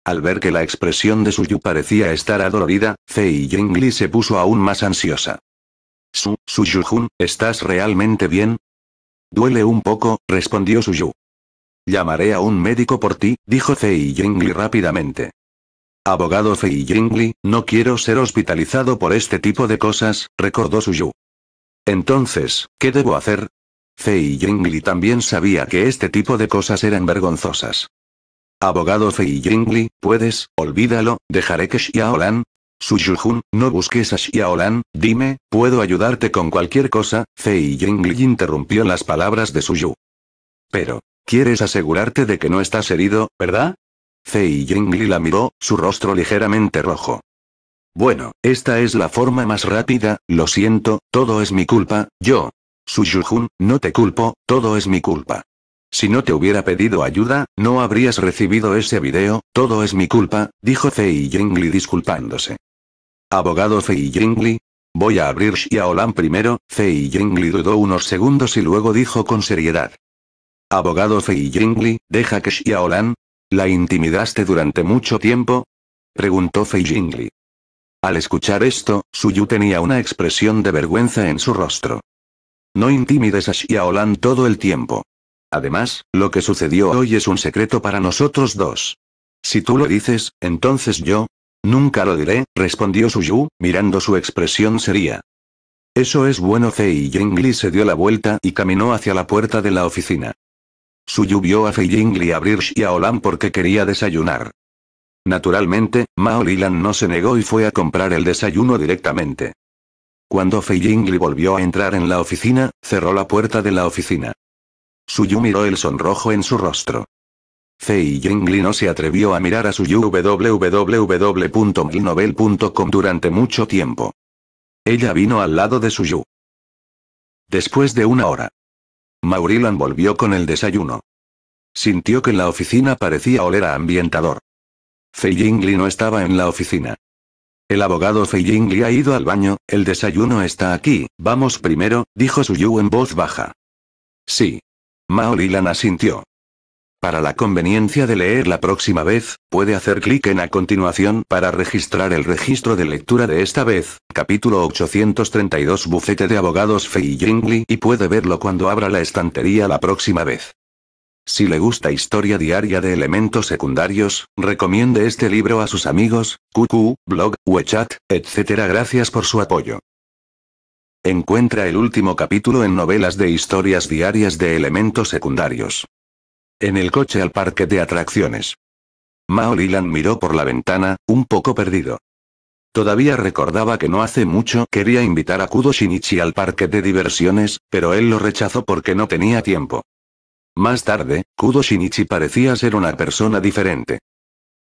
Al ver que la expresión de Suyu parecía estar adolorida, Fei Yingli se puso aún más ansiosa. Su, Jun, ¿estás realmente bien? Duele un poco, respondió Suyu. Llamaré a un médico por ti, dijo Fei Yingli rápidamente. Abogado Fei Yingli, no quiero ser hospitalizado por este tipo de cosas, recordó Suyu. Entonces, ¿qué debo hacer? Fei Yingli también sabía que este tipo de cosas eran vergonzosas. Abogado Fei Jingli, puedes, olvídalo, dejaré que Xiaolan. Jun, no busques a Xiaolan, dime, puedo ayudarte con cualquier cosa, Fei Jingli interrumpió las palabras de Su Yu. Pero, quieres asegurarte de que no estás herido, ¿verdad? Fei Jingli la miró, su rostro ligeramente rojo. Bueno, esta es la forma más rápida, lo siento, todo es mi culpa, yo. Su Yu-Jun, no te culpo, todo es mi culpa. Si no te hubiera pedido ayuda, no habrías recibido ese video, todo es mi culpa, dijo Fei Jingli disculpándose. Abogado Fei Yingli. Voy a abrir Xiaolan primero, Fei Jingli dudó unos segundos y luego dijo con seriedad. Abogado Fei Jingli, deja que Xiaolan. ¿La intimidaste durante mucho tiempo? Preguntó Fei Jingli. Al escuchar esto, Suyu tenía una expresión de vergüenza en su rostro. No intimides a Xiaolan todo el tiempo. Además, lo que sucedió hoy es un secreto para nosotros dos. Si tú lo dices, entonces yo... Nunca lo diré, respondió Yu, mirando su expresión seria. Eso es bueno Fei Yingli se dio la vuelta y caminó hacia la puerta de la oficina. Su Yu vio a Fei Yingli abrir Xiaolan porque quería desayunar. Naturalmente, Mao Lilan no se negó y fue a comprar el desayuno directamente. Cuando Fei Yingli volvió a entrar en la oficina, cerró la puerta de la oficina. Suyu miró el sonrojo en su rostro. Fei Jingli no se atrevió a mirar a Suyu www.milnovel.com durante mucho tiempo. Ella vino al lado de Suyu. Después de una hora. Maurilan volvió con el desayuno. Sintió que la oficina parecía oler a ambientador. Fei Yingli no estaba en la oficina. El abogado Fei Yingli ha ido al baño, el desayuno está aquí, vamos primero, dijo Suyu en voz baja. Sí, Mao asintió. Para la conveniencia de leer la próxima vez, puede hacer clic en a continuación para registrar el registro de lectura de esta vez, capítulo 832 Bufete de Abogados Fei Jingli y puede verlo cuando abra la estantería la próxima vez. Si le gusta historia diaria de elementos secundarios, recomiende este libro a sus amigos, QQ, blog, WeChat, etc. Gracias por su apoyo. Encuentra el último capítulo en novelas de historias diarias de elementos secundarios. En el coche al parque de atracciones. Mao Lilan miró por la ventana, un poco perdido. Todavía recordaba que no hace mucho quería invitar a Kudo Shinichi al parque de diversiones, pero él lo rechazó porque no tenía tiempo. Más tarde, Kudo Shinichi parecía ser una persona diferente.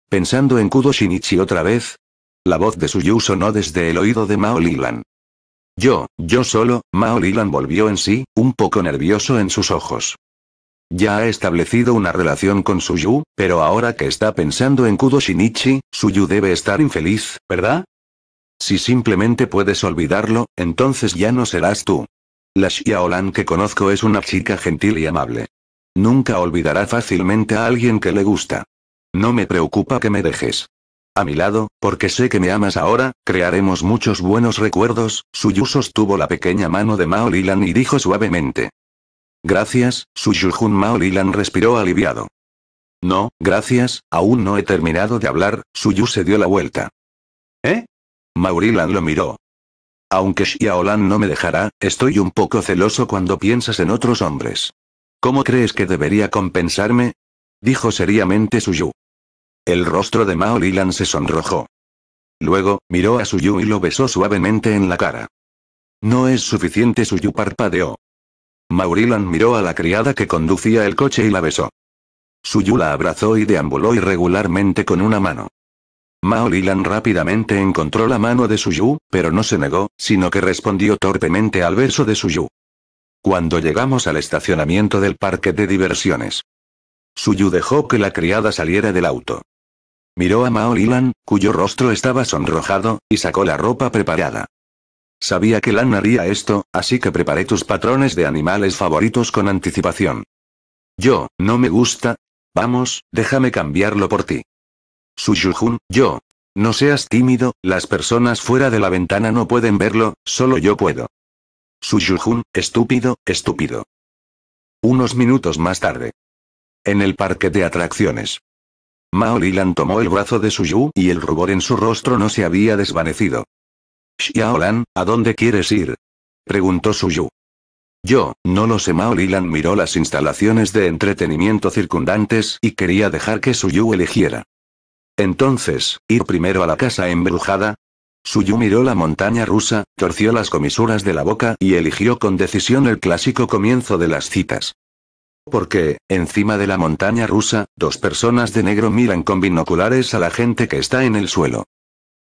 Pensando en Kudo Shinichi otra vez, la voz de Suyu sonó desde el oído de Mao Lilan. Yo, yo solo, Mao Lilan volvió en sí, un poco nervioso en sus ojos. Ya ha establecido una relación con Suyu, pero ahora que está pensando en Kudo Shinichi, Suyu debe estar infeliz, ¿verdad? Si simplemente puedes olvidarlo, entonces ya no serás tú. La Xiaolan que conozco es una chica gentil y amable. Nunca olvidará fácilmente a alguien que le gusta. No me preocupa que me dejes. A mi lado, porque sé que me amas ahora, crearemos muchos buenos recuerdos. Suyu sostuvo la pequeña mano de Mao y dijo suavemente. Gracias, su Mao Lilan respiró aliviado. No, gracias, aún no he terminado de hablar, Suyu se dio la vuelta. ¿Eh? Maurilan lo miró. Aunque Xiaolan no me dejará, estoy un poco celoso cuando piensas en otros hombres. ¿Cómo crees que debería compensarme? Dijo seriamente Suyu. El rostro de Mao se sonrojó. Luego, miró a Suyu y lo besó suavemente en la cara. No es suficiente, Suyu parpadeó. Maurilan miró a la criada que conducía el coche y la besó. Suyu la abrazó y deambuló irregularmente con una mano. Mao rápidamente encontró la mano de Suyu, pero no se negó, sino que respondió torpemente al beso de Suyu. Cuando llegamos al estacionamiento del parque de diversiones. Suyu dejó que la criada saliera del auto. Miró a Mao cuyo rostro estaba sonrojado, y sacó la ropa preparada. Sabía que Lan haría esto, así que preparé tus patrones de animales favoritos con anticipación. Yo, no me gusta. Vamos, déjame cambiarlo por ti. Su Yujun, yo. No seas tímido, las personas fuera de la ventana no pueden verlo, solo yo puedo. Su Yujun, estúpido, estúpido. Unos minutos más tarde. En el parque de atracciones. Mao Lilan tomó el brazo de Suyu y el rubor en su rostro no se había desvanecido. Xiaolan, ¿a dónde quieres ir? Preguntó Suyu. Yo, no lo sé. Mao Lilan miró las instalaciones de entretenimiento circundantes y quería dejar que Yu eligiera. Entonces, ¿ir primero a la casa embrujada? Suyu miró la montaña rusa, torció las comisuras de la boca y eligió con decisión el clásico comienzo de las citas porque, encima de la montaña rusa, dos personas de negro miran con binoculares a la gente que está en el suelo.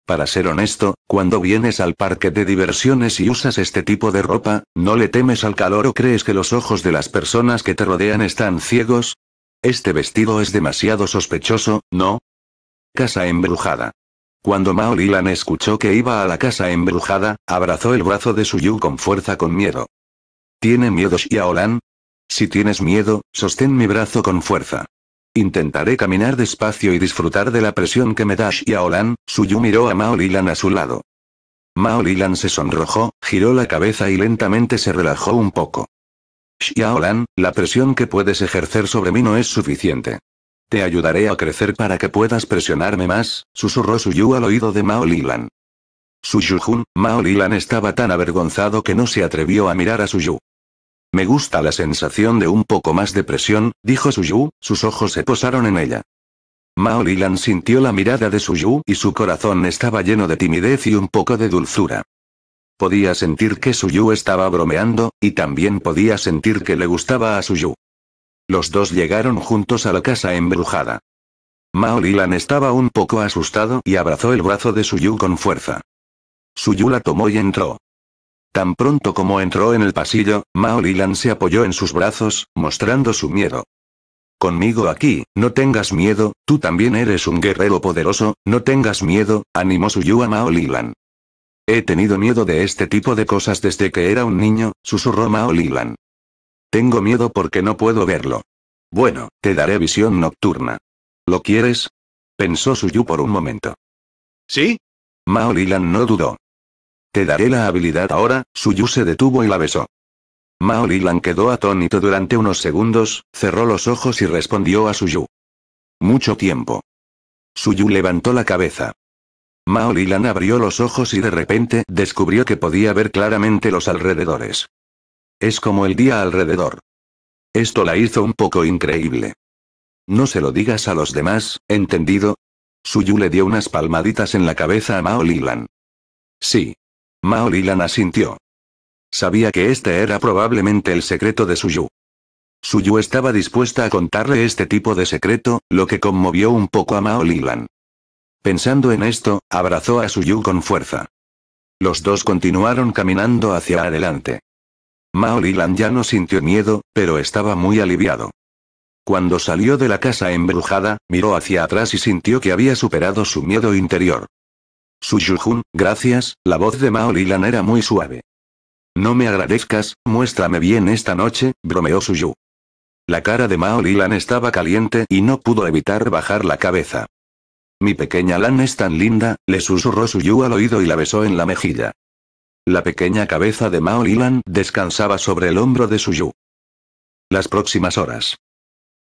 Para ser honesto, cuando vienes al parque de diversiones y usas este tipo de ropa, ¿no le temes al calor o crees que los ojos de las personas que te rodean están ciegos? Este vestido es demasiado sospechoso, ¿no? Casa embrujada. Cuando Mao escuchó que iba a la casa embrujada, abrazó el brazo de Suyu con fuerza con miedo. ¿Tiene miedo Xiaolan? Si tienes miedo, sostén mi brazo con fuerza. Intentaré caminar despacio y disfrutar de la presión que me da Xiaolan, Suyu miró a Mao Lilan a su lado. Mao Lilan se sonrojó, giró la cabeza y lentamente se relajó un poco. Xiaolan, la presión que puedes ejercer sobre mí no es suficiente. Te ayudaré a crecer para que puedas presionarme más, susurró Suyu al oído de Mao Lilan. Maolilan Mao Lilan estaba tan avergonzado que no se atrevió a mirar a Suyu. Me gusta la sensación de un poco más de presión, dijo Suyu, sus ojos se posaron en ella. Mao Lilan sintió la mirada de Suyu y su corazón estaba lleno de timidez y un poco de dulzura. Podía sentir que Suyu estaba bromeando, y también podía sentir que le gustaba a Suyu. Los dos llegaron juntos a la casa embrujada. Mao Lilan estaba un poco asustado y abrazó el brazo de Suyu con fuerza. Suyu la tomó y entró. Tan pronto como entró en el pasillo, Maolilan se apoyó en sus brazos, mostrando su miedo. Conmigo aquí, no tengas miedo, tú también eres un guerrero poderoso, no tengas miedo, animó Suyu a Maolilan. He tenido miedo de este tipo de cosas desde que era un niño, susurró Maolilan. Tengo miedo porque no puedo verlo. Bueno, te daré visión nocturna. ¿Lo quieres? Pensó Suyu por un momento. ¿Sí? Maolilan no dudó. Te daré la habilidad ahora, Suyu se detuvo y la besó. Mao quedó atónito durante unos segundos, cerró los ojos y respondió a Suyu. Mucho tiempo. Suyu levantó la cabeza. Mao abrió los ojos y de repente descubrió que podía ver claramente los alrededores. Es como el día alrededor. Esto la hizo un poco increíble. No se lo digas a los demás, ¿entendido? Suyu le dio unas palmaditas en la cabeza a Mao Lilan. Sí. Mao Lilan asintió. Sabía que este era probablemente el secreto de Suyu. Suyu estaba dispuesta a contarle este tipo de secreto, lo que conmovió un poco a Mao Pensando en esto, abrazó a Suyu con fuerza. Los dos continuaron caminando hacia adelante. Mao ya no sintió miedo, pero estaba muy aliviado. Cuando salió de la casa embrujada, miró hacia atrás y sintió que había superado su miedo interior. Jun, gracias, la voz de Mao Lilan era muy suave. No me agradezcas, muéstrame bien esta noche, bromeó Suyu. La cara de Mao Lilan estaba caliente y no pudo evitar bajar la cabeza. Mi pequeña Lan es tan linda, le susurró Suyu al oído y la besó en la mejilla. La pequeña cabeza de Mao Lilan descansaba sobre el hombro de Suyu. Las próximas horas.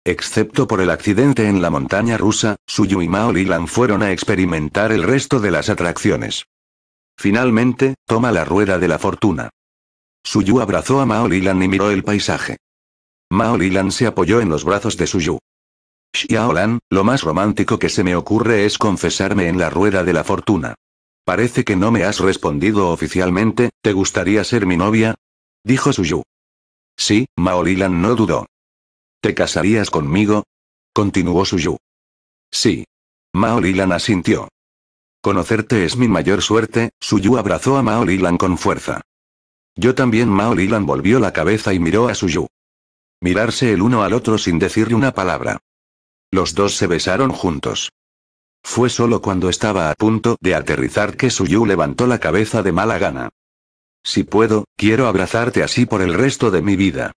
Excepto por el accidente en la montaña rusa, Suyu y Maolilan fueron a experimentar el resto de las atracciones. Finalmente, toma la rueda de la fortuna. Suyu abrazó a Maolilan y miró el paisaje. Maolilan se apoyó en los brazos de Suyu. Xiaolan, lo más romántico que se me ocurre es confesarme en la rueda de la fortuna. Parece que no me has respondido oficialmente, ¿te gustaría ser mi novia? Dijo Suyu. Sí, Maolilan no dudó. ¿Te casarías conmigo? Continuó Suyu. Sí. Maolilan asintió. Conocerte es mi mayor suerte, Suyu abrazó a Maolilan con fuerza. Yo también Maolilan volvió la cabeza y miró a Suyu. Mirarse el uno al otro sin decirle una palabra. Los dos se besaron juntos. Fue solo cuando estaba a punto de aterrizar que Suyu levantó la cabeza de mala gana. Si puedo, quiero abrazarte así por el resto de mi vida.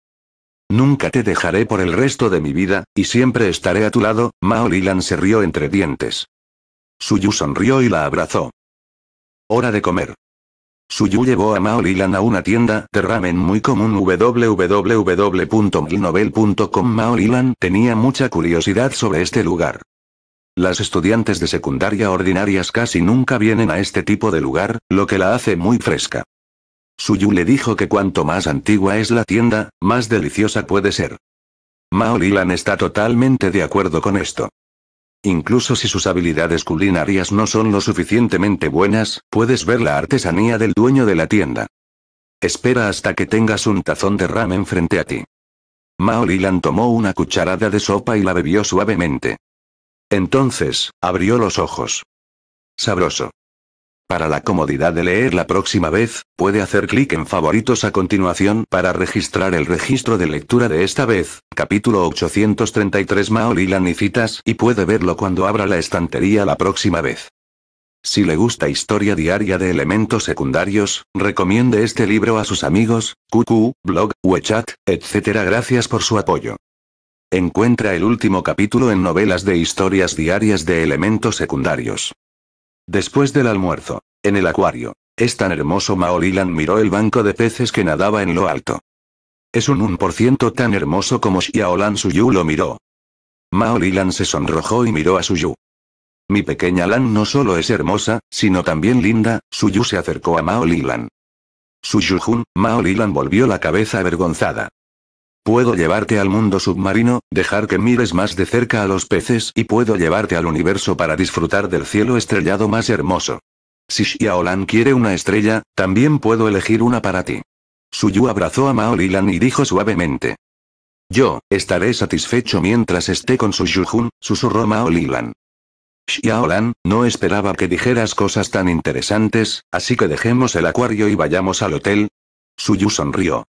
Nunca te dejaré por el resto de mi vida, y siempre estaré a tu lado, Maolilan se rió entre dientes. Suyu sonrió y la abrazó. Hora de comer. Suyu llevó a Maolilan a una tienda de ramen muy común www.milnovel.com Maolilan tenía mucha curiosidad sobre este lugar. Las estudiantes de secundaria ordinarias casi nunca vienen a este tipo de lugar, lo que la hace muy fresca. Suyu le dijo que cuanto más antigua es la tienda, más deliciosa puede ser. Mao está totalmente de acuerdo con esto. Incluso si sus habilidades culinarias no son lo suficientemente buenas, puedes ver la artesanía del dueño de la tienda. Espera hasta que tengas un tazón de ramen frente a ti. Mao tomó una cucharada de sopa y la bebió suavemente. Entonces, abrió los ojos. Sabroso. Para la comodidad de leer la próxima vez, puede hacer clic en favoritos a continuación para registrar el registro de lectura de esta vez, capítulo 833 Maolilan y citas y puede verlo cuando abra la estantería la próxima vez. Si le gusta historia diaria de elementos secundarios, recomiende este libro a sus amigos, QQ, blog, WeChat, etc. Gracias por su apoyo. Encuentra el último capítulo en novelas de historias diarias de elementos secundarios. Después del almuerzo, en el acuario, es tan hermoso Maolilan miró el banco de peces que nadaba en lo alto. Es un 1% tan hermoso como Xiaolan Suyu lo miró. Maolilan se sonrojó y miró a Suyu. Mi pequeña Lan no solo es hermosa, sino también linda, Suyu se acercó a Maolilan. Suyujun, Maolilan volvió la cabeza avergonzada. Puedo llevarte al mundo submarino, dejar que mires más de cerca a los peces y puedo llevarte al universo para disfrutar del cielo estrellado más hermoso. Si Xiaolan quiere una estrella, también puedo elegir una para ti. Suyu abrazó a Maolilan y dijo suavemente. Yo, estaré satisfecho mientras esté con Yu-Jun, susurró Maolilan. Xiaolan, no esperaba que dijeras cosas tan interesantes, así que dejemos el acuario y vayamos al hotel. Suyu sonrió.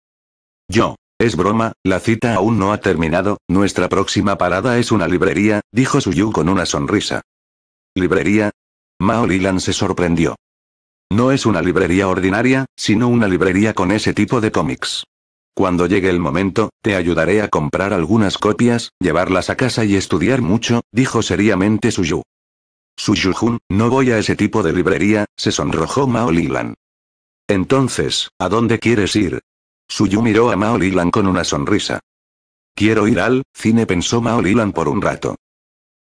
Yo, es broma, la cita aún no ha terminado, nuestra próxima parada es una librería, dijo Suyu con una sonrisa. ¿Librería? Mao Lilan se sorprendió. No es una librería ordinaria, sino una librería con ese tipo de cómics. Cuando llegue el momento, te ayudaré a comprar algunas copias, llevarlas a casa y estudiar mucho, dijo seriamente Suyu. Yu-Jun, no voy a ese tipo de librería, se sonrojó Mao Lilan. Entonces, ¿a dónde quieres ir? Suyu miró a Mao Lilan con una sonrisa. Quiero ir al cine, pensó Mao Lilan por un rato.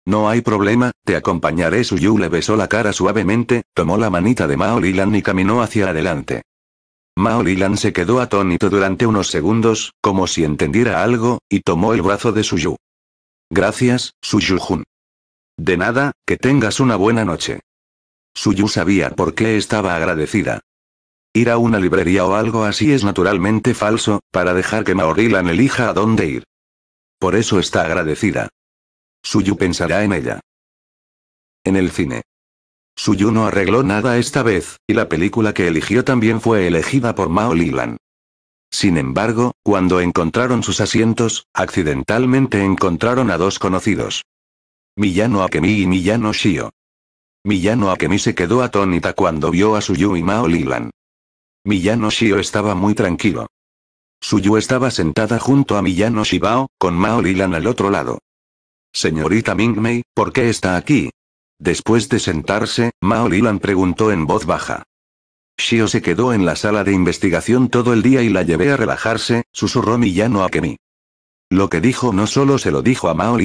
No hay problema, te acompañaré. Suyu le besó la cara suavemente, tomó la manita de Mao Lilan y caminó hacia adelante. Mao Lilan se quedó atónito durante unos segundos, como si entendiera algo, y tomó el brazo de Suyu. Gracias, Suyu-jun. De nada, que tengas una buena noche. Suyu sabía por qué estaba agradecida. Ir a una librería o algo así es naturalmente falso, para dejar que Maolilan elija a dónde ir. Por eso está agradecida. Suyu pensará en ella. En el cine. Suyu no arregló nada esta vez, y la película que eligió también fue elegida por Mao Sin embargo, cuando encontraron sus asientos, accidentalmente encontraron a dos conocidos. Miyano Akemi y Miyano Shio. Miyano Akemi se quedó atónita cuando vio a Suyu y Mao Miyano Shio estaba muy tranquilo. Suyu estaba sentada junto a Miyano Shibao, con Mao al otro lado. Señorita Mingmei, ¿por qué está aquí? Después de sentarse, Mao preguntó en voz baja. Shio se quedó en la sala de investigación todo el día y la llevé a relajarse, susurró Miyano Akemi. Lo que dijo no solo se lo dijo a Mao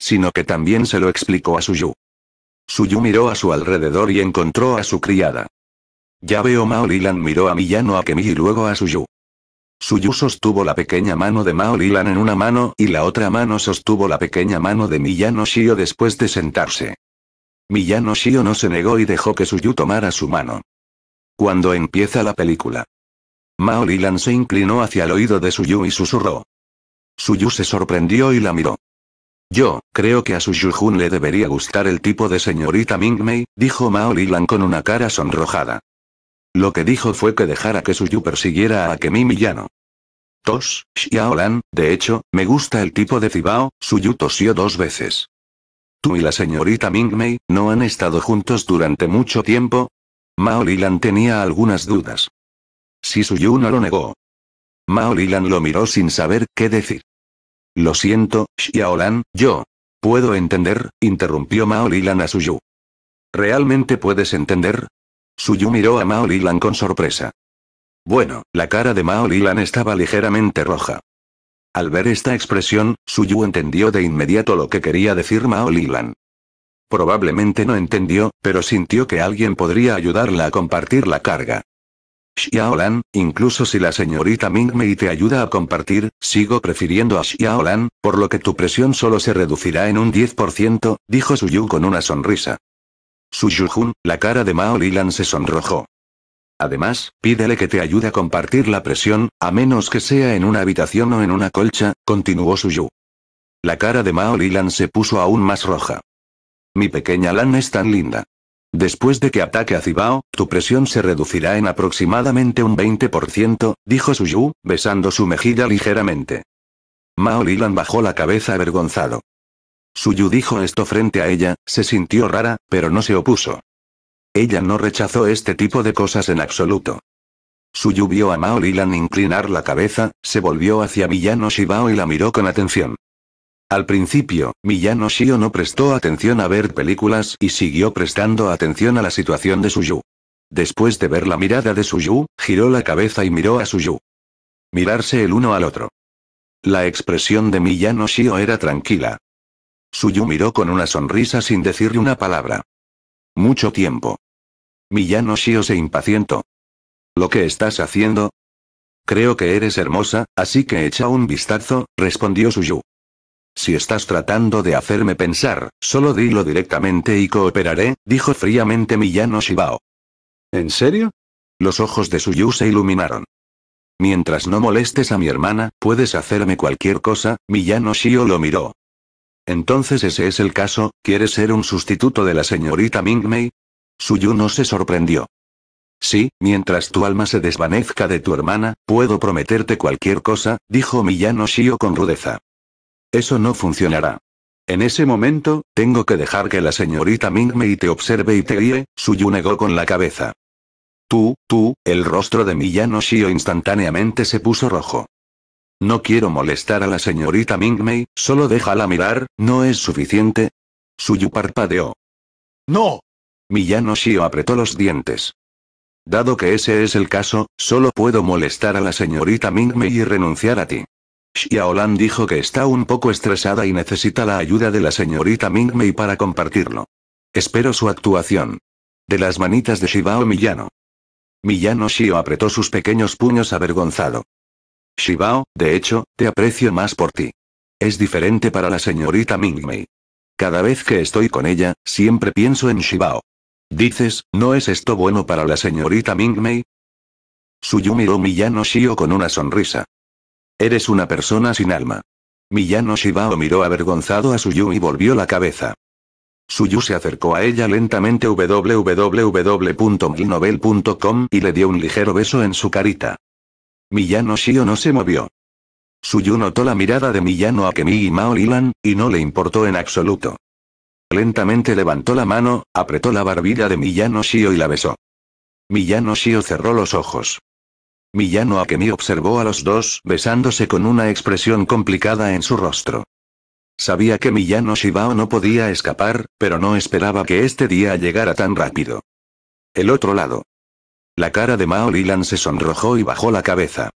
sino que también se lo explicó a Suyu. Suyu miró a su alrededor y encontró a su criada. Ya veo Mao miró a Miyano Akemi y luego a Suyu. Suyu sostuvo la pequeña mano de Mao en una mano y la otra mano sostuvo la pequeña mano de Miyano Shio después de sentarse. Miyano Shio no se negó y dejó que Suyu tomara su mano. Cuando empieza la película. Mao se inclinó hacia el oído de Suyu y susurró. Suyu se sorprendió y la miró. Yo, creo que a Suyu-jun le debería gustar el tipo de señorita Mingmei, dijo Mao con una cara sonrojada. Lo que dijo fue que dejara que Suyu persiguiera a Akemi Miyano. Tos, Xiaolan, de hecho, me gusta el tipo de Cibao, Suyu tosió dos veces. ¿Tú y la señorita Mingmei, no han estado juntos durante mucho tiempo? Mao Lilan tenía algunas dudas. Si Suyu no lo negó. Mao Lilan lo miró sin saber qué decir. Lo siento, Xiaolan, yo. Puedo entender, interrumpió Mao Lilan a Suyu. ¿Realmente puedes entender? Suyu miró a Mao Lilan con sorpresa. Bueno, la cara de Mao Lilan estaba ligeramente roja. Al ver esta expresión, Suyu entendió de inmediato lo que quería decir Mao Lilan. Probablemente no entendió, pero sintió que alguien podría ayudarla a compartir la carga. Xiaolan, incluso si la señorita Mingmei te ayuda a compartir, sigo prefiriendo a Xiaolan, por lo que tu presión solo se reducirá en un 10%, dijo Suyu con una sonrisa. Jun, la cara de Mao Lilan se sonrojó. Además, pídele que te ayude a compartir la presión, a menos que sea en una habitación o en una colcha, continuó Suyu. La cara de Mao Lilan se puso aún más roja. Mi pequeña Lan es tan linda. Después de que ataque a Cibao, tu presión se reducirá en aproximadamente un 20%, dijo Suyu, besando su mejilla ligeramente. Mao Lilan bajó la cabeza avergonzado. Suyu dijo esto frente a ella, se sintió rara, pero no se opuso. Ella no rechazó este tipo de cosas en absoluto. Suyu vio a Mao Lilan inclinar la cabeza, se volvió hacia Miyano Shibao y la miró con atención. Al principio, Miyano Shio no prestó atención a ver películas y siguió prestando atención a la situación de Suyu. Después de ver la mirada de Suyu, giró la cabeza y miró a Suyu. Mirarse el uno al otro. La expresión de Miyano Shio era tranquila, Suyu miró con una sonrisa sin decirle una palabra. Mucho tiempo. Millano Shio se impacientó. ¿Lo que estás haciendo? Creo que eres hermosa, así que echa un vistazo, respondió Suyu. Si estás tratando de hacerme pensar, solo dilo directamente y cooperaré, dijo fríamente Millano Shibao. ¿En serio? Los ojos de Suyu se iluminaron. Mientras no molestes a mi hermana, puedes hacerme cualquier cosa, Millano Shio lo miró, entonces ese es el caso, ¿quieres ser un sustituto de la señorita Mingmei? Suyu no se sorprendió. Sí, mientras tu alma se desvanezca de tu hermana, puedo prometerte cualquier cosa, dijo Miyano Shio con rudeza. Eso no funcionará. En ese momento, tengo que dejar que la señorita Mingmei te observe y te guíe, Suyu negó con la cabeza. Tú, tú, el rostro de Miyano Shio instantáneamente se puso rojo. No quiero molestar a la señorita Mingmei, solo déjala mirar, ¿no es suficiente? Suyu parpadeó. ¡No! Miyano Shio apretó los dientes. Dado que ese es el caso, solo puedo molestar a la señorita Mingmei y renunciar a ti. Xiaolan dijo que está un poco estresada y necesita la ayuda de la señorita Mingmei para compartirlo. Espero su actuación. De las manitas de Shibao Miyano. Miyano Shio apretó sus pequeños puños avergonzado. Shibao, de hecho, te aprecio más por ti. Es diferente para la señorita Mingmei. Cada vez que estoy con ella, siempre pienso en Shibao. Dices, ¿no es esto bueno para la señorita Mingmei? miró Miyano Shio con una sonrisa. Eres una persona sin alma. Miyano Shibao miró avergonzado a Suyu y volvió la cabeza. Suyu se acercó a ella lentamente www.minovel.com y le dio un ligero beso en su carita. Miyano Shio no se movió. Suyu notó la mirada de Miyano Akemi y Mao Lilan, y no le importó en absoluto. Lentamente levantó la mano, apretó la barbilla de Miyano Shio y la besó. Miyano Shio cerró los ojos. Miyano Akemi observó a los dos besándose con una expresión complicada en su rostro. Sabía que Miyano Shibao no podía escapar, pero no esperaba que este día llegara tan rápido. El otro lado. La cara de Mao Lilan se sonrojó y bajó la cabeza.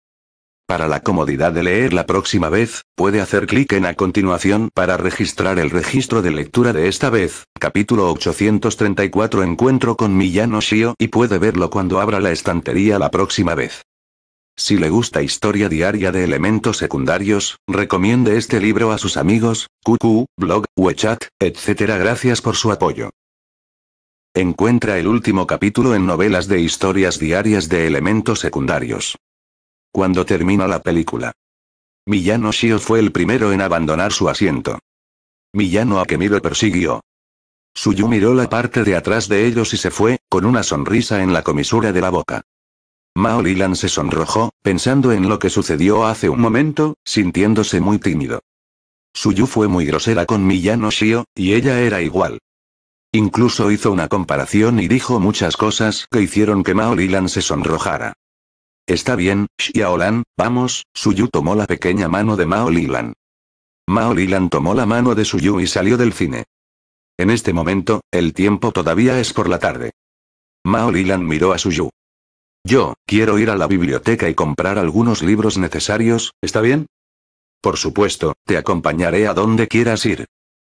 Para la comodidad de leer la próxima vez, puede hacer clic en a continuación para registrar el registro de lectura de esta vez, capítulo 834 Encuentro con Miyano Shio y puede verlo cuando abra la estantería la próxima vez. Si le gusta historia diaria de elementos secundarios, recomiende este libro a sus amigos, QQ, blog, WeChat, etc. Gracias por su apoyo. Encuentra el último capítulo en novelas de historias diarias de elementos secundarios. Cuando termina la película. Millano Shio fue el primero en abandonar su asiento. Millano Akemiro persiguió. Suyu miró la parte de atrás de ellos y se fue, con una sonrisa en la comisura de la boca. Mao Lilan se sonrojó, pensando en lo que sucedió hace un momento, sintiéndose muy tímido. Suyu fue muy grosera con Miyano Shio, y ella era igual. Incluso hizo una comparación y dijo muchas cosas que hicieron que Mao Lilan se sonrojara. Está bien, Xiaolan, vamos, Suyu tomó la pequeña mano de Mao Lilan. Mao Lilan tomó la mano de Suyu y salió del cine. En este momento, el tiempo todavía es por la tarde. Mao Lilan miró a Suyu. Yo, quiero ir a la biblioteca y comprar algunos libros necesarios, ¿está bien? Por supuesto, te acompañaré a donde quieras ir.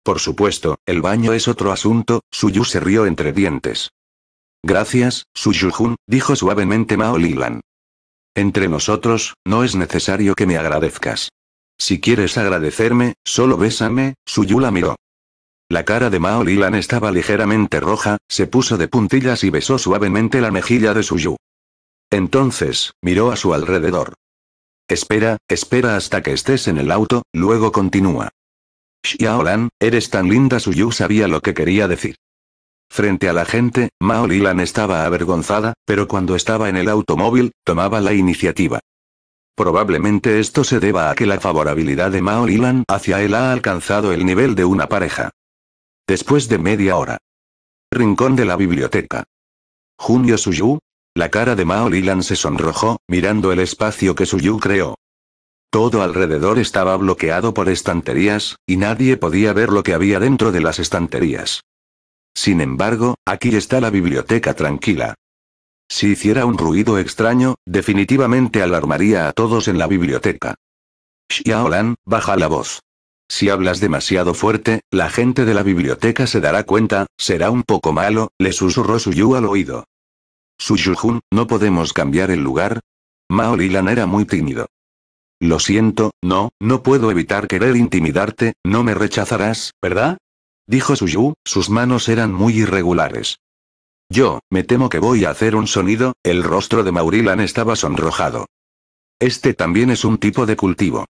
Por supuesto, el baño es otro asunto, Suyu se rió entre dientes. Gracias, Suyujun, dijo suavemente Mao Lilan. Entre nosotros, no es necesario que me agradezcas. Si quieres agradecerme, solo bésame, Suyu la miró. La cara de Mao Lilan estaba ligeramente roja, se puso de puntillas y besó suavemente la mejilla de Suyu. Entonces, miró a su alrededor. Espera, espera hasta que estés en el auto, luego continúa. Xiaolan, eres tan linda Suyu sabía lo que quería decir. Frente a la gente, Mao estaba avergonzada, pero cuando estaba en el automóvil, tomaba la iniciativa. Probablemente esto se deba a que la favorabilidad de Mao hacia él ha alcanzado el nivel de una pareja. Después de media hora. Rincón de la biblioteca. Junio Suyu. La cara de Mao se sonrojó, mirando el espacio que Suyu creó. Todo alrededor estaba bloqueado por estanterías, y nadie podía ver lo que había dentro de las estanterías. Sin embargo, aquí está la biblioteca tranquila. Si hiciera un ruido extraño, definitivamente alarmaría a todos en la biblioteca. Xiaolan, baja la voz. Si hablas demasiado fuerte, la gente de la biblioteca se dará cuenta, será un poco malo, le susurró Suyu al oído. Jun, ¿no podemos cambiar el lugar? Mao era muy tímido. Lo siento, no, no puedo evitar querer intimidarte, no me rechazarás, ¿verdad? Dijo Suyu, sus manos eran muy irregulares. Yo, me temo que voy a hacer un sonido, el rostro de Maurilan estaba sonrojado. Este también es un tipo de cultivo.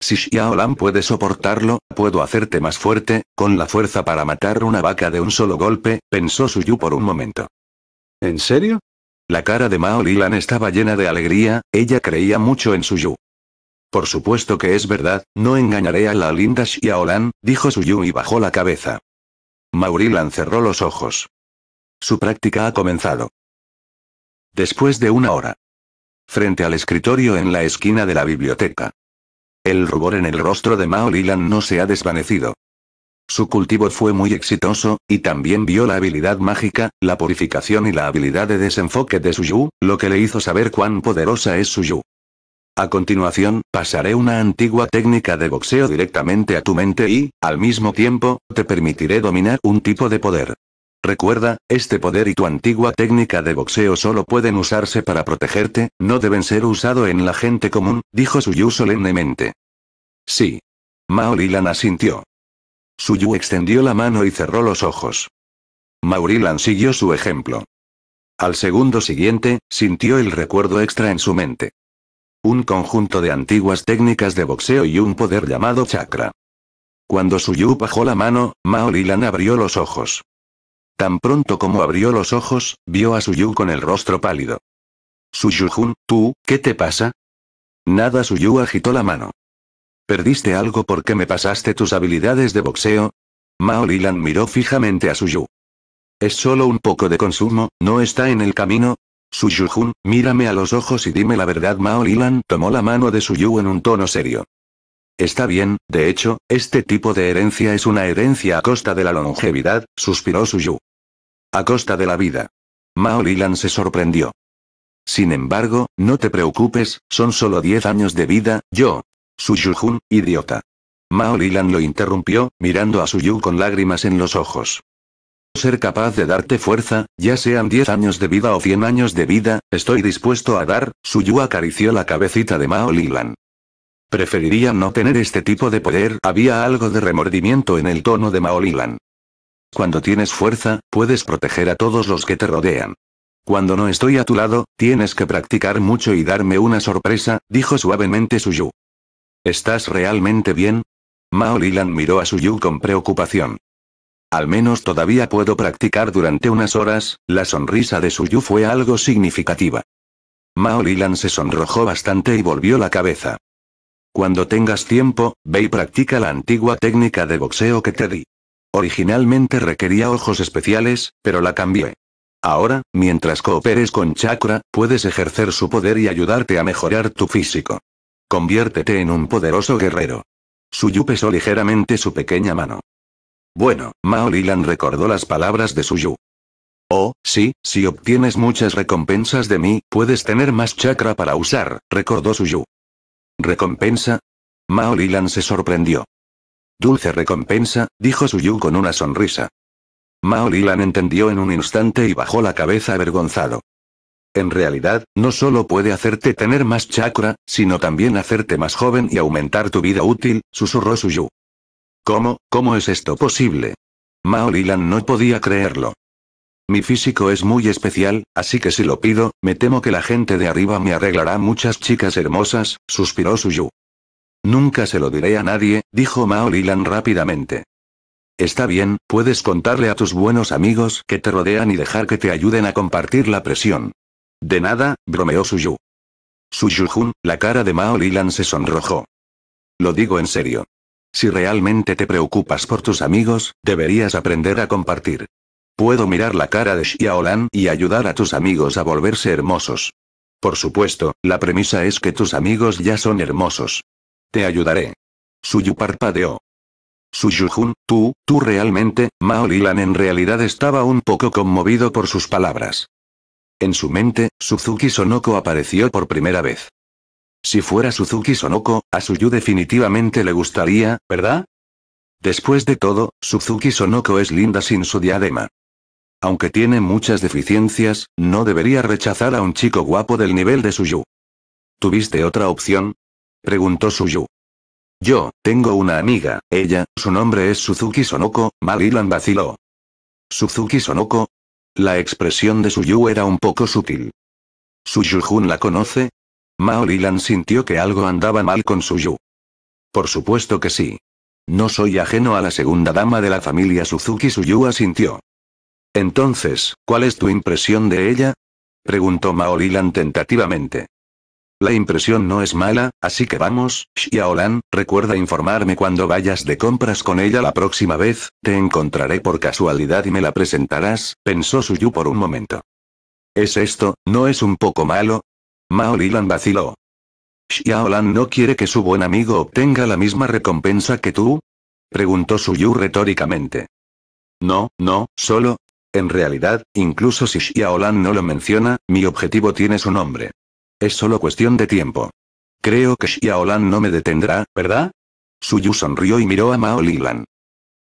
Si Xiaolan puede soportarlo, puedo hacerte más fuerte, con la fuerza para matar una vaca de un solo golpe, pensó Suyu por un momento. ¿En serio? La cara de Maurilan estaba llena de alegría, ella creía mucho en Suyu. Por supuesto que es verdad, no engañaré a la linda Xiaolan, dijo Suyu y bajó la cabeza. Maurilan cerró los ojos. Su práctica ha comenzado. Después de una hora. Frente al escritorio en la esquina de la biblioteca. El rubor en el rostro de Maurilan no se ha desvanecido. Su cultivo fue muy exitoso, y también vio la habilidad mágica, la purificación y la habilidad de desenfoque de Suyu, lo que le hizo saber cuán poderosa es Suyu. A continuación, pasaré una antigua técnica de boxeo directamente a tu mente y, al mismo tiempo, te permitiré dominar un tipo de poder. Recuerda, este poder y tu antigua técnica de boxeo solo pueden usarse para protegerte, no deben ser usado en la gente común, dijo Suyu solemnemente. Sí. maurilan asintió. Suyu extendió la mano y cerró los ojos. Maurilan siguió su ejemplo. Al segundo siguiente, sintió el recuerdo extra en su mente. Un conjunto de antiguas técnicas de boxeo y un poder llamado chakra. Cuando Suyu bajó la mano, Mao abrió los ojos. Tan pronto como abrió los ojos, vio a Suyu con el rostro pálido. Jun, tú, ¿qué te pasa? Nada Suyu agitó la mano. ¿Perdiste algo porque me pasaste tus habilidades de boxeo? Mao miró fijamente a Suyu. Es solo un poco de consumo, ¿no está en el camino? Su Yujun, mírame a los ojos y dime la verdad. Mao Lilan tomó la mano de Suyu en un tono serio. Está bien, de hecho, este tipo de herencia es una herencia a costa de la longevidad, suspiró Suyu. A costa de la vida. Mao Lilan se sorprendió. Sin embargo, no te preocupes, son solo 10 años de vida, yo. Yujun, idiota. Mao Lilan lo interrumpió, mirando a Suyu con lágrimas en los ojos ser capaz de darte fuerza, ya sean 10 años de vida o 100 años de vida, estoy dispuesto a dar, Suyu acarició la cabecita de Mao Lilan. Preferiría no tener este tipo de poder, había algo de remordimiento en el tono de Mao Lilan. Cuando tienes fuerza, puedes proteger a todos los que te rodean. Cuando no estoy a tu lado, tienes que practicar mucho y darme una sorpresa, dijo suavemente Suyu. ¿Estás realmente bien? Mao Lilan miró a Suyu con preocupación. Al menos todavía puedo practicar durante unas horas, la sonrisa de Suyu fue algo significativa. Mao se sonrojó bastante y volvió la cabeza. Cuando tengas tiempo, ve y practica la antigua técnica de boxeo que te di. Originalmente requería ojos especiales, pero la cambié. Ahora, mientras cooperes con Chakra, puedes ejercer su poder y ayudarte a mejorar tu físico. Conviértete en un poderoso guerrero. Suyu pesó ligeramente su pequeña mano. Bueno, Maolilan recordó las palabras de Suyu. Oh, sí, si obtienes muchas recompensas de mí, puedes tener más chakra para usar, recordó Suyu. ¿Recompensa? Maolilan se sorprendió. Dulce recompensa, dijo Suyu con una sonrisa. Maolilan entendió en un instante y bajó la cabeza avergonzado. En realidad, no solo puede hacerte tener más chakra, sino también hacerte más joven y aumentar tu vida útil, susurró Suyu. ¿Cómo, cómo es esto posible? Mao Lilan no podía creerlo. Mi físico es muy especial, así que si lo pido, me temo que la gente de arriba me arreglará muchas chicas hermosas, suspiró Suyu. Nunca se lo diré a nadie, dijo Mao Lilan rápidamente. Está bien, puedes contarle a tus buenos amigos que te rodean y dejar que te ayuden a compartir la presión. De nada, bromeó Suyu. Jun, la cara de Mao Lilan se sonrojó. Lo digo en serio. Si realmente te preocupas por tus amigos, deberías aprender a compartir. Puedo mirar la cara de Xiaolan y ayudar a tus amigos a volverse hermosos. Por supuesto, la premisa es que tus amigos ya son hermosos. Te ayudaré. Suyu parpadeó. Yu-Jun, tú, tú realmente, Maolilan en realidad estaba un poco conmovido por sus palabras. En su mente, Suzuki Sonoko apareció por primera vez. Si fuera Suzuki Sonoko, a Suyu definitivamente le gustaría, ¿verdad? Después de todo, Suzuki Sonoko es linda sin su diadema. Aunque tiene muchas deficiencias, no debería rechazar a un chico guapo del nivel de Suyu. ¿Tuviste otra opción? Preguntó Suyu. Yo, tengo una amiga, ella, su nombre es Suzuki Sonoko, Marilan vaciló. ¿Suzuki Sonoko? La expresión de Suyu era un poco sutil. ¿Suyu-jun la conoce? Mao sintió que algo andaba mal con Suyu. Por supuesto que sí. No soy ajeno a la segunda dama de la familia Suzuki Suyu asintió. Entonces, ¿cuál es tu impresión de ella? preguntó Maolilan tentativamente. La impresión no es mala, así que vamos, Xiaolan, recuerda informarme cuando vayas de compras con ella la próxima vez, te encontraré por casualidad y me la presentarás, pensó Suyu por un momento. ¿Es esto, no es un poco malo? Mao Lilan vaciló. Xiaolan no quiere que su buen amigo obtenga la misma recompensa que tú? Preguntó Suyu retóricamente. No, no, solo. En realidad, incluso si Xiaolan no lo menciona, mi objetivo tiene su nombre. Es solo cuestión de tiempo. Creo que Xiaolan no me detendrá, ¿verdad? Suyu sonrió y miró a Mao Lilan.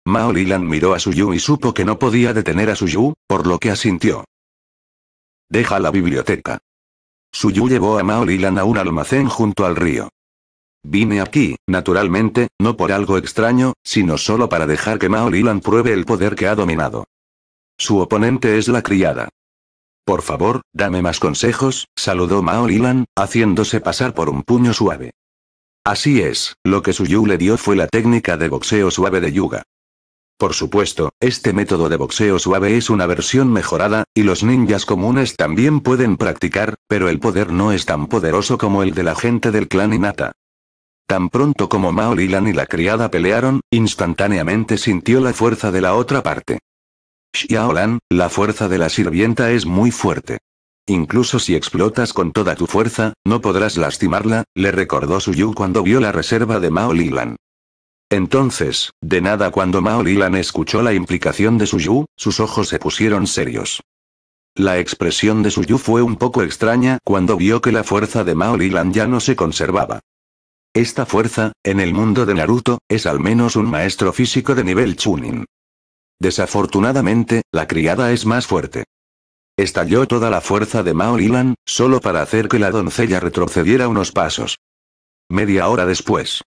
Mao miró a Suyu y supo que no podía detener a Suyu, por lo que asintió. Deja la biblioteca. Suyu llevó a Mao a un almacén junto al río. Vine aquí, naturalmente, no por algo extraño, sino solo para dejar que Mao pruebe el poder que ha dominado. Su oponente es la criada. Por favor, dame más consejos, saludó Mao haciéndose pasar por un puño suave. Así es, lo que Suyu le dio fue la técnica de boxeo suave de Yuga. Por supuesto, este método de boxeo suave es una versión mejorada, y los ninjas comunes también pueden practicar, pero el poder no es tan poderoso como el de la gente del clan Inata. Tan pronto como Mao Lilan y la criada pelearon, instantáneamente sintió la fuerza de la otra parte. Xiaolan, la fuerza de la sirvienta es muy fuerte. Incluso si explotas con toda tu fuerza, no podrás lastimarla, le recordó Suyu cuando vio la reserva de Mao Lilan. Entonces, de nada cuando Mao escuchó la implicación de Suyu, sus ojos se pusieron serios. La expresión de Suyu fue un poco extraña cuando vio que la fuerza de Mao ya no se conservaba. Esta fuerza, en el mundo de Naruto, es al menos un maestro físico de nivel Chunin. Desafortunadamente, la criada es más fuerte. Estalló toda la fuerza de Mao Lilan, solo para hacer que la doncella retrocediera unos pasos. Media hora después.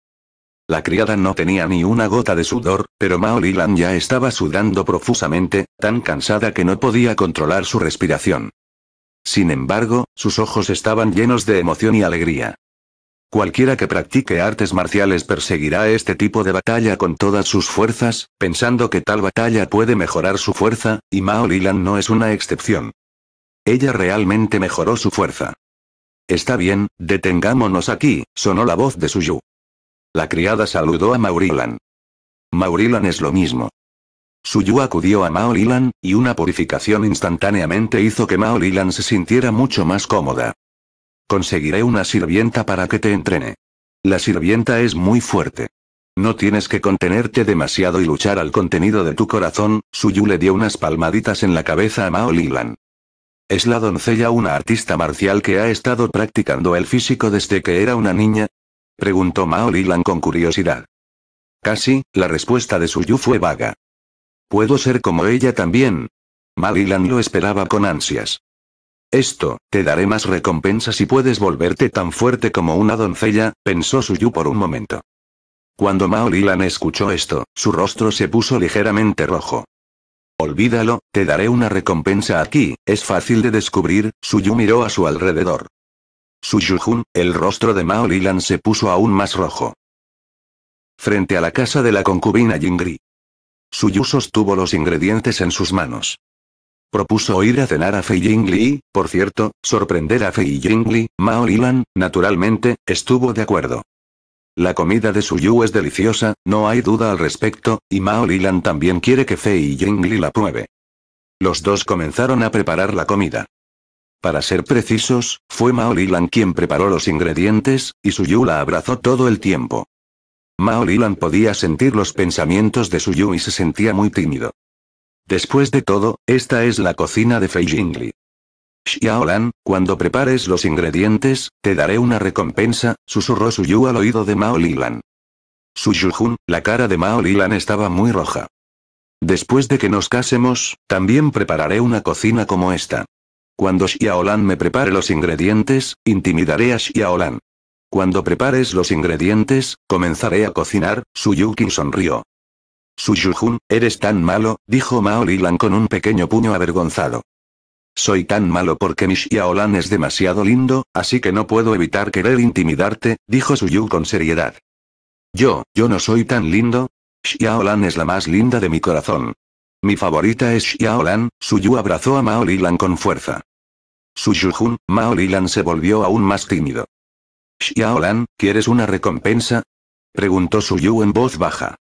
La criada no tenía ni una gota de sudor, pero Mao Lilan ya estaba sudando profusamente, tan cansada que no podía controlar su respiración. Sin embargo, sus ojos estaban llenos de emoción y alegría. Cualquiera que practique artes marciales perseguirá este tipo de batalla con todas sus fuerzas, pensando que tal batalla puede mejorar su fuerza, y Mao Lilan no es una excepción. Ella realmente mejoró su fuerza. Está bien, detengámonos aquí, sonó la voz de Suyu. La criada saludó a Maurilan. Maurilan es lo mismo. Suyu acudió a maurilan y una purificación instantáneamente hizo que maurilan se sintiera mucho más cómoda. Conseguiré una sirvienta para que te entrene. La sirvienta es muy fuerte. No tienes que contenerte demasiado y luchar al contenido de tu corazón, Suyu le dio unas palmaditas en la cabeza a Maolilan. Es la doncella una artista marcial que ha estado practicando el físico desde que era una niña, Preguntó Mao con curiosidad. Casi, la respuesta de Su Yu fue vaga. ¿Puedo ser como ella también? Mao lo esperaba con ansias. Esto, te daré más recompensa si puedes volverte tan fuerte como una doncella, pensó Yu por un momento. Cuando Mao escuchó esto, su rostro se puso ligeramente rojo. Olvídalo, te daré una recompensa aquí, es fácil de descubrir, Suyu miró a su alrededor. Su Yu-Jun, el rostro de Mao Lilan se puso aún más rojo. Frente a la casa de la concubina Su Yu sostuvo los ingredientes en sus manos. Propuso ir a cenar a Fei Jingli y, por cierto, sorprender a Fei Jingli, Mao Lilan, naturalmente, estuvo de acuerdo. La comida de Su Yu es deliciosa, no hay duda al respecto, y Mao Lilan también quiere que Fei Jingli la pruebe. Los dos comenzaron a preparar la comida. Para ser precisos, fue Maolilan quien preparó los ingredientes, y Su Yu la abrazó todo el tiempo. Maolilan podía sentir los pensamientos de Su Yu y se sentía muy tímido. Después de todo, esta es la cocina de Fei Jingli. Xiaolan, cuando prepares los ingredientes, te daré una recompensa, susurró Su Yu al oído de Maolilan. Yu-Jun, la cara de Maolilan estaba muy roja. Después de que nos casemos, también prepararé una cocina como esta. Cuando Xiaolan me prepare los ingredientes, intimidaré a Xiaolan. Cuando prepares los ingredientes, comenzaré a cocinar, Su Suyuki sonrió. Jun, eres tan malo, dijo Mao con un pequeño puño avergonzado. Soy tan malo porque mi Xiaolan es demasiado lindo, así que no puedo evitar querer intimidarte, dijo Suyu con seriedad. Yo, yo no soy tan lindo. Xiaolan es la más linda de mi corazón. Mi favorita es Xiaolan, Yu abrazó a Mao con fuerza. Su Yujun, Mao Lilan se volvió aún más tímido. Xiaolan, ¿quieres una recompensa? Preguntó su Yu en voz baja.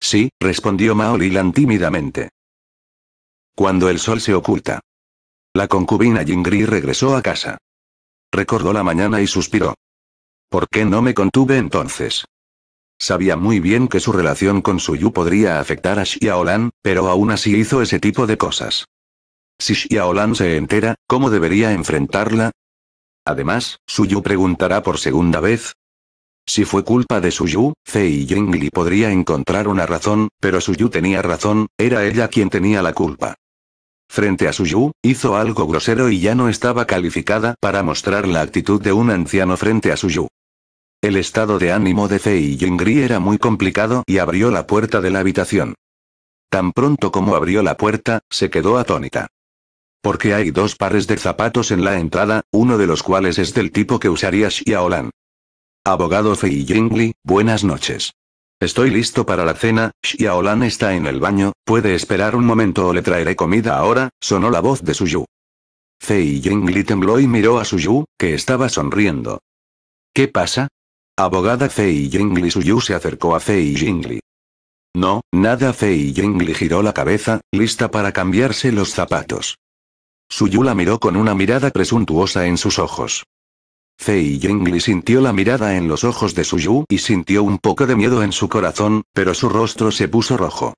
Sí, respondió Mao Lilan tímidamente. Cuando el sol se oculta. La concubina Jingri regresó a casa. Recordó la mañana y suspiró. ¿Por qué no me contuve entonces? Sabía muy bien que su relación con su Yu podría afectar a Xiaolan, pero aún así hizo ese tipo de cosas. Si Xiaolan se entera, ¿cómo debería enfrentarla? Además, Yu preguntará por segunda vez. Si fue culpa de Suyu, Fei Jingli podría encontrar una razón, pero Suyu tenía razón, era ella quien tenía la culpa. Frente a Suyu, hizo algo grosero y ya no estaba calificada para mostrar la actitud de un anciano frente a Suyu. El estado de ánimo de Fei Yingli era muy complicado y abrió la puerta de la habitación. Tan pronto como abrió la puerta, se quedó atónita. Porque hay dos pares de zapatos en la entrada, uno de los cuales es del tipo que usaría Xiaolan. Abogado Fei Jingli, buenas noches. Estoy listo para la cena, Xiaolan está en el baño, puede esperar un momento o le traeré comida ahora, sonó la voz de Suyu. Fei Jingli tembló y miró a Suyu, que estaba sonriendo. ¿Qué pasa? Abogada Fei Jingli Suyu se acercó a Fei Jingli. No, nada Fei Jingli giró la cabeza, lista para cambiarse los zapatos. Suyu la miró con una mirada presuntuosa en sus ojos. Fei Yingli sintió la mirada en los ojos de Suyu y sintió un poco de miedo en su corazón, pero su rostro se puso rojo.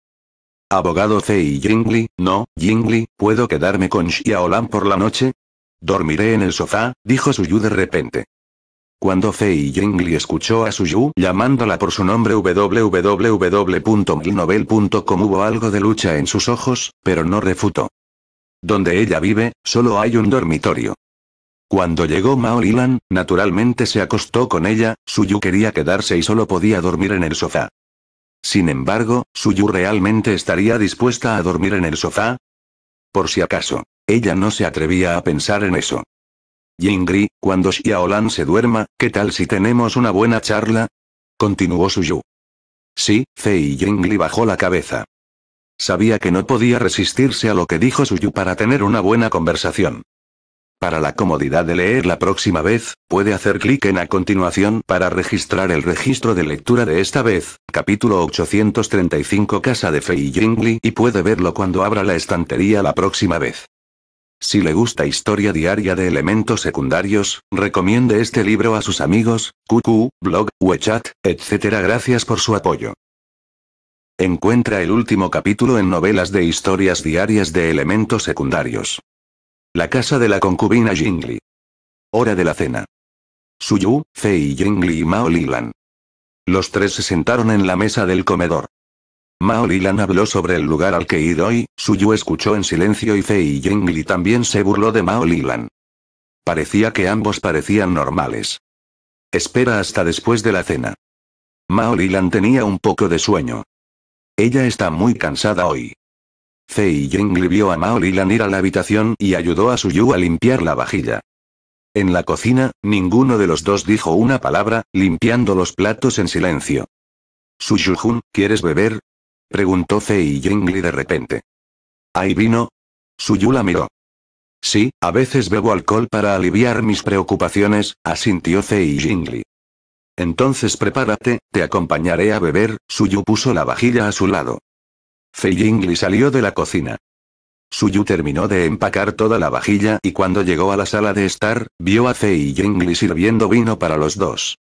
Abogado Fei Yingli, no, Yingli, ¿puedo quedarme con Xiaolan por la noche? Dormiré en el sofá, dijo Suyu de repente. Cuando Fei Yingli escuchó a Suyu llamándola por su nombre www.milnovel.com hubo algo de lucha en sus ojos, pero no refutó. Donde ella vive, solo hay un dormitorio. Cuando llegó Mao naturalmente se acostó con ella, Suyu quería quedarse y solo podía dormir en el sofá. Sin embargo, Suyu realmente estaría dispuesta a dormir en el sofá. Por si acaso, ella no se atrevía a pensar en eso. Yingri, cuando Xiaolan se duerma, ¿qué tal si tenemos una buena charla? Continuó Suyu. Sí, Fei Yingli bajó la cabeza. Sabía que no podía resistirse a lo que dijo Suyu para tener una buena conversación. Para la comodidad de leer la próxima vez, puede hacer clic en a continuación para registrar el registro de lectura de esta vez, capítulo 835 Casa de Fei Jingli y puede verlo cuando abra la estantería la próxima vez. Si le gusta historia diaria de elementos secundarios, recomiende este libro a sus amigos, QQ, blog, WeChat, etc. Gracias por su apoyo. Encuentra el último capítulo en novelas de historias diarias de elementos secundarios. La casa de la concubina Jingli. Hora de la cena. Suyu, Fei Jingli y Mao Lilan. Los tres se sentaron en la mesa del comedor. Mao Lilan habló sobre el lugar al que ir hoy, Suyu escuchó en silencio y Fei Jingli también se burló de Mao Lilan. Parecía que ambos parecían normales. Espera hasta después de la cena. Mao Lilan tenía un poco de sueño. Ella está muy cansada hoy. Fei Yingli vio a Mao Lilan ir a la habitación y ayudó a Suyu a limpiar la vajilla. En la cocina, ninguno de los dos dijo una palabra, limpiando los platos en silencio. Jun, ¿quieres beber? Preguntó Fei Yingli de repente. ¿Hay vino? Suyu la miró. Sí, a veces bebo alcohol para aliviar mis preocupaciones, asintió Fei Jingli. Entonces prepárate, te acompañaré a beber, Suyu puso la vajilla a su lado. Fei Yingli salió de la cocina. Suyu terminó de empacar toda la vajilla y cuando llegó a la sala de estar, vio a Fei Yingli sirviendo vino para los dos.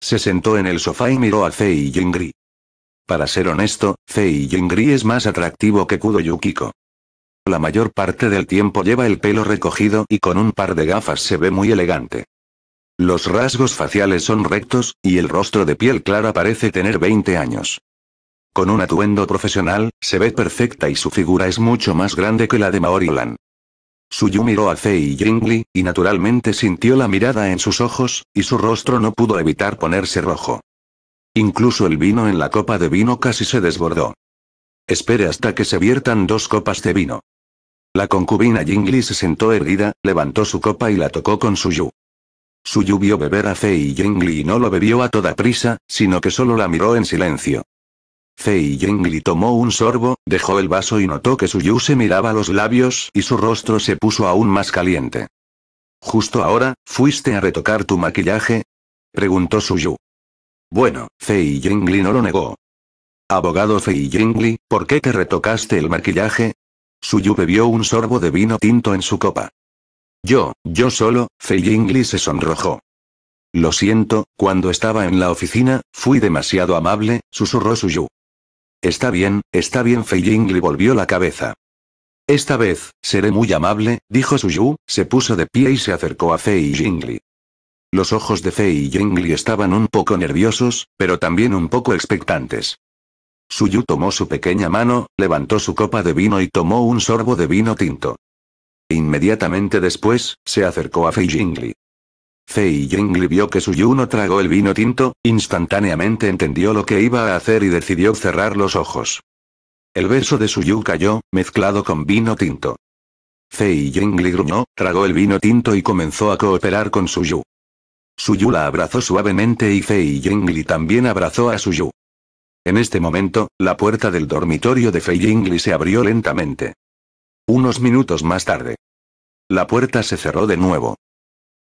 Se sentó en el sofá y miró a Fei Yingli. Para ser honesto, Fei Yingli es más atractivo que Kudo Yukiko. La mayor parte del tiempo lleva el pelo recogido y con un par de gafas se ve muy elegante. Los rasgos faciales son rectos, y el rostro de piel clara parece tener 20 años. Con un atuendo profesional, se ve perfecta y su figura es mucho más grande que la de Su Suyu miró a y Jingli, y naturalmente sintió la mirada en sus ojos, y su rostro no pudo evitar ponerse rojo. Incluso el vino en la copa de vino casi se desbordó. Espere hasta que se viertan dos copas de vino. La concubina Jingli se sentó erguida, levantó su copa y la tocó con Suyu vio beber a Fei Yingli y no lo bebió a toda prisa, sino que solo la miró en silencio. Fei Yingli tomó un sorbo, dejó el vaso y notó que Suyu se miraba los labios y su rostro se puso aún más caliente. Justo ahora, ¿fuiste a retocar tu maquillaje? preguntó Suyu. Bueno, Fei Yingli no lo negó. Abogado Fei Yingli, ¿por qué te retocaste el maquillaje? Suyu bebió un sorbo de vino tinto en su copa. Yo, yo solo, Fei Jingli se sonrojó. Lo siento, cuando estaba en la oficina, fui demasiado amable, susurró Suyu. Está bien, está bien, Fei Yingli volvió la cabeza. Esta vez, seré muy amable, dijo Suyu, se puso de pie y se acercó a Fei Yingli. Los ojos de Fei Yingli estaban un poco nerviosos, pero también un poco expectantes. Yu tomó su pequeña mano, levantó su copa de vino y tomó un sorbo de vino tinto. Inmediatamente después, se acercó a Fei Jingli. Fei Jingli vio que Su no tragó el vino tinto, instantáneamente entendió lo que iba a hacer y decidió cerrar los ojos. El beso de Su Yu cayó, mezclado con vino tinto. Fei Jingli gruñó, tragó el vino tinto y comenzó a cooperar con Su Yu. Su Yu la abrazó suavemente y Fei Jingli también abrazó a Su Yu. En este momento, la puerta del dormitorio de Fei Jingli se abrió lentamente. Unos minutos más tarde. La puerta se cerró de nuevo.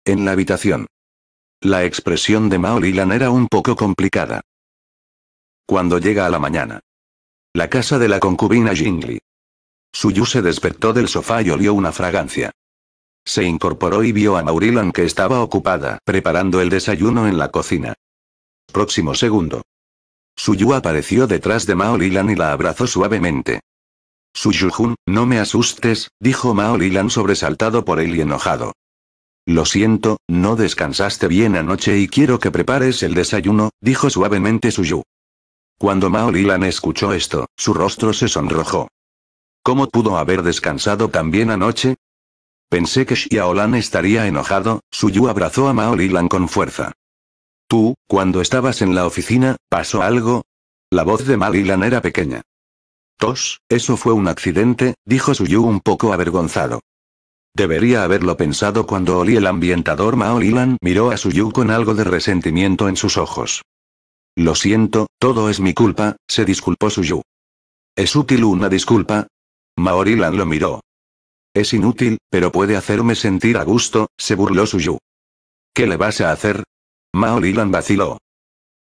En la habitación. La expresión de Mao era un poco complicada. Cuando llega a la mañana. La casa de la concubina Jingli. Suyu se despertó del sofá y olió una fragancia. Se incorporó y vio a Maurilan que estaba ocupada preparando el desayuno en la cocina. Próximo segundo. Suyu apareció detrás de Maolilan y la abrazó suavemente. Jun, no me asustes, dijo Mao sobresaltado por él y enojado. Lo siento, no descansaste bien anoche y quiero que prepares el desayuno, dijo suavemente Suyu. Cuando Mao escuchó esto, su rostro se sonrojó. ¿Cómo pudo haber descansado tan bien anoche? Pensé que Xiaolan estaría enojado, Suyu abrazó a Mao con fuerza. Tú, cuando estabas en la oficina, ¿pasó algo? La voz de Mao era pequeña. «Tos, eso fue un accidente, dijo Suyu un poco avergonzado. Debería haberlo pensado cuando olí el ambientador Maorilan miró a Suyu con algo de resentimiento en sus ojos. Lo siento, todo es mi culpa, se disculpó Suyu. ¿Es útil una disculpa? Maorilan lo miró. Es inútil, pero puede hacerme sentir a gusto, se burló Suyu. ¿Qué le vas a hacer? Maorilan vaciló.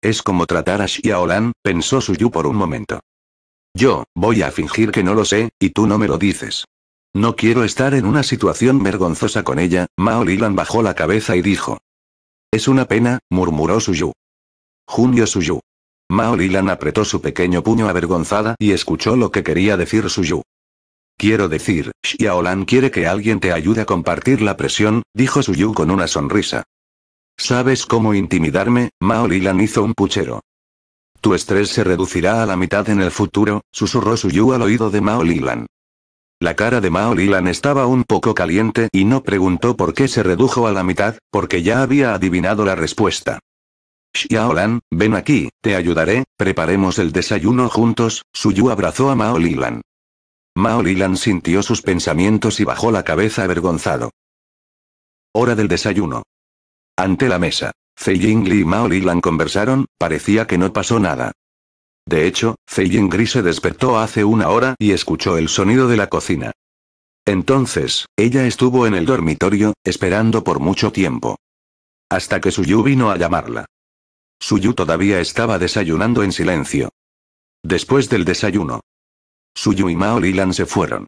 Es como tratar a Xiaolan, pensó Suyu por un momento. Yo, voy a fingir que no lo sé, y tú no me lo dices. No quiero estar en una situación vergonzosa con ella, Mao bajó la cabeza y dijo. Es una pena, murmuró Suyu. Junio Suyu. Mao apretó su pequeño puño avergonzada y escuchó lo que quería decir Suyu. Quiero decir, Xiaolan quiere que alguien te ayude a compartir la presión, dijo Suyu con una sonrisa. ¿Sabes cómo intimidarme? Mao hizo un puchero. Tu estrés se reducirá a la mitad en el futuro, susurró Suyu al oído de Mao Lilan. La cara de Mao Lilan estaba un poco caliente y no preguntó por qué se redujo a la mitad, porque ya había adivinado la respuesta. Xiaolan, ven aquí, te ayudaré, preparemos el desayuno juntos, Suyu abrazó a Mao Lilan. Mao Lilan sintió sus pensamientos y bajó la cabeza avergonzado. Hora del desayuno. Ante la mesa. Fei y Mao Lilan conversaron, parecía que no pasó nada. De hecho, Fei Yingri se despertó hace una hora y escuchó el sonido de la cocina. Entonces, ella estuvo en el dormitorio, esperando por mucho tiempo. Hasta que Suyu vino a llamarla. Yu todavía estaba desayunando en silencio. Después del desayuno, Yu y Mao Lilan se fueron.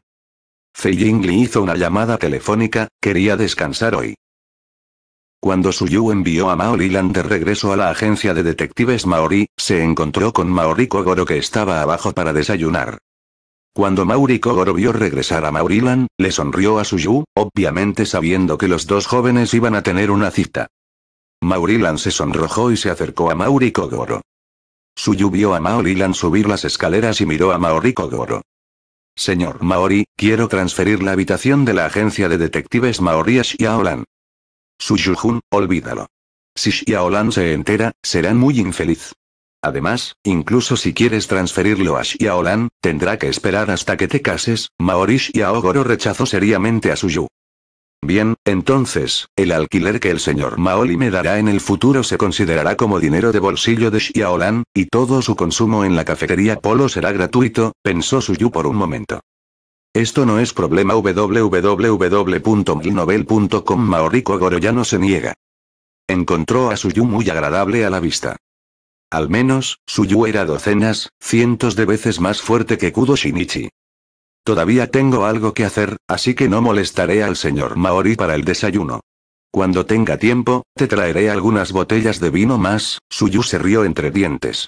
Fei Yingli hizo una llamada telefónica, quería descansar hoy. Cuando Suyu envió a Maorilan de regreso a la agencia de detectives Maori, se encontró con Maori Goro que estaba abajo para desayunar. Cuando Mauri Goro vio regresar a Maorilan, le sonrió a Suyu, obviamente sabiendo que los dos jóvenes iban a tener una cita. Maorilan se sonrojó y se acercó a Maurico Kogoro. Suyu vio a Maorilan subir las escaleras y miró a Maori Goro. Señor Maori, quiero transferir la habitación de la agencia de detectives Maori a Xiaolan. Jun, olvídalo. Si Xiaolan se entera, será muy infeliz. Además, incluso si quieres transferirlo a Xiaolan, tendrá que esperar hasta que te cases, Maori Xiaogoro rechazó seriamente a Suyu. Bien, entonces, el alquiler que el señor Maoli me dará en el futuro se considerará como dinero de bolsillo de Xiaolan, y todo su consumo en la cafetería Polo será gratuito, pensó Suyu por un momento. Esto no es problema Kogoro ya no se niega. Encontró a Suyu muy agradable a la vista. Al menos, Suyu era docenas, cientos de veces más fuerte que Kudo Shinichi. Todavía tengo algo que hacer, así que no molestaré al señor Maori para el desayuno. Cuando tenga tiempo, te traeré algunas botellas de vino más, Suyu se rió entre dientes.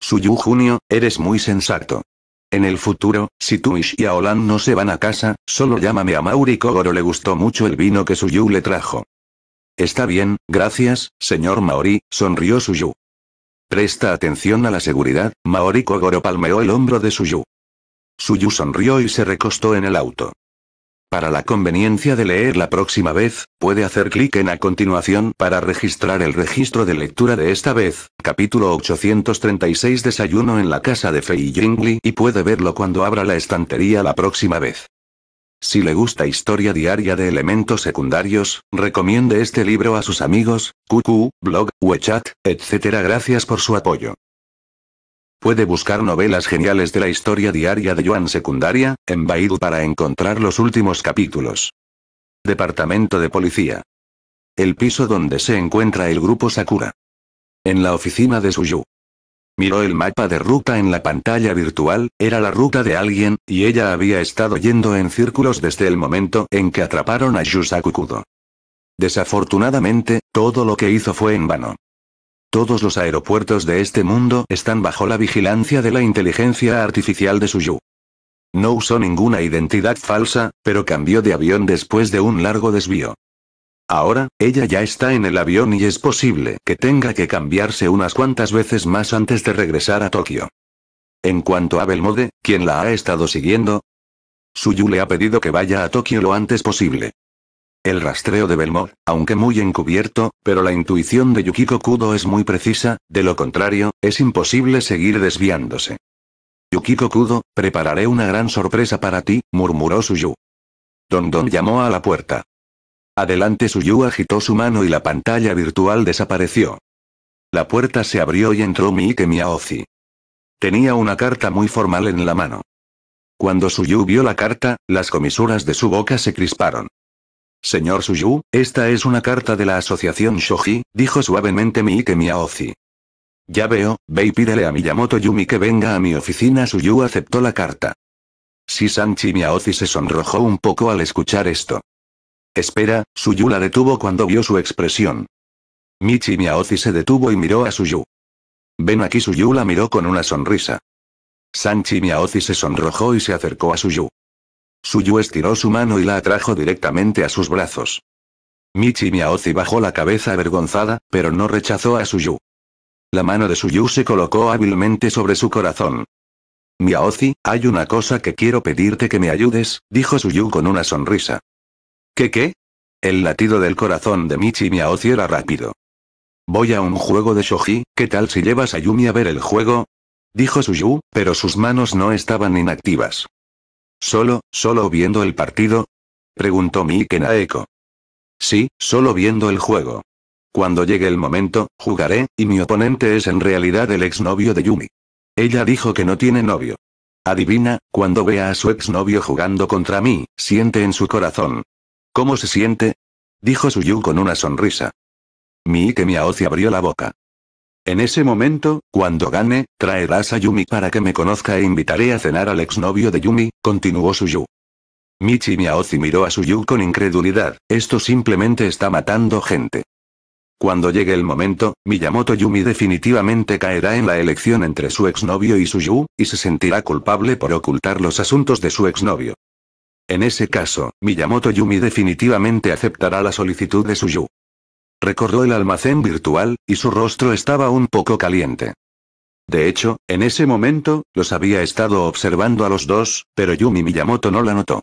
Suyu Junio, eres muy sensato. En el futuro, si Tuish y Aolan no se van a casa, solo llámame a Mauri Kogoro le gustó mucho el vino que Suyu le trajo. Está bien, gracias, señor Maori, sonrió Suyu. Presta atención a la seguridad, Maori Kogoro palmeó el hombro de Suyu. Suyu sonrió y se recostó en el auto. Para la conveniencia de leer la próxima vez, puede hacer clic en a continuación para registrar el registro de lectura de esta vez, capítulo 836 Desayuno en la casa de Fei Jingli y puede verlo cuando abra la estantería la próxima vez. Si le gusta historia diaria de elementos secundarios, recomiende este libro a sus amigos, QQ, blog, WeChat, etc. Gracias por su apoyo. Puede buscar novelas geniales de la historia diaria de Joan secundaria, en Baidu para encontrar los últimos capítulos. Departamento de Policía. El piso donde se encuentra el grupo Sakura. En la oficina de Suyu. Miró el mapa de ruta en la pantalla virtual, era la ruta de alguien, y ella había estado yendo en círculos desde el momento en que atraparon a Yusaku Kudo. Desafortunadamente, todo lo que hizo fue en vano. Todos los aeropuertos de este mundo están bajo la vigilancia de la inteligencia artificial de Suyu. No usó ninguna identidad falsa, pero cambió de avión después de un largo desvío. Ahora, ella ya está en el avión y es posible que tenga que cambiarse unas cuantas veces más antes de regresar a Tokio. En cuanto a Belmode, quien la ha estado siguiendo, Suyu le ha pedido que vaya a Tokio lo antes posible. El rastreo de Belmont, aunque muy encubierto, pero la intuición de Yukiko Kudo es muy precisa, de lo contrario, es imposible seguir desviándose. Yukiko Kudo, prepararé una gran sorpresa para ti, murmuró Suyu. Don Don llamó a la puerta. Adelante Suyu agitó su mano y la pantalla virtual desapareció. La puerta se abrió y entró Miike Miaozi. Tenía una carta muy formal en la mano. Cuando Suyu vio la carta, las comisuras de su boca se crisparon. Señor Suyu, esta es una carta de la asociación Shoji, dijo suavemente Miike Miaozi. Ya veo, ve y pídele a Miyamoto Yumi que venga a mi oficina. Suyu aceptó la carta. Si Sanchi Miaozi se sonrojó un poco al escuchar esto. Espera, Suyu la detuvo cuando vio su expresión. Michi Miaozi se detuvo y miró a Suyu. Ven aquí Suyu la miró con una sonrisa. Sanchi Miaozi se sonrojó y se acercó a Suyu. Suyu estiró su mano y la atrajo directamente a sus brazos. Michi Miaozi bajó la cabeza avergonzada, pero no rechazó a Suyu. La mano de Suyu se colocó hábilmente sobre su corazón. Miaozi, hay una cosa que quiero pedirte que me ayudes, dijo Suyu con una sonrisa. ¿Qué qué? El latido del corazón de Michi Miaozi era rápido. Voy a un juego de shoji, ¿qué tal si llevas a Yumi a ver el juego? Dijo Suyu, pero sus manos no estaban inactivas. ¿Solo, solo viendo el partido? Preguntó Mike Naeko. Sí, solo viendo el juego. Cuando llegue el momento, jugaré, y mi oponente es en realidad el exnovio de Yumi. Ella dijo que no tiene novio. Adivina, cuando vea a su exnovio jugando contra mí, siente en su corazón. ¿Cómo se siente? Dijo Suyu con una sonrisa. Miike Miaozi abrió la boca. En ese momento, cuando gane, traerás a Yumi para que me conozca e invitaré a cenar al exnovio de Yumi, continuó Suyu. Michi Miaozi miró a Suyu con incredulidad, esto simplemente está matando gente. Cuando llegue el momento, Miyamoto Yumi definitivamente caerá en la elección entre su exnovio y Suyu, y se sentirá culpable por ocultar los asuntos de su exnovio. En ese caso, Miyamoto Yumi definitivamente aceptará la solicitud de Suyu. Recordó el almacén virtual, y su rostro estaba un poco caliente. De hecho, en ese momento, los había estado observando a los dos, pero Yumi Miyamoto no la notó.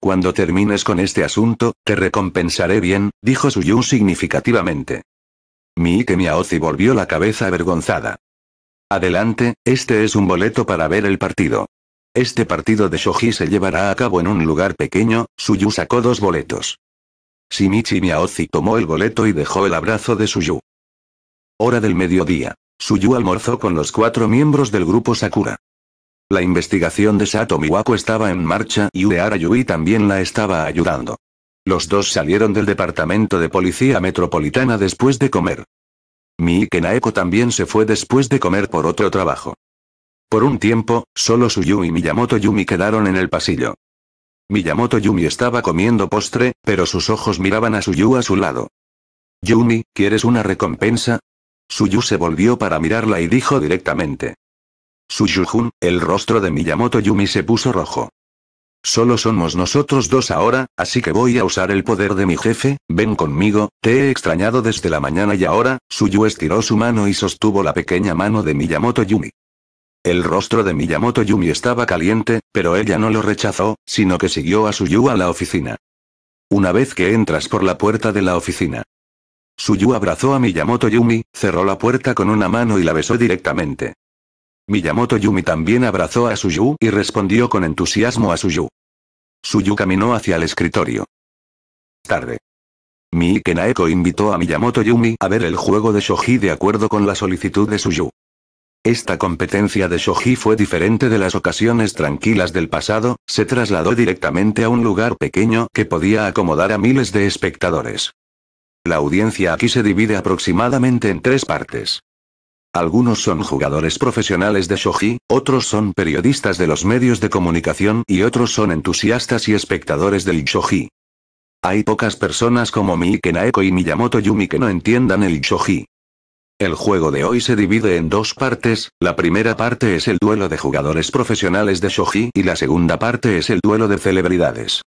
Cuando termines con este asunto, te recompensaré bien, dijo Suyu significativamente. Miike Miaozi volvió la cabeza avergonzada. Adelante, este es un boleto para ver el partido. Este partido de Shoji se llevará a cabo en un lugar pequeño, Suyu sacó dos boletos. Shimichi Miaozi tomó el boleto y dejó el abrazo de Suyu. Hora del mediodía. Suyu almorzó con los cuatro miembros del grupo Sakura. La investigación de Sato Miwako estaba en marcha y Ueara Yui también la estaba ayudando. Los dos salieron del departamento de policía metropolitana después de comer. Miike Naeko también se fue después de comer por otro trabajo. Por un tiempo, solo Suyu y Miyamoto Yumi quedaron en el pasillo. Miyamoto Yumi estaba comiendo postre, pero sus ojos miraban a Suyu a su lado. Yumi, ¿quieres una recompensa? Suyu se volvió para mirarla y dijo directamente. Suyu-jun, el rostro de Miyamoto Yumi se puso rojo. Solo somos nosotros dos ahora, así que voy a usar el poder de mi jefe, ven conmigo, te he extrañado desde la mañana y ahora, Suyu estiró su mano y sostuvo la pequeña mano de Miyamoto Yumi. El rostro de Miyamoto Yumi estaba caliente, pero ella no lo rechazó, sino que siguió a Suyu a la oficina. Una vez que entras por la puerta de la oficina. Suyu abrazó a Miyamoto Yumi, cerró la puerta con una mano y la besó directamente. Miyamoto Yumi también abrazó a Suyu y respondió con entusiasmo a Suyu. Suyu caminó hacia el escritorio. Tarde. Miike Naeko invitó a Miyamoto Yumi a ver el juego de Shoji de acuerdo con la solicitud de Suyu. Esta competencia de Shoji fue diferente de las ocasiones tranquilas del pasado, se trasladó directamente a un lugar pequeño que podía acomodar a miles de espectadores. La audiencia aquí se divide aproximadamente en tres partes. Algunos son jugadores profesionales de Shoji, otros son periodistas de los medios de comunicación y otros son entusiastas y espectadores del Shoji. Hay pocas personas como Miike Naeko y Miyamoto Yumi que no entiendan el Shoji. El juego de hoy se divide en dos partes, la primera parte es el duelo de jugadores profesionales de shogi y la segunda parte es el duelo de celebridades.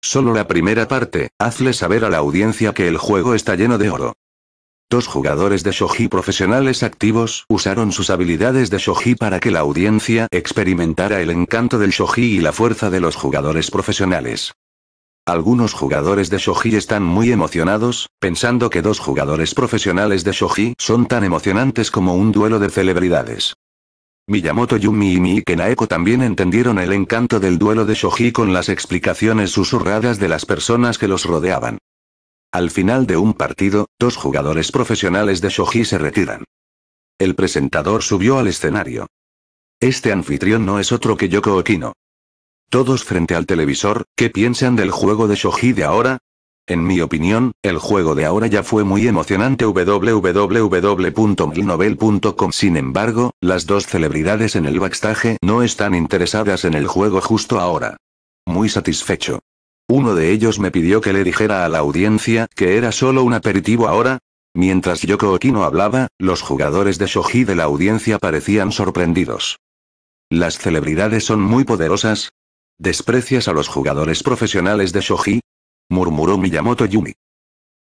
Solo la primera parte, hazle saber a la audiencia que el juego está lleno de oro. Dos jugadores de shogi profesionales activos usaron sus habilidades de shogi para que la audiencia experimentara el encanto del Shoji y la fuerza de los jugadores profesionales. Algunos jugadores de Shoji están muy emocionados, pensando que dos jugadores profesionales de Shoji son tan emocionantes como un duelo de celebridades. Miyamoto Yumi y Miike Naeko también entendieron el encanto del duelo de shogi con las explicaciones susurradas de las personas que los rodeaban. Al final de un partido, dos jugadores profesionales de Shoji se retiran. El presentador subió al escenario. Este anfitrión no es otro que Yoko Okino. Todos frente al televisor, ¿qué piensan del juego de Shoji de ahora? En mi opinión, el juego de ahora ya fue muy emocionante www.milnovel.com Sin embargo, las dos celebridades en el backstage no están interesadas en el juego justo ahora. Muy satisfecho. Uno de ellos me pidió que le dijera a la audiencia que era solo un aperitivo ahora. Mientras Yoko Okino hablaba, los jugadores de Shoji de la audiencia parecían sorprendidos. Las celebridades son muy poderosas, ¿Desprecias a los jugadores profesionales de Shoji? murmuró Miyamoto Yumi.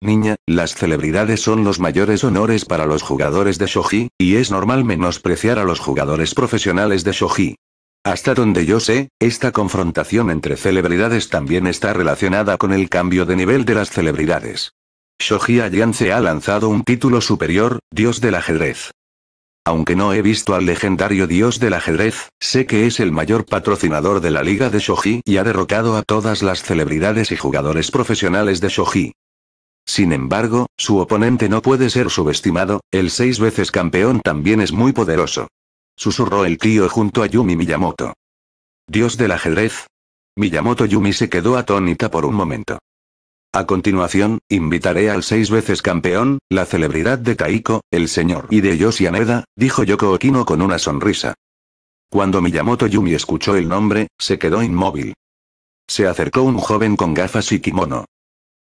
Niña, las celebridades son los mayores honores para los jugadores de Shoji, y es normal menospreciar a los jugadores profesionales de Shoji. Hasta donde yo sé, esta confrontación entre celebridades también está relacionada con el cambio de nivel de las celebridades. Shoji se ha lanzado un título superior, Dios del ajedrez. Aunque no he visto al legendario dios del ajedrez, sé que es el mayor patrocinador de la liga de Shoji y ha derrocado a todas las celebridades y jugadores profesionales de Shoji. Sin embargo, su oponente no puede ser subestimado, el seis veces campeón también es muy poderoso. Susurró el tío junto a Yumi Miyamoto. Dios del ajedrez. Miyamoto Yumi se quedó atónita por un momento. A continuación, invitaré al seis veces campeón, la celebridad de Taiko, el señor y de Aneda, dijo Yoko Okino con una sonrisa. Cuando Miyamoto Yumi escuchó el nombre, se quedó inmóvil. Se acercó un joven con gafas y kimono.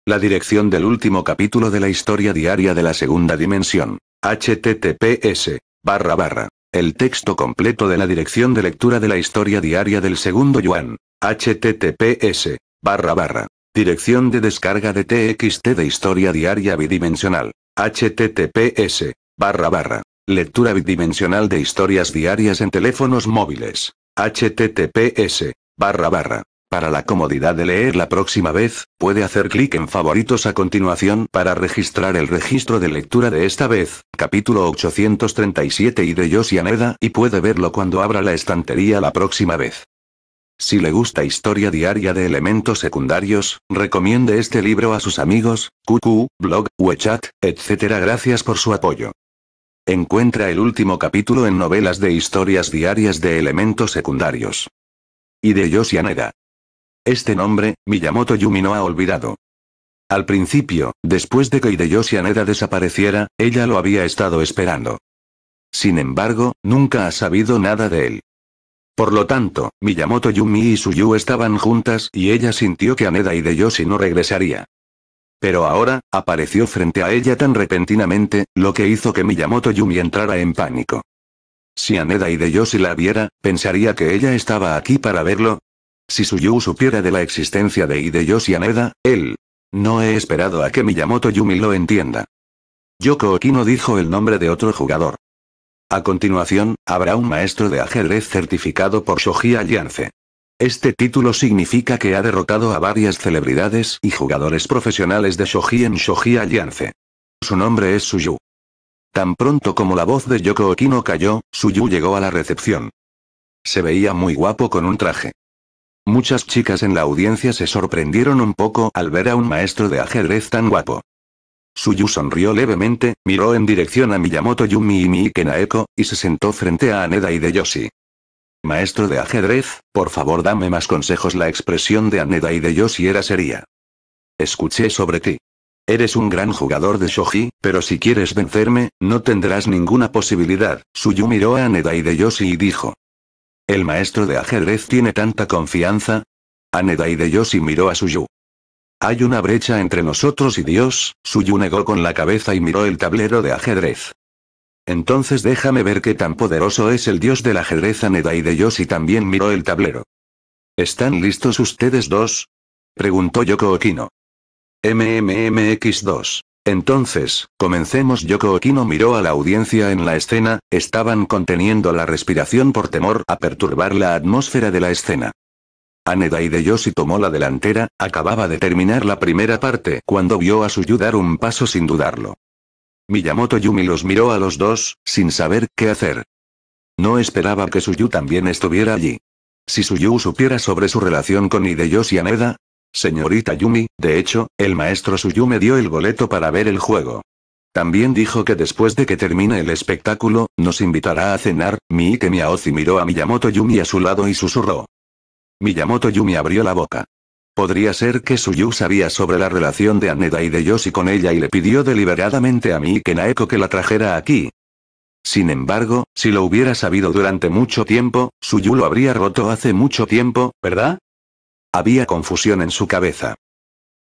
La dirección del último capítulo de la historia diaria de la segunda dimensión. https barra barra. El texto completo de la dirección de lectura de la historia diaria del segundo yuan. https barra barra. Dirección de descarga de TXT de historia diaria bidimensional. https barra barra. Lectura bidimensional de historias diarias en teléfonos móviles. https barra barra. Para la comodidad de leer la próxima vez, puede hacer clic en favoritos a continuación para registrar el registro de lectura de esta vez, capítulo 837 y de Aneda, y puede verlo cuando abra la estantería la próxima vez. Si le gusta historia diaria de elementos secundarios, recomiende este libro a sus amigos, QQ, blog, WeChat, etc. Gracias por su apoyo. Encuentra el último capítulo en Novelas de Historias Diarias de Elementos Secundarios. Y de Este nombre, Miyamoto Yumi no ha olvidado. Al principio, después de que Hideyoshi Aneda desapareciera, ella lo había estado esperando. Sin embargo, nunca ha sabido nada de él. Por lo tanto, Miyamoto Yumi y Suyu estaban juntas y ella sintió que Aneda y no regresaría. Pero ahora, apareció frente a ella tan repentinamente, lo que hizo que Miyamoto Yumi entrara en pánico. Si Aneda y la viera, ¿pensaría que ella estaba aquí para verlo? Si Suyu supiera de la existencia de Hideyoshi Aneda, él... No he esperado a que Miyamoto Yumi lo entienda. Yoko Okino dijo el nombre de otro jugador. A continuación, habrá un maestro de ajedrez certificado por Shoji Alliance. Este título significa que ha derrotado a varias celebridades y jugadores profesionales de Shoji en Shoji Alliance. Su nombre es Suyu. Tan pronto como la voz de Yoko Okino cayó, Suyu llegó a la recepción. Se veía muy guapo con un traje. Muchas chicas en la audiencia se sorprendieron un poco al ver a un maestro de ajedrez tan guapo. Suyu sonrió levemente, miró en dirección a Miyamoto Yumi y Miike Naeko, y se sentó frente a Aneda y Maestro de ajedrez, por favor dame más consejos. La expresión de Aneda y Yoshi era seria. Escuché sobre ti. Eres un gran jugador de Shoji, pero si quieres vencerme, no tendrás ninguna posibilidad. Suyu miró a Aneda y Yoshi y dijo. ¿El maestro de ajedrez tiene tanta confianza? Aneda y Yoshi miró a Suyu. Hay una brecha entre nosotros y Dios, Suyu negó con la cabeza y miró el tablero de ajedrez. Entonces déjame ver qué tan poderoso es el dios del ajedrez Aneda y de Yoshi también miró el tablero. ¿Están listos ustedes dos? Preguntó Yoko Okino. MMMX2. Entonces, comencemos. Yoko Okino miró a la audiencia en la escena, estaban conteniendo la respiración por temor a perturbar la atmósfera de la escena. Aneda Hideyoshi tomó la delantera, acababa de terminar la primera parte cuando vio a Suyu dar un paso sin dudarlo. Miyamoto Yumi los miró a los dos, sin saber qué hacer. No esperaba que Suyu también estuviera allí. Si Suyu supiera sobre su relación con Hideyoshi Aneda. Señorita Yumi, de hecho, el maestro Suyu me dio el boleto para ver el juego. También dijo que después de que termine el espectáculo, nos invitará a cenar, Miike Miaozi miró a Miyamoto Yumi a su lado y susurró. Miyamoto Yumi abrió la boca. Podría ser que Suyu sabía sobre la relación de Aneda y de Yoshi con ella y le pidió deliberadamente a Miike Naeko que la trajera aquí. Sin embargo, si lo hubiera sabido durante mucho tiempo, Suyu lo habría roto hace mucho tiempo, ¿verdad? Había confusión en su cabeza.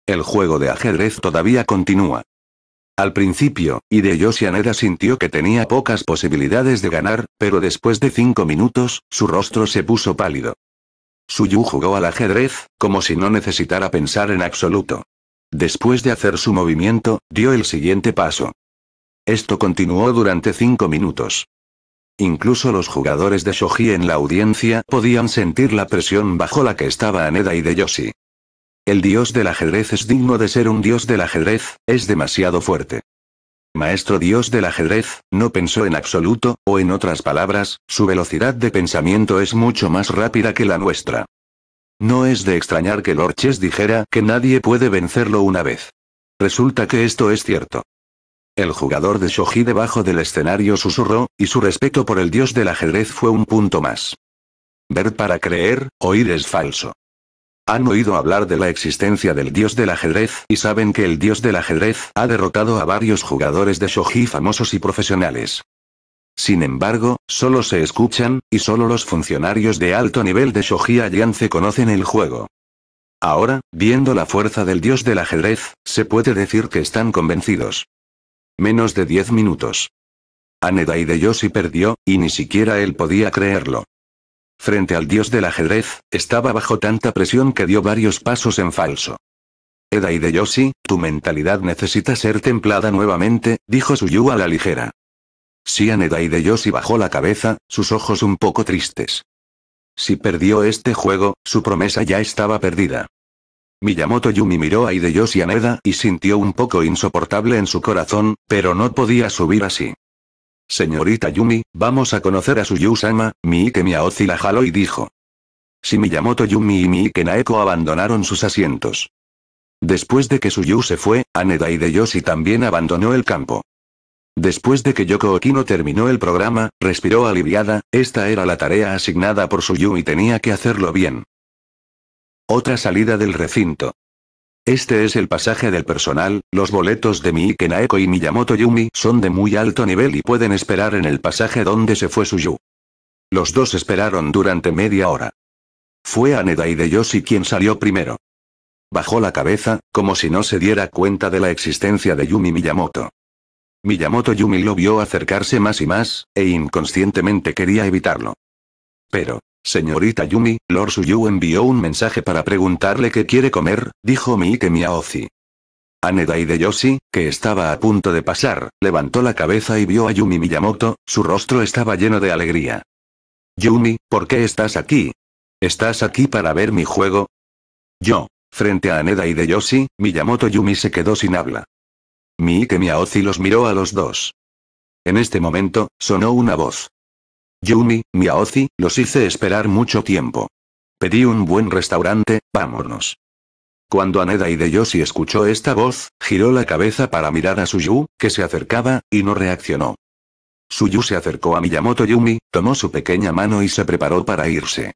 El juego de ajedrez todavía continúa. Al principio, Yoshi Aneda sintió que tenía pocas posibilidades de ganar, pero después de cinco minutos, su rostro se puso pálido. Suyu jugó al ajedrez, como si no necesitara pensar en absoluto. Después de hacer su movimiento, dio el siguiente paso. Esto continuó durante cinco minutos. Incluso los jugadores de Shoji en la audiencia podían sentir la presión bajo la que estaba Aneda y de Yoshi. El dios del ajedrez es digno de ser un dios del ajedrez, es demasiado fuerte maestro dios del ajedrez, no pensó en absoluto, o en otras palabras, su velocidad de pensamiento es mucho más rápida que la nuestra. No es de extrañar que Lorches dijera que nadie puede vencerlo una vez. Resulta que esto es cierto. El jugador de Shoji debajo del escenario susurró, y su respeto por el dios del ajedrez fue un punto más. Ver para creer, oír es falso. Han oído hablar de la existencia del dios del ajedrez y saben que el dios del ajedrez ha derrotado a varios jugadores de shogi famosos y profesionales. Sin embargo, solo se escuchan, y solo los funcionarios de alto nivel de Shoji Alliance conocen el juego. Ahora, viendo la fuerza del dios del ajedrez, se puede decir que están convencidos. Menos de 10 minutos. Aneda Yoshi perdió, y ni siquiera él podía creerlo. Frente al dios del ajedrez, estaba bajo tanta presión que dio varios pasos en falso. Eda y tu mentalidad necesita ser templada nuevamente, dijo Suyu a la ligera. Si Eda y bajó la cabeza, sus ojos un poco tristes. Si perdió este juego, su promesa ya estaba perdida. Miyamoto Yumi miró a Ideyoshi Aneda y sintió un poco insoportable en su corazón, pero no podía subir así. Señorita Yumi, vamos a conocer a Suyu-sama, Miike Miaozi la jaló y dijo. Si Miyamoto Yumi y Miike Naeko abandonaron sus asientos. Después de que Suyu se fue, Aneda Yoshi también abandonó el campo. Después de que Yoko Okino terminó el programa, respiró aliviada, esta era la tarea asignada por Suyu y tenía que hacerlo bien. Otra salida del recinto. Este es el pasaje del personal, los boletos de Miike Naeko y Miyamoto Yumi son de muy alto nivel y pueden esperar en el pasaje donde se fue Suyu. Los dos esperaron durante media hora. Fue Aneda y de Yoshi quien salió primero. Bajó la cabeza, como si no se diera cuenta de la existencia de Yumi Miyamoto. Miyamoto Yumi lo vio acercarse más y más, e inconscientemente quería evitarlo. Pero, Señorita Yumi, Lord Suyu envió un mensaje para preguntarle qué quiere comer, dijo Miike Miaozi. Aneda Yoshi, que estaba a punto de pasar, levantó la cabeza y vio a Yumi Miyamoto, su rostro estaba lleno de alegría. Yumi, ¿por qué estás aquí? ¿Estás aquí para ver mi juego? Yo. Frente a Aneda Yoshi, Miyamoto Yumi se quedó sin habla. Miike Miaozi los miró a los dos. En este momento, sonó una voz. Yumi, Miaozi, los hice esperar mucho tiempo. Pedí un buen restaurante, vámonos. Cuando Aneda y Yoshi escuchó esta voz, giró la cabeza para mirar a Suyu, que se acercaba, y no reaccionó. Suyu se acercó a Miyamoto Yumi, tomó su pequeña mano y se preparó para irse.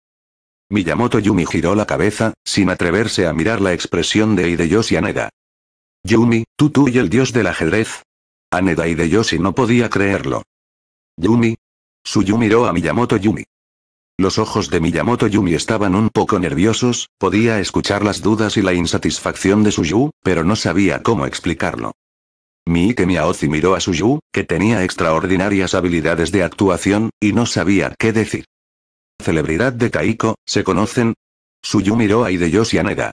Miyamoto Yumi giró la cabeza, sin atreverse a mirar la expresión de Hideyoshi Aneda. Yumi, tú tú y el dios del ajedrez. Aneda Hideyoshi no podía creerlo. Yumi, Suyu miró a Miyamoto Yumi. Los ojos de Miyamoto Yumi estaban un poco nerviosos, podía escuchar las dudas y la insatisfacción de Suyu, pero no sabía cómo explicarlo. Miike Miaozi miró a Suyu, que tenía extraordinarias habilidades de actuación, y no sabía qué decir. Celebridad de Kaiko, ¿se conocen? Suyu miró a Hideyoshi Aneda.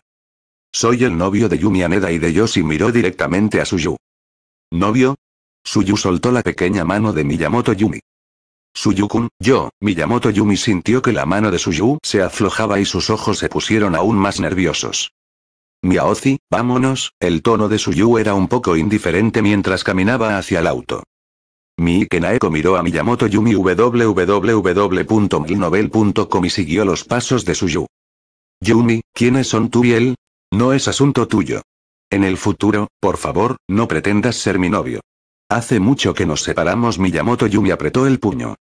Soy el novio de Yumi Aneda y Yoshi miró directamente a Suyu. ¿Novio? Suyu soltó la pequeña mano de Miyamoto Yumi. Suyukun, yo, Miyamoto Yumi sintió que la mano de Suyu se aflojaba y sus ojos se pusieron aún más nerviosos. Miaozi, vámonos, el tono de Suyu era un poco indiferente mientras caminaba hacia el auto. Mi Naeko miró a Miyamoto Yumi www.milnovel.com y siguió los pasos de Suyu. Yumi, ¿quiénes son tú y él? No es asunto tuyo. En el futuro, por favor, no pretendas ser mi novio. Hace mucho que nos separamos Miyamoto Yumi apretó el puño.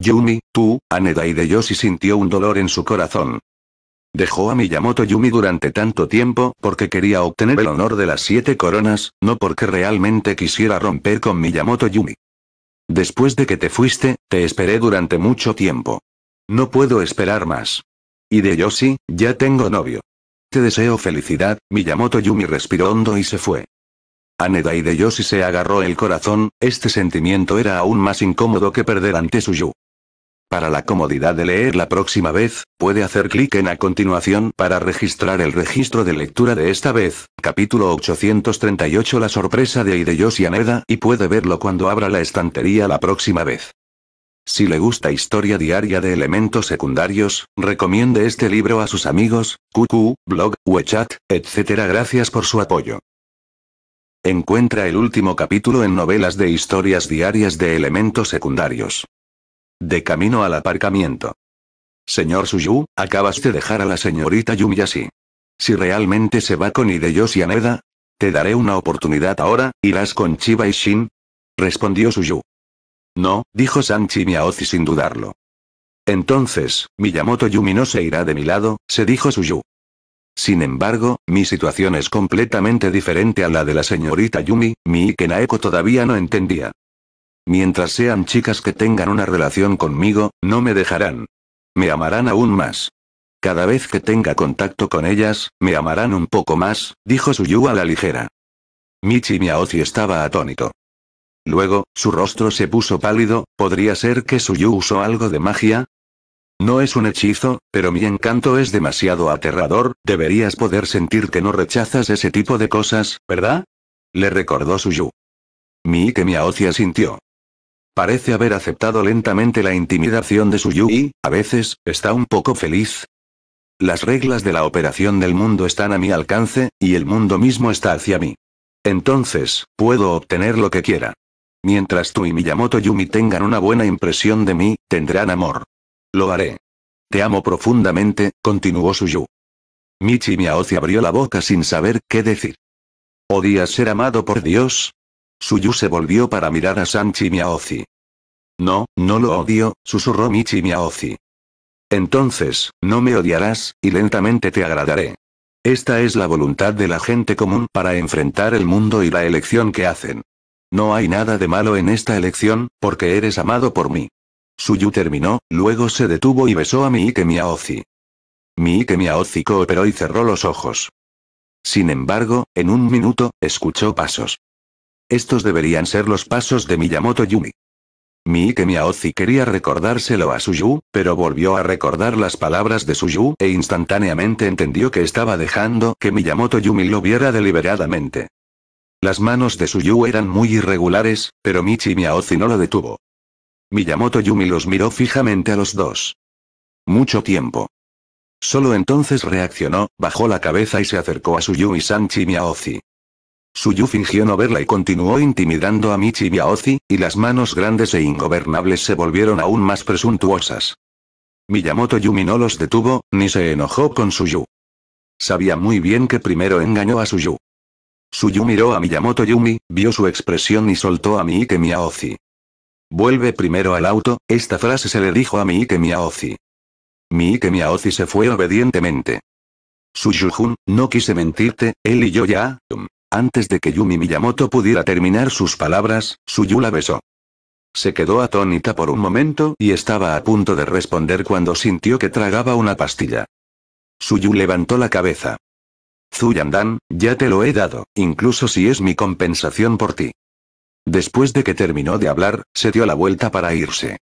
Yumi, tú, Aneda y sintió un dolor en su corazón. Dejó a Miyamoto Yumi durante tanto tiempo porque quería obtener el honor de las siete coronas, no porque realmente quisiera romper con Miyamoto Yumi. Después de que te fuiste, te esperé durante mucho tiempo. No puedo esperar más. Y de Yoshi, ya tengo novio. Te deseo felicidad, Miyamoto Yumi respiró hondo y se fue. Aneda y se agarró el corazón, este sentimiento era aún más incómodo que perder ante Yu. Para la comodidad de leer la próxima vez, puede hacer clic en a continuación para registrar el registro de lectura de esta vez, capítulo 838 La sorpresa de y Aneda y puede verlo cuando abra la estantería la próxima vez. Si le gusta historia diaria de elementos secundarios, recomiende este libro a sus amigos, QQ, blog, WeChat, etc. Gracias por su apoyo. Encuentra el último capítulo en novelas de historias diarias de elementos secundarios. De camino al aparcamiento. Señor Suyu, acabas de dejar a la señorita Yumi así. Si realmente se va con y Aneda, te daré una oportunidad ahora, ¿irás con Chiba y Shin? Respondió Suyu. No, dijo Sanchi Miaozi sin dudarlo. Entonces, Miyamoto Yumi no se irá de mi lado, se dijo Suyu. Sin embargo, mi situación es completamente diferente a la de la señorita Yumi, mi Ikenaeko todavía no entendía. Mientras sean chicas que tengan una relación conmigo, no me dejarán. Me amarán aún más. Cada vez que tenga contacto con ellas, me amarán un poco más, dijo Suyu a la ligera. Michi Miaozi estaba atónito. Luego, su rostro se puso pálido, ¿podría ser que Suyu usó algo de magia? No es un hechizo, pero mi encanto es demasiado aterrador, deberías poder sentir que no rechazas ese tipo de cosas, ¿verdad? Le recordó Suyu. Mi que Miaozi asintió. Parece haber aceptado lentamente la intimidación de Suyu y, a veces, está un poco feliz. Las reglas de la operación del mundo están a mi alcance, y el mundo mismo está hacia mí. Entonces, puedo obtener lo que quiera. Mientras tú y Miyamoto Yumi tengan una buena impresión de mí, tendrán amor. Lo haré. Te amo profundamente, continuó Suyu. Michi se abrió la boca sin saber qué decir. ¿Odias ser amado por Dios? Suyu se volvió para mirar a Sanchi Miaozi. No, no lo odio, susurró Michi Miaozi. Entonces, no me odiarás, y lentamente te agradaré. Esta es la voluntad de la gente común para enfrentar el mundo y la elección que hacen. No hay nada de malo en esta elección, porque eres amado por mí. Suyu terminó, luego se detuvo y besó a Miike Miaozi. Miike Miaozi cooperó y cerró los ojos. Sin embargo, en un minuto, escuchó pasos. Estos deberían ser los pasos de Miyamoto Yumi. Miike Miaozi quería recordárselo a Suyu, pero volvió a recordar las palabras de Suyu e instantáneamente entendió que estaba dejando que Miyamoto Yumi lo viera deliberadamente. Las manos de Suyu eran muy irregulares, pero Michi Miaozi no lo detuvo. Miyamoto Yumi los miró fijamente a los dos. Mucho tiempo. Solo entonces reaccionó, bajó la cabeza y se acercó a Suyu y Sanchi Miaozi. Suyu fingió no verla y continuó intimidando a Michi y y las manos grandes e ingobernables se volvieron aún más presuntuosas. Miyamoto Yumi no los detuvo, ni se enojó con Suyu. Sabía muy bien que primero engañó a Suyu. Suyu miró a Miyamoto Yumi, vio su expresión y soltó a Miike Miaozi. Vuelve primero al auto, esta frase se le dijo a Miike Miaozi. Miike Miaozi se fue obedientemente. Jun, no quise mentirte, él y yo ya, mm, antes de que Yumi Miyamoto pudiera terminar sus palabras, Suyu la besó. Se quedó atónita por un momento y estaba a punto de responder cuando sintió que tragaba una pastilla. Suyu levantó la cabeza. Zuyandan, ya te lo he dado, incluso si es mi compensación por ti. Después de que terminó de hablar, se dio la vuelta para irse.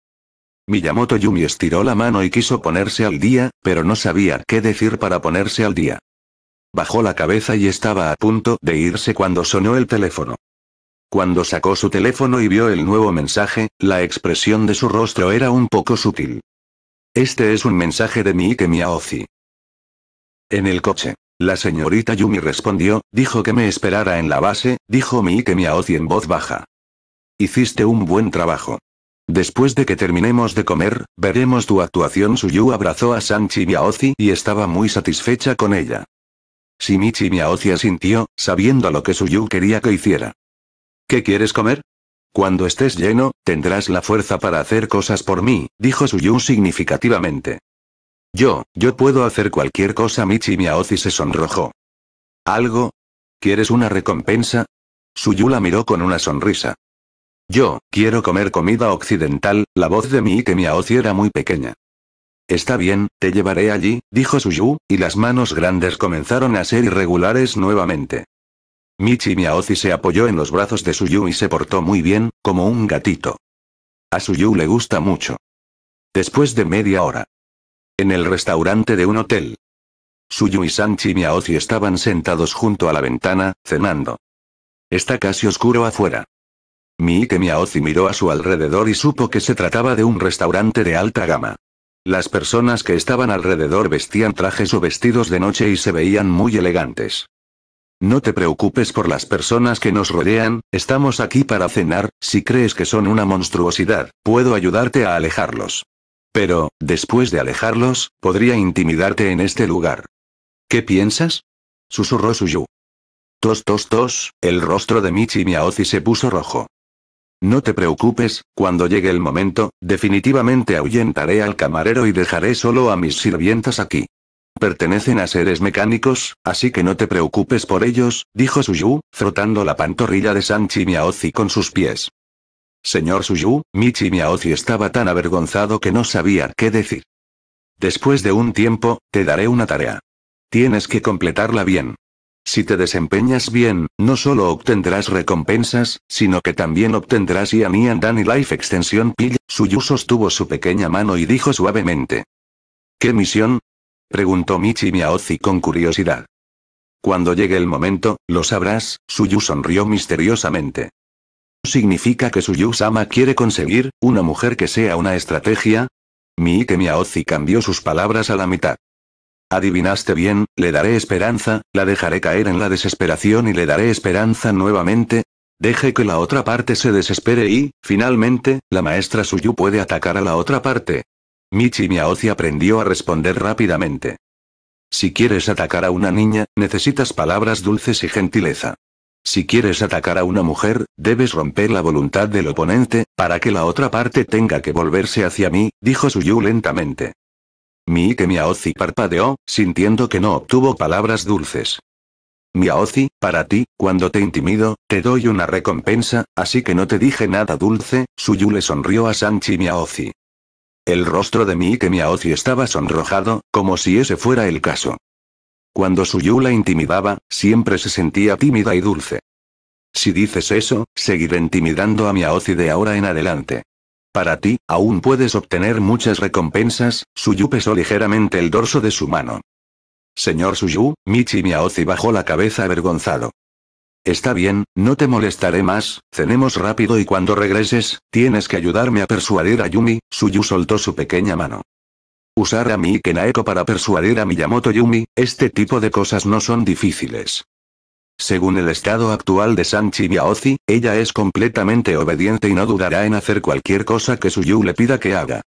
Miyamoto Yumi estiró la mano y quiso ponerse al día, pero no sabía qué decir para ponerse al día. Bajó la cabeza y estaba a punto de irse cuando sonó el teléfono. Cuando sacó su teléfono y vio el nuevo mensaje, la expresión de su rostro era un poco sutil. Este es un mensaje de Miike Miaozi. En el coche. La señorita Yumi respondió, dijo que me esperara en la base, dijo Miike Miaozi en voz baja. Hiciste un buen trabajo. Después de que terminemos de comer, veremos tu actuación. Suyu abrazó a Sanchi Miaozi y estaba muy satisfecha con ella. Michi Miaozi asintió, sabiendo lo que Suyu quería que hiciera. ¿Qué quieres comer? Cuando estés lleno, tendrás la fuerza para hacer cosas por mí, dijo Suyu significativamente. Yo, yo puedo hacer cualquier cosa Michi Miaozi se sonrojó. ¿Algo? ¿Quieres una recompensa? Suyu la miró con una sonrisa. Yo, quiero comer comida occidental, la voz de Miike Miaozi era muy pequeña. Está bien, te llevaré allí, dijo Suyu, y las manos grandes comenzaron a ser irregulares nuevamente. Michi Miaozi se apoyó en los brazos de Suyu y se portó muy bien, como un gatito. A Suyu le gusta mucho. Después de media hora. En el restaurante de un hotel. Suyu y Sanchi Miaozi estaban sentados junto a la ventana, cenando. Está casi oscuro afuera. Miike Miaozi miró a su alrededor y supo que se trataba de un restaurante de alta gama. Las personas que estaban alrededor vestían trajes o vestidos de noche y se veían muy elegantes. No te preocupes por las personas que nos rodean, estamos aquí para cenar, si crees que son una monstruosidad, puedo ayudarte a alejarlos. Pero, después de alejarlos, podría intimidarte en este lugar. ¿Qué piensas? susurró Suyu. Tos tos tos, el rostro de Michi Miaozi se puso rojo. No te preocupes, cuando llegue el momento, definitivamente ahuyentaré al camarero y dejaré solo a mis sirvientas aquí. Pertenecen a seres mecánicos, así que no te preocupes por ellos, dijo Suyu, frotando la pantorrilla de Sanchi Miaozi con sus pies. Señor Suyu, Michi Miaozi estaba tan avergonzado que no sabía qué decir. Después de un tiempo, te daré una tarea. Tienes que completarla bien. Si te desempeñas bien, no solo obtendrás recompensas, sino que también obtendrás y and Danny Life Extension Pill. Suyu sostuvo su pequeña mano y dijo suavemente. ¿Qué misión? preguntó Michi Miaozi con curiosidad. Cuando llegue el momento, lo sabrás, Suyu sonrió misteriosamente. ¿Significa que Suyu-sama quiere conseguir, una mujer que sea una estrategia? Miike Miaozi cambió sus palabras a la mitad. Adivinaste bien, le daré esperanza, la dejaré caer en la desesperación y le daré esperanza nuevamente. Deje que la otra parte se desespere y, finalmente, la maestra Suyu puede atacar a la otra parte. Michi Miaozi aprendió a responder rápidamente. Si quieres atacar a una niña, necesitas palabras dulces y gentileza. Si quieres atacar a una mujer, debes romper la voluntad del oponente, para que la otra parte tenga que volverse hacia mí, dijo Suyu lentamente. Miike Miaozi parpadeó, sintiendo que no obtuvo palabras dulces. Miaozi, para ti, cuando te intimido, te doy una recompensa, así que no te dije nada dulce, Suyu le sonrió a Sanchi Miaozi. El rostro de Miike Miaozi estaba sonrojado, como si ese fuera el caso. Cuando Suyu la intimidaba, siempre se sentía tímida y dulce. Si dices eso, seguiré intimidando a Miaozi de ahora en adelante. Para ti, aún puedes obtener muchas recompensas, Suyu pesó ligeramente el dorso de su mano. Señor Suyu, Michi Miaozi bajó la cabeza avergonzado. Está bien, no te molestaré más, cenemos rápido y cuando regreses, tienes que ayudarme a persuadir a Yumi, Suyu soltó su pequeña mano. Usar a mi Kenaeko para persuadir a Miyamoto Yumi, este tipo de cosas no son difíciles. Según el estado actual de Sanchi Miaozi, ella es completamente obediente y no dudará en hacer cualquier cosa que Suyu le pida que haga.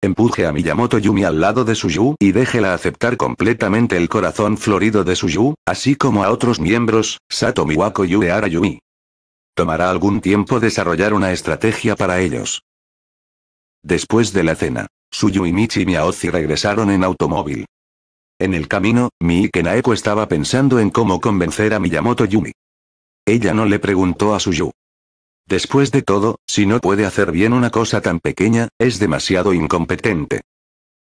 Empuje a Miyamoto Yumi al lado de Suyu y déjela aceptar completamente el corazón florido de Suyu, así como a otros miembros, Sato Miwako y Uehara Yumi. Tomará algún tiempo desarrollar una estrategia para ellos. Después de la cena, Suyu y Michi Miaozi regresaron en automóvil. En el camino, Miike Naeko estaba pensando en cómo convencer a Miyamoto Yumi. Ella no le preguntó a Suyu. Después de todo, si no puede hacer bien una cosa tan pequeña, es demasiado incompetente.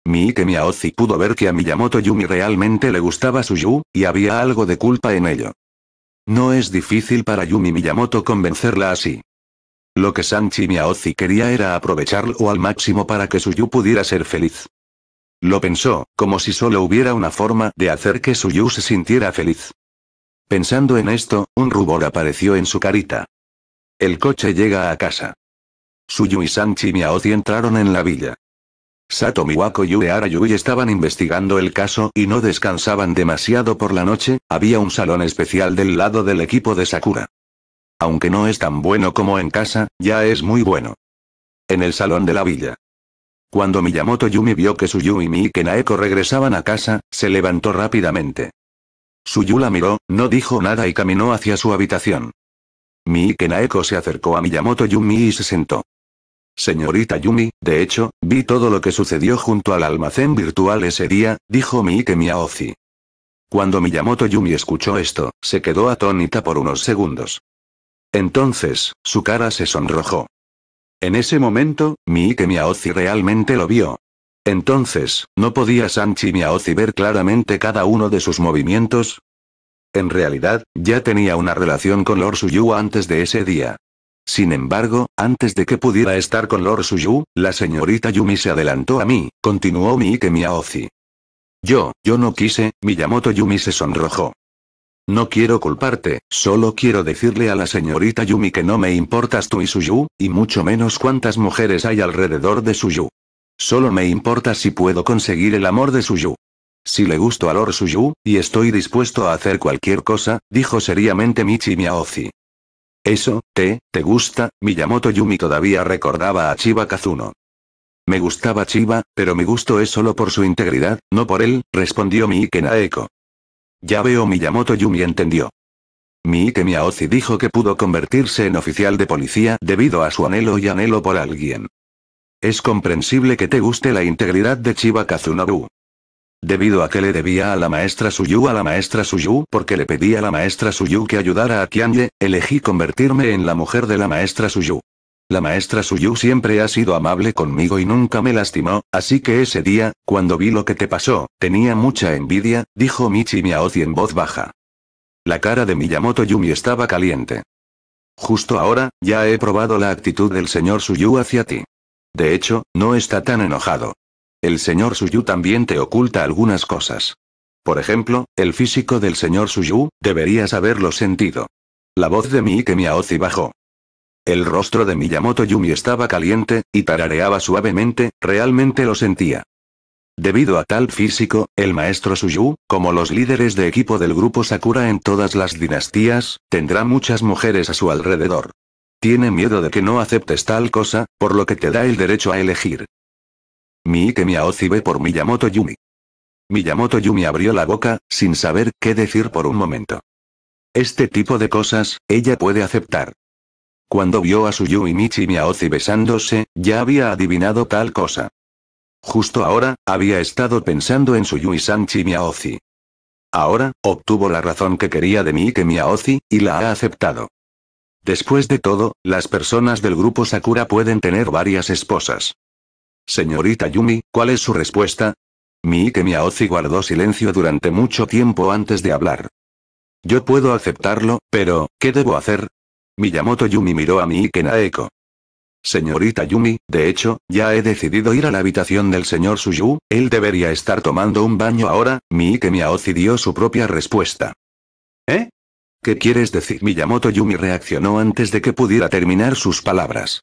Miike Miaozi pudo ver que a Miyamoto Yumi realmente le gustaba Suyu, y había algo de culpa en ello. No es difícil para Yumi Miyamoto convencerla así. Lo que Sanchi Miaozi quería era aprovecharlo al máximo para que Suyu pudiera ser feliz. Lo pensó, como si solo hubiera una forma de hacer que Suyu se sintiera feliz. Pensando en esto, un rubor apareció en su carita. El coche llega a casa. Suyu y Sanchi Miaozi entraron en la villa. Sato Miwako y Ara Yui estaban investigando el caso y no descansaban demasiado por la noche, había un salón especial del lado del equipo de Sakura. Aunque no es tan bueno como en casa, ya es muy bueno. En el salón de la villa. Cuando Miyamoto Yumi vio que Suyu y Miike Naeko regresaban a casa, se levantó rápidamente. Suyu la miró, no dijo nada y caminó hacia su habitación. Miike Naeko se acercó a Miyamoto Yumi y se sentó. Señorita Yumi, de hecho, vi todo lo que sucedió junto al almacén virtual ese día, dijo Miike Miaozi. Cuando Miyamoto Yumi escuchó esto, se quedó atónita por unos segundos. Entonces, su cara se sonrojó. En ese momento, Miike Miaozi realmente lo vio. Entonces, ¿no podía Sanchi Miaozi ver claramente cada uno de sus movimientos? En realidad, ya tenía una relación con Lord Suyu antes de ese día. Sin embargo, antes de que pudiera estar con Lord Suyu, la señorita Yumi se adelantó a mí, continuó Miike Miaozi. Yo, yo no quise, Miyamoto Yumi se sonrojó. No quiero culparte, solo quiero decirle a la señorita Yumi que no me importas tú y Suyu, y mucho menos cuántas mujeres hay alrededor de Suyu. Solo me importa si puedo conseguir el amor de Suyu. Si le gusto al Lord Suyu, y estoy dispuesto a hacer cualquier cosa, dijo seriamente Michi Miaozi. Eso, te, te gusta, Miyamoto Yumi todavía recordaba a Chiba Kazuno. Me gustaba Chiba, pero mi gusto es solo por su integridad, no por él, respondió Miike Naeko. Ya veo Miyamoto Yumi entendió. Miike Miaozi dijo que pudo convertirse en oficial de policía debido a su anhelo y anhelo por alguien. Es comprensible que te guste la integridad de Chiba Kazunobu. Debido a que le debía a la maestra Suyu a la maestra Suyu porque le pedía a la maestra Suyu que ayudara a Kianye, elegí convertirme en la mujer de la maestra Suyu. La maestra Suyu siempre ha sido amable conmigo y nunca me lastimó, así que ese día, cuando vi lo que te pasó, tenía mucha envidia, dijo Michi Miaozi en voz baja. La cara de Miyamoto Yumi estaba caliente. Justo ahora, ya he probado la actitud del señor Suyu hacia ti. De hecho, no está tan enojado. El señor Suyu también te oculta algunas cosas. Por ejemplo, el físico del señor Suyu, deberías haberlo sentido. La voz de Miike Miaozi bajó. El rostro de Miyamoto Yumi estaba caliente, y tarareaba suavemente, realmente lo sentía. Debido a tal físico, el maestro Suyu, como los líderes de equipo del grupo Sakura en todas las dinastías, tendrá muchas mujeres a su alrededor. Tiene miedo de que no aceptes tal cosa, por lo que te da el derecho a elegir. Miike Miaozi ve por Miyamoto Yumi. Miyamoto Yumi abrió la boca, sin saber qué decir por un momento. Este tipo de cosas, ella puede aceptar. Cuando vio a Suyu y Michi Miaozi besándose, ya había adivinado tal cosa. Justo ahora, había estado pensando en Suyu y Sanchi Miaozi. Ahora, obtuvo la razón que quería de mí que Miaozi, y la ha aceptado. Después de todo, las personas del grupo Sakura pueden tener varias esposas. Señorita Yumi, ¿cuál es su respuesta? Mi Miaozi guardó silencio durante mucho tiempo antes de hablar. Yo puedo aceptarlo, pero, ¿qué debo hacer? Miyamoto Yumi miró a Miike Naeko. Señorita Yumi, de hecho, ya he decidido ir a la habitación del señor Suyu, él debería estar tomando un baño ahora, Miike Miaozi dio su propia respuesta. ¿Eh? ¿Qué quieres decir? Miyamoto Yumi reaccionó antes de que pudiera terminar sus palabras.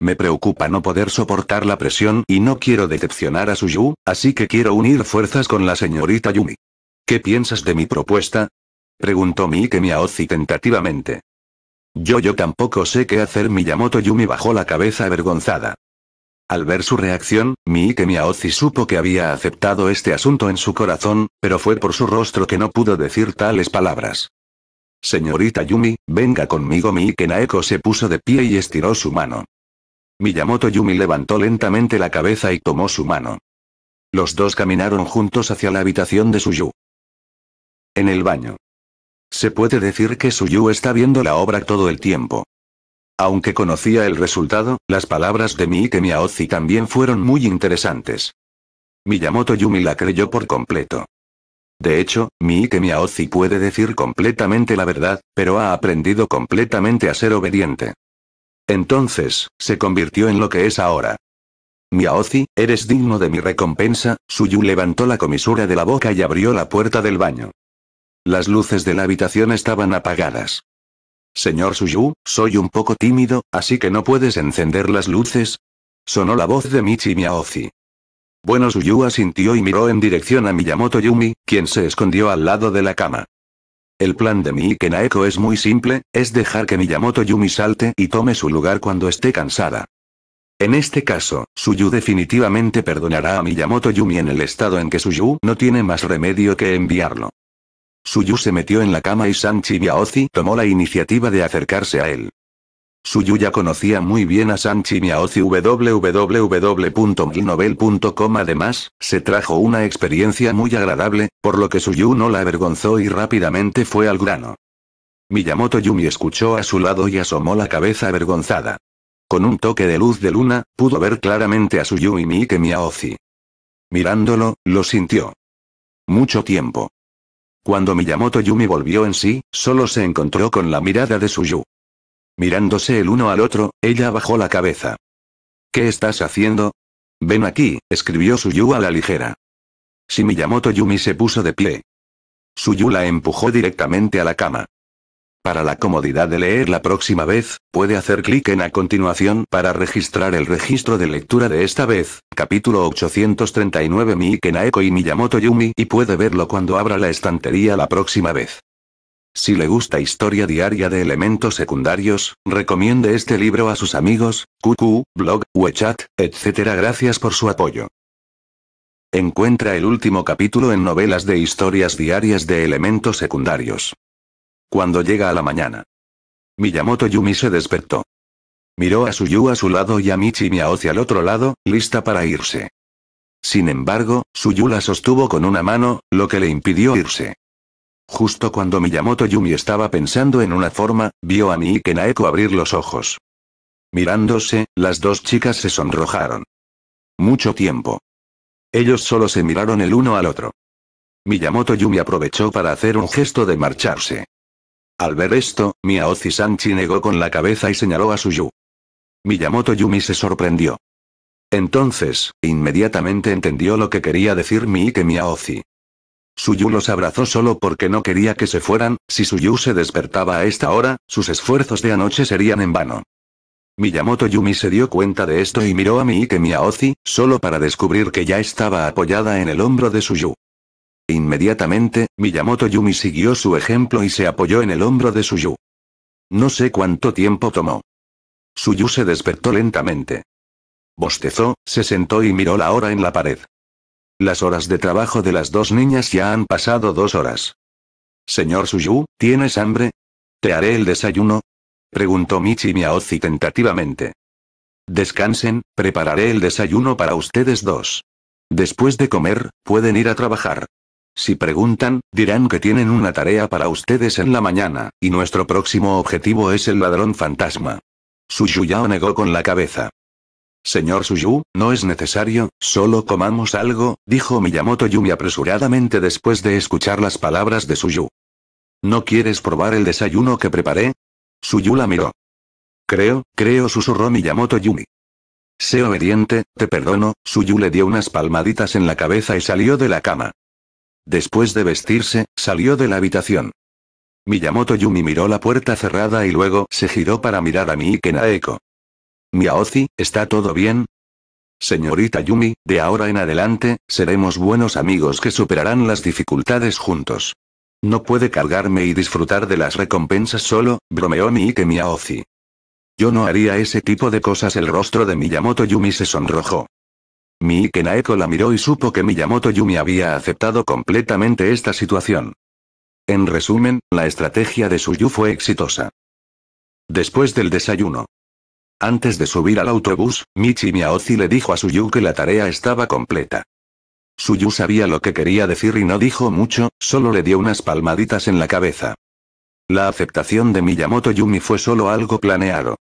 Me preocupa no poder soportar la presión y no quiero decepcionar a Suyu, así que quiero unir fuerzas con la señorita Yumi. ¿Qué piensas de mi propuesta? Preguntó Miike Miaozi tentativamente. Yo yo tampoco sé qué hacer Miyamoto Yumi bajó la cabeza avergonzada. Al ver su reacción, Miike Miaozi supo que había aceptado este asunto en su corazón, pero fue por su rostro que no pudo decir tales palabras. Señorita Yumi, venga conmigo Miike Naeko se puso de pie y estiró su mano. Miyamoto Yumi levantó lentamente la cabeza y tomó su mano. Los dos caminaron juntos hacia la habitación de Suyu. En el baño. Se puede decir que Suyu está viendo la obra todo el tiempo. Aunque conocía el resultado, las palabras de Miike Miaozi también fueron muy interesantes. Miyamoto Yumi la creyó por completo. De hecho, Miike Miaozi puede decir completamente la verdad, pero ha aprendido completamente a ser obediente. Entonces, se convirtió en lo que es ahora. Miaozi, eres digno de mi recompensa, Suyu levantó la comisura de la boca y abrió la puerta del baño. Las luces de la habitación estaban apagadas. Señor Suyu, soy un poco tímido, así que no puedes encender las luces. Sonó la voz de Michi Miaozi. Bueno Suyu asintió y miró en dirección a Miyamoto Yumi, quien se escondió al lado de la cama. El plan de Miike es muy simple, es dejar que Miyamoto Yumi salte y tome su lugar cuando esté cansada. En este caso, Suyu definitivamente perdonará a Miyamoto Yumi en el estado en que Suyu no tiene más remedio que enviarlo. Suyu se metió en la cama y Sanchi Miaozi tomó la iniciativa de acercarse a él. Suyu ya conocía muy bien a Sanchi Miaozi www.milnovel.com además, se trajo una experiencia muy agradable, por lo que Suyu no la avergonzó y rápidamente fue al grano. Miyamoto Yumi escuchó a su lado y asomó la cabeza avergonzada. Con un toque de luz de luna, pudo ver claramente a Suyu y Miike Miaozi. Mirándolo, lo sintió. Mucho tiempo. Cuando Miyamoto Yumi volvió en sí, solo se encontró con la mirada de Suyu. Mirándose el uno al otro, ella bajó la cabeza. ¿Qué estás haciendo? Ven aquí, escribió Suyu a la ligera. Si Miyamoto Yumi se puso de pie. Suyu la empujó directamente a la cama. Para la comodidad de leer la próxima vez, puede hacer clic en a continuación para registrar el registro de lectura de esta vez, capítulo 839 Mi Naeko y Miyamoto Yumi y puede verlo cuando abra la estantería la próxima vez. Si le gusta historia diaria de elementos secundarios, recomiende este libro a sus amigos, QQ, blog, WeChat, etc. Gracias por su apoyo. Encuentra el último capítulo en novelas de historias diarias de elementos secundarios. Cuando llega a la mañana. Miyamoto Yumi se despertó. Miró a Suyu a su lado y a Michi Miaozi al otro lado, lista para irse. Sin embargo, Suyu la sostuvo con una mano, lo que le impidió irse. Justo cuando Miyamoto Yumi estaba pensando en una forma, vio a Miike Naeko abrir los ojos. Mirándose, las dos chicas se sonrojaron. Mucho tiempo. Ellos solo se miraron el uno al otro. Miyamoto Yumi aprovechó para hacer un gesto de marcharse. Al ver esto, Miaozi Sanchi negó con la cabeza y señaló a Suyu. Miyamoto Yumi se sorprendió. Entonces, inmediatamente entendió lo que quería decir Miike Miyaozi. Suyu los abrazó solo porque no quería que se fueran, si Suyu se despertaba a esta hora, sus esfuerzos de anoche serían en vano. Miyamoto Yumi se dio cuenta de esto y miró a Miike Miaozi, solo para descubrir que ya estaba apoyada en el hombro de Suyu. Inmediatamente, Miyamoto Yumi siguió su ejemplo y se apoyó en el hombro de Suyu. No sé cuánto tiempo tomó. Suyu se despertó lentamente. Bostezó, se sentó y miró la hora en la pared. Las horas de trabajo de las dos niñas ya han pasado dos horas. Señor Suyu, ¿tienes hambre? ¿Te haré el desayuno? Preguntó Michi Miaozi tentativamente. Descansen, prepararé el desayuno para ustedes dos. Después de comer, pueden ir a trabajar. Si preguntan, dirán que tienen una tarea para ustedes en la mañana, y nuestro próximo objetivo es el ladrón fantasma. ya negó con la cabeza. Señor Suyu, no es necesario, solo comamos algo, dijo Miyamoto Yumi apresuradamente después de escuchar las palabras de Suyu. ¿No quieres probar el desayuno que preparé? Suyu la miró. Creo, creo, susurró Miyamoto Yumi. Sé obediente, te perdono, Suyu le dio unas palmaditas en la cabeza y salió de la cama. Después de vestirse, salió de la habitación. Miyamoto Yumi miró la puerta cerrada y luego se giró para mirar a Miike Naeko. Miaozi, ¿está todo bien? Señorita Yumi, de ahora en adelante, seremos buenos amigos que superarán las dificultades juntos. No puede cargarme y disfrutar de las recompensas solo, bromeó Miike Miaozi. Yo no haría ese tipo de cosas. El rostro de Miyamoto Yumi se sonrojó. Naeko la miró y supo que Miyamoto Yumi había aceptado completamente esta situación. En resumen, la estrategia de Suyu fue exitosa. Después del desayuno. Antes de subir al autobús, Michi Miaozi le dijo a Suyu que la tarea estaba completa. Suyu sabía lo que quería decir y no dijo mucho, solo le dio unas palmaditas en la cabeza. La aceptación de Miyamoto Yumi fue solo algo planeado.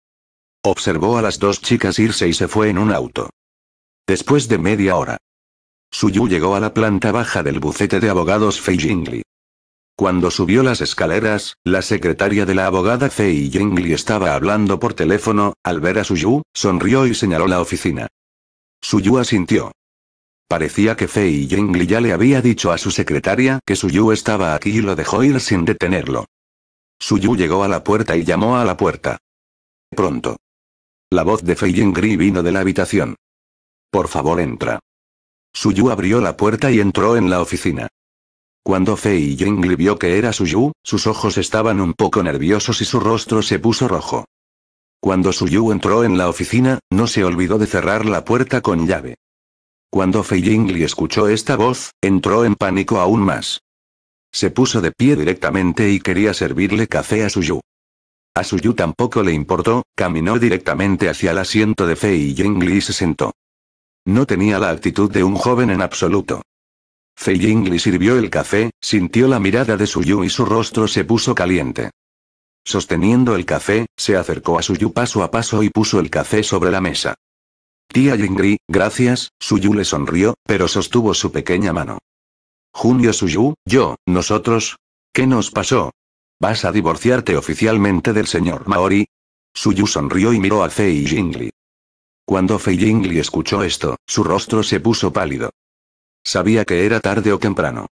Observó a las dos chicas irse y se fue en un auto. Después de media hora. Yu llegó a la planta baja del bucete de abogados Fei Jingli. Cuando subió las escaleras, la secretaria de la abogada Fei Jingli estaba hablando por teléfono, al ver a Yu, sonrió y señaló la oficina. Yu asintió. Parecía que Fei Jingli ya le había dicho a su secretaria que Yu estaba aquí y lo dejó ir sin detenerlo. Yu llegó a la puerta y llamó a la puerta. Pronto. La voz de Fei Jingli vino de la habitación. Por favor entra. Suyu abrió la puerta y entró en la oficina. Cuando Fei Jingli vio que era Suyu, sus ojos estaban un poco nerviosos y su rostro se puso rojo. Cuando Suyu entró en la oficina, no se olvidó de cerrar la puerta con llave. Cuando Fei Jingli escuchó esta voz, entró en pánico aún más. Se puso de pie directamente y quería servirle café a Suyu. A Suyu tampoco le importó, caminó directamente hacia el asiento de Fei Yingli y se sentó. No tenía la actitud de un joven en absoluto. Fei Yingli sirvió el café, sintió la mirada de Yu y su rostro se puso caliente. Sosteniendo el café, se acercó a Suyu paso a paso y puso el café sobre la mesa. Tía Yingri, gracias, Suyu le sonrió, pero sostuvo su pequeña mano. Junio Yu, yo, nosotros. ¿Qué nos pasó? ¿Vas a divorciarte oficialmente del señor Maori? Yu sonrió y miró a Fei Yingli. Cuando Fei Yingli escuchó esto, su rostro se puso pálido. Sabía que era tarde o temprano.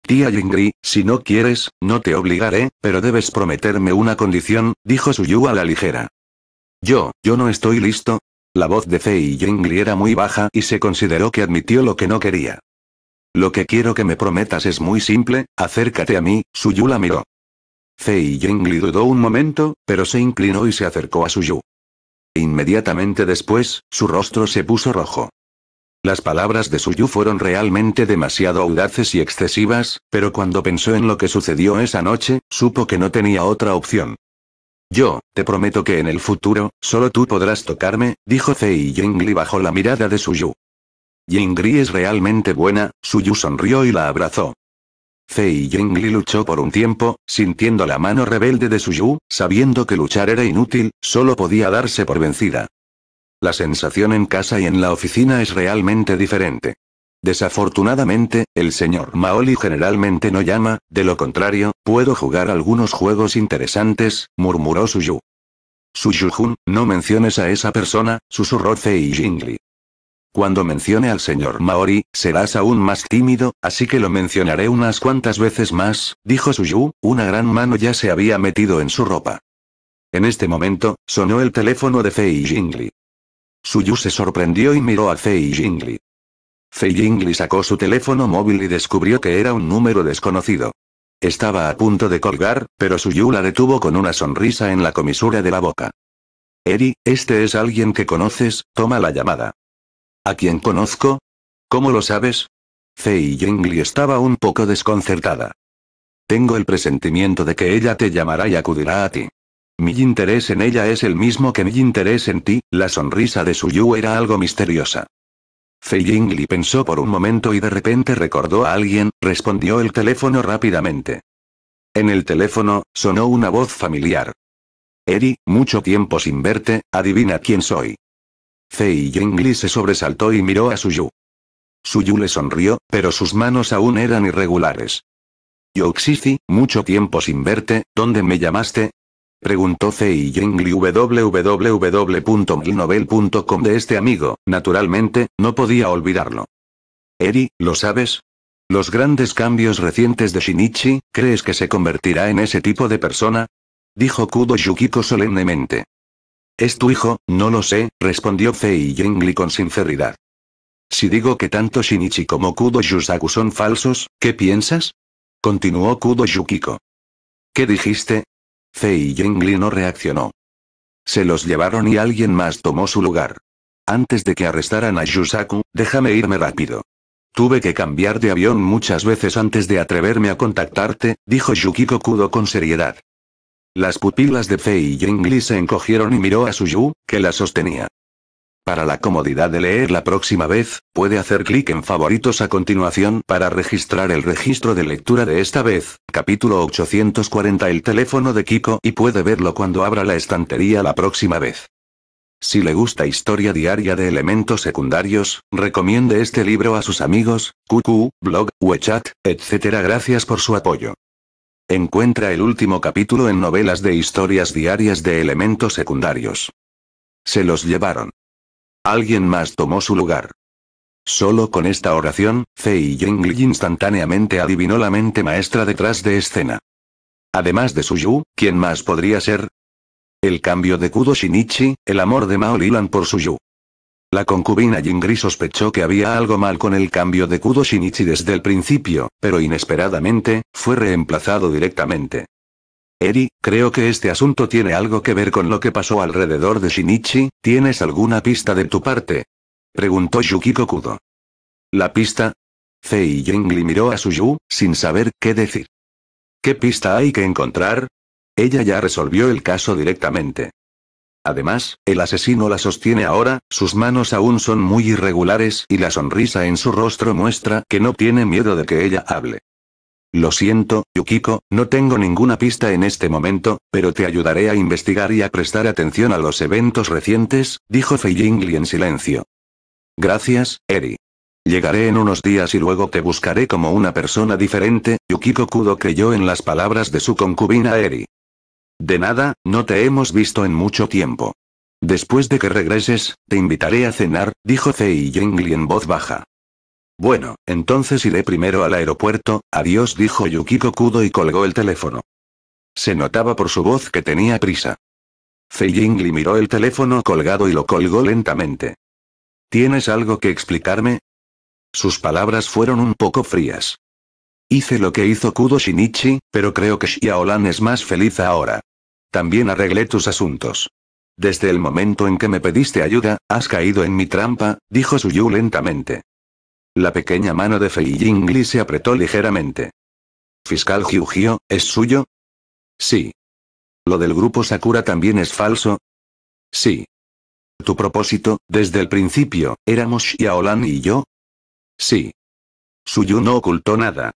Tía Jingli, si no quieres, no te obligaré, pero debes prometerme una condición, dijo Yu a la ligera. Yo, yo no estoy listo. La voz de Fei Yingli era muy baja y se consideró que admitió lo que no quería. Lo que quiero que me prometas es muy simple, acércate a mí, Yu la miró. Fei Yingli dudó un momento, pero se inclinó y se acercó a Yu. Inmediatamente después, su rostro se puso rojo. Las palabras de Suyu fueron realmente demasiado audaces y excesivas, pero cuando pensó en lo que sucedió esa noche, supo que no tenía otra opción. Yo, te prometo que en el futuro, solo tú podrás tocarme, dijo Fei Yingli bajo la mirada de Suyu. yingli es realmente buena, Suyu sonrió y la abrazó. Fei Jingli luchó por un tiempo, sintiendo la mano rebelde de Su Yu, sabiendo que luchar era inútil, solo podía darse por vencida. La sensación en casa y en la oficina es realmente diferente. Desafortunadamente, el señor Maoli generalmente no llama, de lo contrario, puedo jugar algunos juegos interesantes, murmuró Su Yu. Yu Jun, no menciones a esa persona, susurró Fei Jingli. Cuando mencione al señor Maori, serás aún más tímido, así que lo mencionaré unas cuantas veces más, dijo Suyu, una gran mano ya se había metido en su ropa. En este momento, sonó el teléfono de Fei Jingli. Suyu se sorprendió y miró a Fei Jingli. Fei Jingli sacó su teléfono móvil y descubrió que era un número desconocido. Estaba a punto de colgar, pero Suyu la detuvo con una sonrisa en la comisura de la boca. Eri, este es alguien que conoces, toma la llamada. ¿A quién conozco? ¿Cómo lo sabes? Fei Yingli estaba un poco desconcertada. Tengo el presentimiento de que ella te llamará y acudirá a ti. Mi interés en ella es el mismo que mi interés en ti, la sonrisa de su Yu era algo misteriosa. Fei Yingli pensó por un momento y de repente recordó a alguien, respondió el teléfono rápidamente. En el teléfono, sonó una voz familiar. Eri, mucho tiempo sin verte, adivina quién soy. Fei Jingli se sobresaltó y miró a Suyu. Suyu le sonrió, pero sus manos aún eran irregulares. «Yoxici, mucho tiempo sin verte, ¿dónde me llamaste? Preguntó Fei Jingli www.milnovel.com de este amigo, naturalmente, no podía olvidarlo. Eri, ¿lo sabes? Los grandes cambios recientes de Shinichi, ¿crees que se convertirá en ese tipo de persona? Dijo Kudo Yukiko solemnemente. ¿Es tu hijo? No lo sé, respondió Fei Yingli con sinceridad. Si digo que tanto Shinichi como Kudo Yusaku son falsos, ¿qué piensas? Continuó Kudo Yukiko. ¿Qué dijiste? Fei Yingli no reaccionó. Se los llevaron y alguien más tomó su lugar. Antes de que arrestaran a Yusaku, déjame irme rápido. Tuve que cambiar de avión muchas veces antes de atreverme a contactarte, dijo Yukiko Kudo con seriedad. Las pupilas de Fei Jingli se encogieron y miró a Yu, que la sostenía. Para la comodidad de leer la próxima vez, puede hacer clic en favoritos a continuación para registrar el registro de lectura de esta vez, capítulo 840 el teléfono de Kiko y puede verlo cuando abra la estantería la próxima vez. Si le gusta historia diaria de elementos secundarios, recomiende este libro a sus amigos, QQ, blog, WeChat, etc. Gracias por su apoyo. Encuentra el último capítulo en novelas de historias diarias de elementos secundarios. Se los llevaron. Alguien más tomó su lugar. Solo con esta oración, Fei Yingli instantáneamente adivinó la mente maestra detrás de escena. Además de Yu, ¿quién más podría ser? El cambio de Kudo Shinichi, el amor de Mao Lilan por Yu. La concubina Jingri sospechó que había algo mal con el cambio de Kudo Shinichi desde el principio, pero inesperadamente, fue reemplazado directamente. Eri, creo que este asunto tiene algo que ver con lo que pasó alrededor de Shinichi, ¿tienes alguna pista de tu parte? Preguntó Yukiko Kudo. ¿La pista? Fei Jingli miró a Suyu, sin saber qué decir. ¿Qué pista hay que encontrar? Ella ya resolvió el caso directamente. Además, el asesino la sostiene ahora, sus manos aún son muy irregulares y la sonrisa en su rostro muestra que no tiene miedo de que ella hable. Lo siento, Yukiko, no tengo ninguna pista en este momento, pero te ayudaré a investigar y a prestar atención a los eventos recientes, dijo Fei en silencio. Gracias, Eri. Llegaré en unos días y luego te buscaré como una persona diferente, Yukiko Kudo creyó en las palabras de su concubina Eri. De nada, no te hemos visto en mucho tiempo. Después de que regreses, te invitaré a cenar, dijo Fei Yingli en voz baja. Bueno, entonces iré primero al aeropuerto, adiós dijo Yukiko Kudo y colgó el teléfono. Se notaba por su voz que tenía prisa. Fei Yingli miró el teléfono colgado y lo colgó lentamente. ¿Tienes algo que explicarme? Sus palabras fueron un poco frías. Hice lo que hizo Kudo Shinichi, pero creo que Xiaolan es más feliz ahora. También arreglé tus asuntos. Desde el momento en que me pediste ayuda, has caído en mi trampa, dijo Suyu lentamente. La pequeña mano de Fei Yingli se apretó ligeramente. Fiscal Hyugio, ¿es suyo? Sí. ¿Lo del grupo Sakura también es falso? Sí. ¿Tu propósito, desde el principio, éramos Xiaolan y yo? Sí. Suyu no ocultó nada.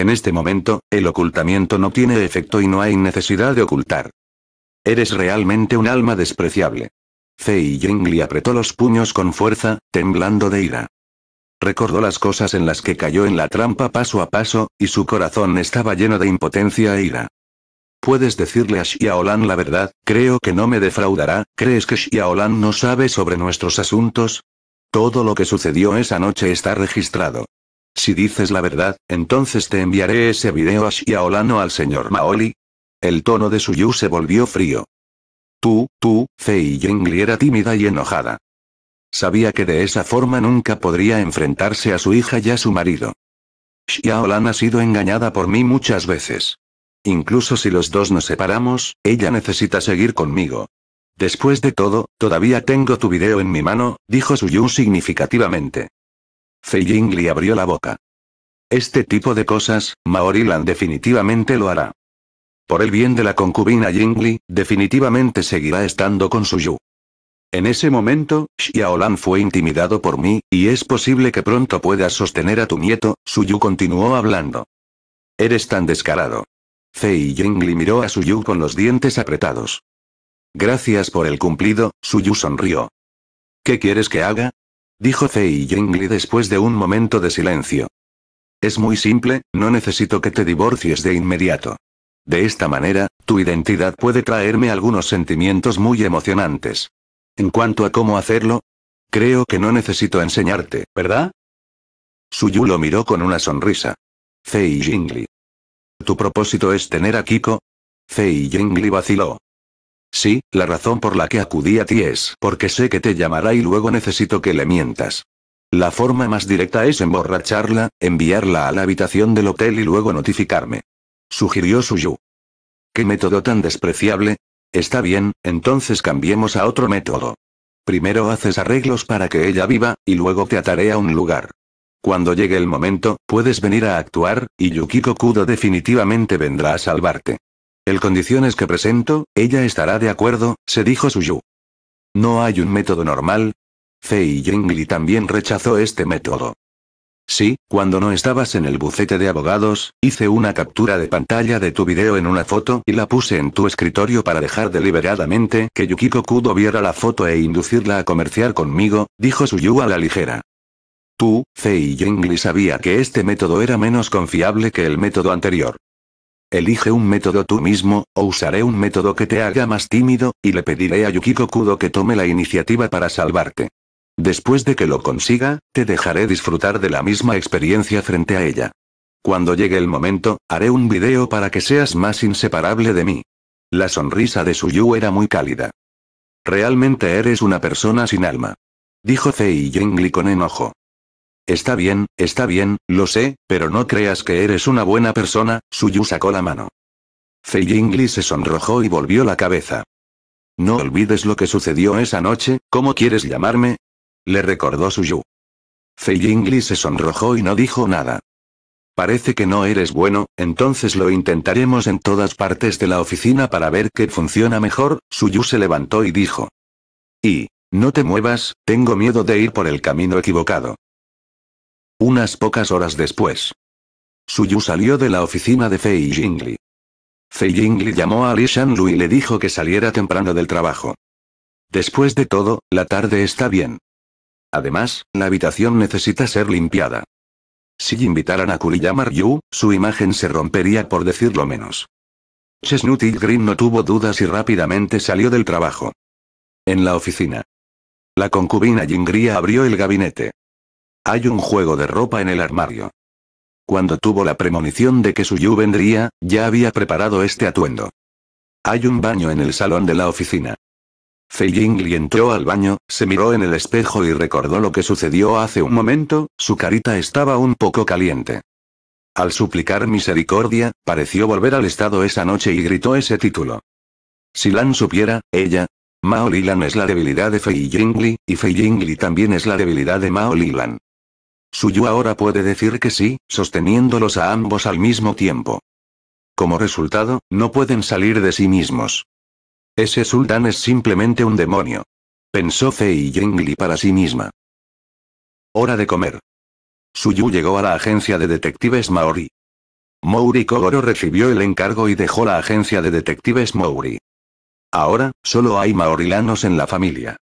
En este momento, el ocultamiento no tiene efecto y no hay necesidad de ocultar. Eres realmente un alma despreciable. Fei Jingli apretó los puños con fuerza, temblando de ira. Recordó las cosas en las que cayó en la trampa paso a paso, y su corazón estaba lleno de impotencia e ira. Puedes decirle a Xiaolan la verdad, creo que no me defraudará, ¿crees que Xiaolan no sabe sobre nuestros asuntos? Todo lo que sucedió esa noche está registrado. Si dices la verdad, entonces te enviaré ese video a Xiaolano al señor Maoli. El tono de su Suyu se volvió frío. Tú, tú, Fei Yingli era tímida y enojada. Sabía que de esa forma nunca podría enfrentarse a su hija y a su marido. Xiaolan ha sido engañada por mí muchas veces. Incluso si los dos nos separamos, ella necesita seguir conmigo. Después de todo, todavía tengo tu video en mi mano, dijo su Yu significativamente. Fei Yingli abrió la boca. Este tipo de cosas, Maorilan definitivamente lo hará. Por el bien de la concubina Yingli, definitivamente seguirá estando con Yu. En ese momento, Xiaolan fue intimidado por mí, y es posible que pronto puedas sostener a tu nieto, Yu continuó hablando. Eres tan descarado. Fei Yingli miró a Yu con los dientes apretados. Gracias por el cumplido, Yu sonrió. ¿Qué quieres que haga? dijo Fei Jingli después de un momento de silencio. Es muy simple, no necesito que te divorcies de inmediato. De esta manera, tu identidad puede traerme algunos sentimientos muy emocionantes. En cuanto a cómo hacerlo, creo que no necesito enseñarte, ¿verdad? Suyu lo miró con una sonrisa. Fei Jingli. ¿Tu propósito es tener a Kiko? Fei Jingli vaciló. Sí, la razón por la que acudí a ti es porque sé que te llamará y luego necesito que le mientas. La forma más directa es emborracharla, enviarla a la habitación del hotel y luego notificarme. Sugirió Suyu. ¿Qué método tan despreciable? Está bien, entonces cambiemos a otro método. Primero haces arreglos para que ella viva, y luego te ataré a un lugar. Cuando llegue el momento, puedes venir a actuar, y Yukiko Kudo definitivamente vendrá a salvarte el condiciones que presento, ella estará de acuerdo, se dijo Suyu. No hay un método normal. Fei Jingli también rechazó este método. Sí, cuando no estabas en el bucete de abogados, hice una captura de pantalla de tu video en una foto y la puse en tu escritorio para dejar deliberadamente que Yukiko Kudo viera la foto e inducirla a comerciar conmigo, dijo Suyu a la ligera. Tú, Fei Jingli sabía que este método era menos confiable que el método anterior. Elige un método tú mismo, o usaré un método que te haga más tímido, y le pediré a Yukiko Kudo que tome la iniciativa para salvarte. Después de que lo consiga, te dejaré disfrutar de la misma experiencia frente a ella. Cuando llegue el momento, haré un video para que seas más inseparable de mí. La sonrisa de su Yu era muy cálida. Realmente eres una persona sin alma. Dijo Fei Yengli con enojo. Está bien, está bien, lo sé, pero no creas que eres una buena persona, Suyu sacó la mano. Fei Yingli se sonrojó y volvió la cabeza. No olvides lo que sucedió esa noche, ¿cómo quieres llamarme? Le recordó Suyu. Fei Yingli se sonrojó y no dijo nada. Parece que no eres bueno, entonces lo intentaremos en todas partes de la oficina para ver qué funciona mejor, Suyu se levantó y dijo. Y, no te muevas, tengo miedo de ir por el camino equivocado. Unas pocas horas después. Suyu salió de la oficina de Fei Jingli. Fei Jingli llamó a Li Shanlu y le dijo que saliera temprano del trabajo. Después de todo, la tarde está bien. Además, la habitación necesita ser limpiada. Si invitaran a Kuliyamar Yu, su imagen se rompería por decirlo menos. y Green no tuvo dudas y rápidamente salió del trabajo. En la oficina. La concubina Jingria abrió el gabinete. Hay un juego de ropa en el armario. Cuando tuvo la premonición de que su Yu vendría, ya había preparado este atuendo. Hay un baño en el salón de la oficina. Fei Jingli entró al baño, se miró en el espejo y recordó lo que sucedió hace un momento, su carita estaba un poco caliente. Al suplicar misericordia, pareció volver al estado esa noche y gritó ese título. Si Lan supiera, ella, Mao Lilan es la debilidad de Fei Jingli, y Fei Yingli también es la debilidad de Mao Lilan. Suyu ahora puede decir que sí, sosteniéndolos a ambos al mismo tiempo. Como resultado, no pueden salir de sí mismos. Ese sultán es simplemente un demonio. Pensó Fei Jingli para sí misma. Hora de comer. Suyu llegó a la agencia de detectives Maori. Mauri Kogoro recibió el encargo y dejó la agencia de detectives Maori. Ahora, solo hay maorilanos en la familia.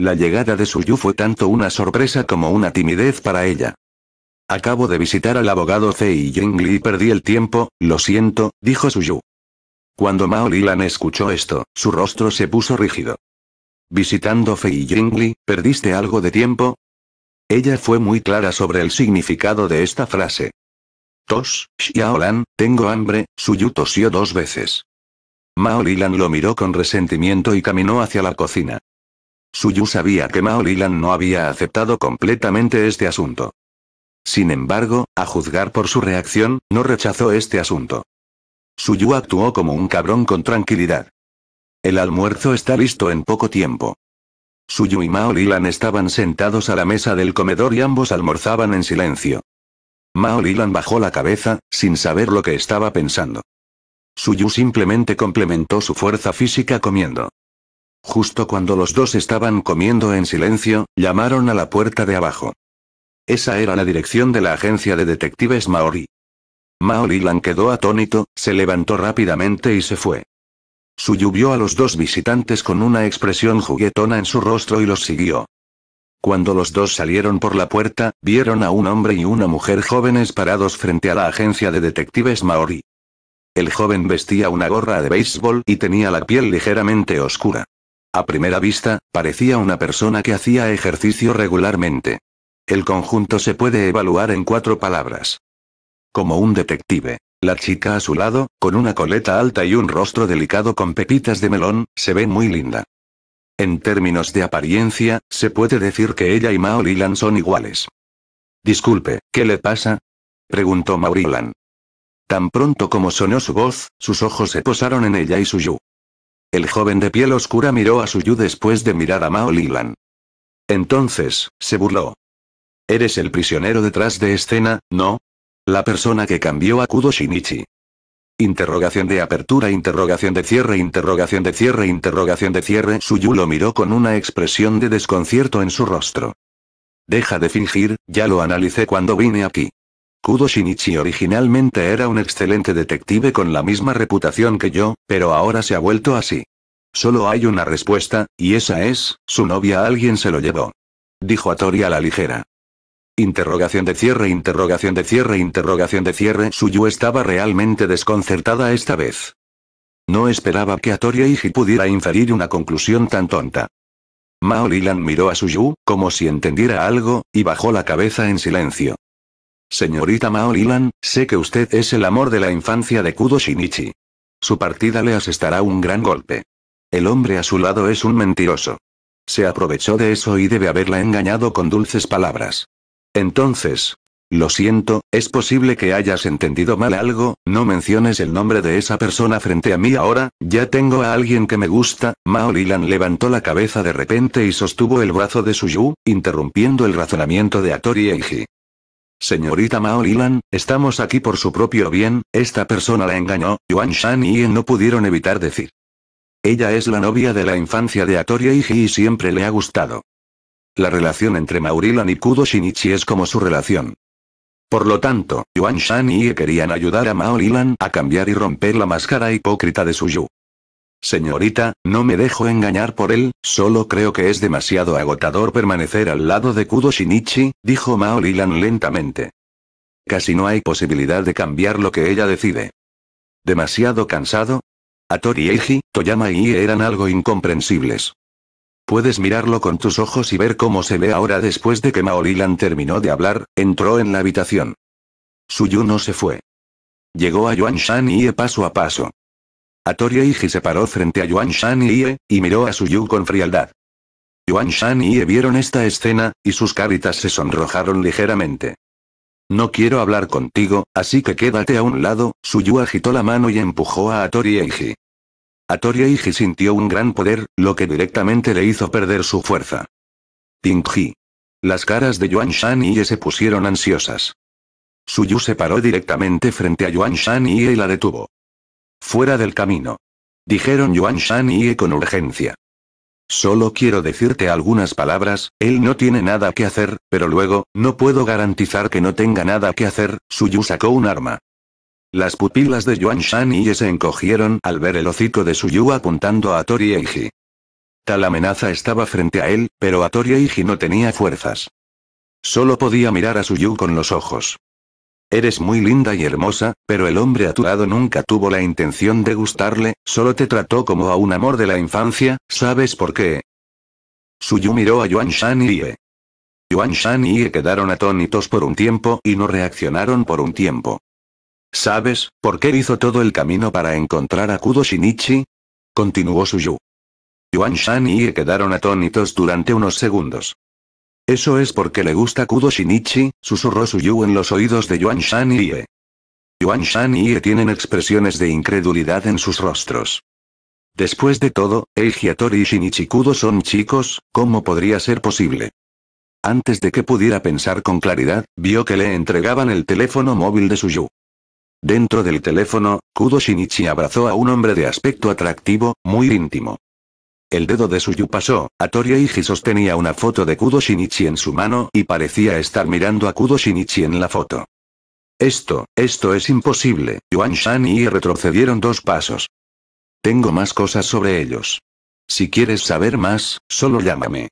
La llegada de Suyu fue tanto una sorpresa como una timidez para ella. Acabo de visitar al abogado Fei Jingli y perdí el tiempo, lo siento, dijo Suyu. Cuando Mao Lilan escuchó esto, su rostro se puso rígido. Visitando Fei Jingli, ¿perdiste algo de tiempo? Ella fue muy clara sobre el significado de esta frase. Tos, Xiaolan, tengo hambre, Suyu tosió dos veces. Mao Lilan lo miró con resentimiento y caminó hacia la cocina. Suyu sabía que Mao Lilan no había aceptado completamente este asunto. Sin embargo, a juzgar por su reacción, no rechazó este asunto. Suyu actuó como un cabrón con tranquilidad. El almuerzo está listo en poco tiempo. Suyu y Mao Lilan estaban sentados a la mesa del comedor y ambos almorzaban en silencio. Mao Lilan bajó la cabeza, sin saber lo que estaba pensando. Suyu simplemente complementó su fuerza física comiendo. Justo cuando los dos estaban comiendo en silencio, llamaron a la puerta de abajo. Esa era la dirección de la agencia de detectives Maori. Maori Lan quedó atónito, se levantó rápidamente y se fue. Suyu vio a los dos visitantes con una expresión juguetona en su rostro y los siguió. Cuando los dos salieron por la puerta, vieron a un hombre y una mujer jóvenes parados frente a la agencia de detectives Maori. El joven vestía una gorra de béisbol y tenía la piel ligeramente oscura. A primera vista, parecía una persona que hacía ejercicio regularmente. El conjunto se puede evaluar en cuatro palabras. Como un detective. La chica a su lado, con una coleta alta y un rostro delicado con pepitas de melón, se ve muy linda. En términos de apariencia, se puede decir que ella y Maurilan son iguales. Disculpe, ¿qué le pasa? preguntó Maurilan. Tan pronto como sonó su voz, sus ojos se posaron en ella y yu. El joven de piel oscura miró a Suyu después de mirar a Mao Lilan. Entonces, se burló. Eres el prisionero detrás de escena, ¿no? La persona que cambió a Kudo Shinichi. Interrogación de apertura, interrogación de cierre, interrogación de cierre, interrogación de cierre. Suyu lo miró con una expresión de desconcierto en su rostro. Deja de fingir, ya lo analicé cuando vine aquí. Kudo Shinichi originalmente era un excelente detective con la misma reputación que yo, pero ahora se ha vuelto así. Solo hay una respuesta, y esa es, su novia alguien se lo llevó. Dijo Tori a la ligera. Interrogación de cierre, interrogación de cierre, interrogación de cierre. Suyu estaba realmente desconcertada esta vez. No esperaba que Atori Eiji pudiera inferir una conclusión tan tonta. Mao Lilan miró a Suyu, como si entendiera algo, y bajó la cabeza en silencio. Señorita Mao sé que usted es el amor de la infancia de Kudo Shinichi. Su partida le asestará un gran golpe. El hombre a su lado es un mentiroso. Se aprovechó de eso y debe haberla engañado con dulces palabras. Entonces, lo siento, es posible que hayas entendido mal algo, no menciones el nombre de esa persona frente a mí ahora, ya tengo a alguien que me gusta, Mao levantó la cabeza de repente y sostuvo el brazo de Suyu, interrumpiendo el razonamiento de Atori Eiji. Señorita Maolilan, estamos aquí por su propio bien, esta persona la engañó, Yuan Shan y Ian no pudieron evitar decir. Ella es la novia de la infancia de Atoria y y siempre le ha gustado. La relación entre Maurilan y Kudo Shinichi es como su relación. Por lo tanto, Yuan Shan y Ie querían ayudar a Maolilan a cambiar y romper la máscara hipócrita de su Yu. Señorita, no me dejo engañar por él, solo creo que es demasiado agotador permanecer al lado de Kudo Shinichi, dijo Mao lentamente. Casi no hay posibilidad de cambiar lo que ella decide. ¿Demasiado cansado? Atori Eiji, Toyama y Ie eran algo incomprensibles. Puedes mirarlo con tus ojos y ver cómo se ve ahora después de que Mao terminó de hablar, entró en la habitación. no se fue. Llegó a Yuan Shan y paso a paso. A se paró frente a Yuan Shan Yie, y miró a Yu con frialdad. Yuan Shan y vieron esta escena, y sus caritas se sonrojaron ligeramente. No quiero hablar contigo, así que quédate a un lado, Yu agitó la mano y empujó a Atori Eiji. Atori Eiji sintió un gran poder, lo que directamente le hizo perder su fuerza. Tingji. Las caras de Yuan Shan y se pusieron ansiosas. Suyu se paró directamente frente a Yuan Shan y y la detuvo. Fuera del camino. Dijeron Yuan Shan y Ye con urgencia. Solo quiero decirte algunas palabras, él no tiene nada que hacer, pero luego, no puedo garantizar que no tenga nada que hacer, Suyu sacó un arma. Las pupilas de Yuan Shan y Ye se encogieron al ver el hocico de Suyu apuntando a Tori Eiji. Tal amenaza estaba frente a él, pero a Tori Eiji no tenía fuerzas. Solo podía mirar a Suyu con los ojos. Eres muy linda y hermosa, pero el hombre a nunca tuvo la intención de gustarle, solo te trató como a un amor de la infancia, ¿sabes por qué? Suyu miró a Yuan Shan y Ye. Yuan Shan y quedaron atónitos por un tiempo y no reaccionaron por un tiempo. ¿Sabes, por qué hizo todo el camino para encontrar a Kudo Shinichi? Continuó Suyu. Yuan Shan y quedaron atónitos durante unos segundos. Eso es porque le gusta Kudo Shinichi, susurró Suyu en los oídos de Yuan Shan y Yuan Shan y tienen expresiones de incredulidad en sus rostros. Después de todo, Eiji Hattori y Shinichi Kudo son chicos, ¿cómo podría ser posible? Antes de que pudiera pensar con claridad, vio que le entregaban el teléfono móvil de Suyu. Dentro del teléfono, Kudo Shinichi abrazó a un hombre de aspecto atractivo, muy íntimo. El dedo de Suyu pasó, Atori Eiji sostenía una foto de Kudo Shinichi en su mano y parecía estar mirando a Kudo Shinichi en la foto. Esto, esto es imposible, Yuan Shan y retrocedieron dos pasos. Tengo más cosas sobre ellos. Si quieres saber más, solo llámame.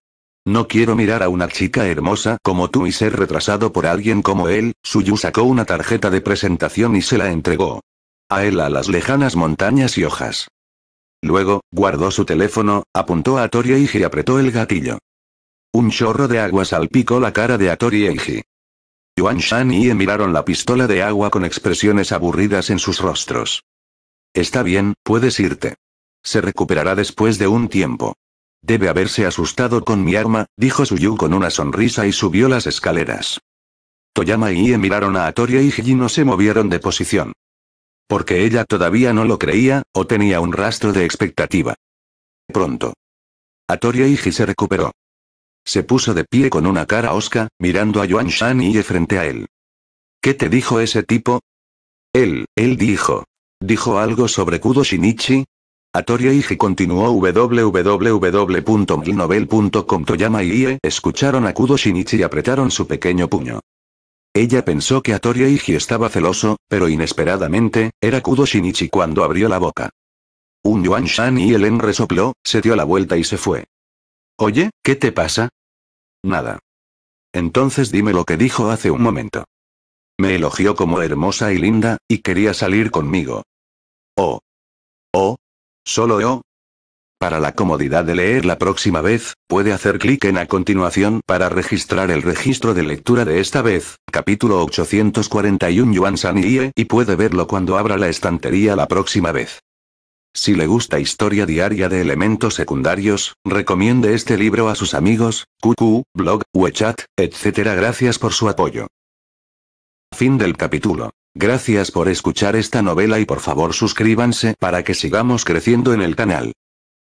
No quiero mirar a una chica hermosa como tú y ser retrasado por alguien como él, Suyu sacó una tarjeta de presentación y se la entregó. A él a las lejanas montañas y hojas. Luego, guardó su teléfono, apuntó a Tori Eiji y apretó el gatillo. Un chorro de agua salpicó la cara de Atori Eiji. Yuan Shan y Ie miraron la pistola de agua con expresiones aburridas en sus rostros. Está bien, puedes irte. Se recuperará después de un tiempo. Debe haberse asustado con mi arma, dijo Suyu con una sonrisa y subió las escaleras. Toyama y Ie miraron a Atori Eiji y no se movieron de posición. Porque ella todavía no lo creía, o tenía un rastro de expectativa. Pronto. Iji se recuperó. Se puso de pie con una cara osca, mirando a Yuan Shan y frente a él. ¿Qué te dijo ese tipo? Él, él dijo. ¿Dijo algo sobre Kudo Shinichi? Iji continuó www.milnovel.com Toyama y escucharon a Kudo Shinichi y apretaron su pequeño puño. Ella pensó que Atori Eiji estaba celoso, pero inesperadamente, era Kudo Shinichi cuando abrió la boca. Un Yuan Shan y en resopló, se dio la vuelta y se fue. Oye, ¿qué te pasa? Nada. Entonces dime lo que dijo hace un momento. Me elogió como hermosa y linda, y quería salir conmigo. Oh. Oh. Solo yo? Oh. Para la comodidad de leer la próxima vez, puede hacer clic en a continuación para registrar el registro de lectura de esta vez, capítulo 841 Yuan Saniye, y puede verlo cuando abra la estantería la próxima vez. Si le gusta historia diaria de elementos secundarios, recomiende este libro a sus amigos, QQ, blog, WeChat, etc. Gracias por su apoyo. Fin del capítulo. Gracias por escuchar esta novela y por favor suscríbanse para que sigamos creciendo en el canal.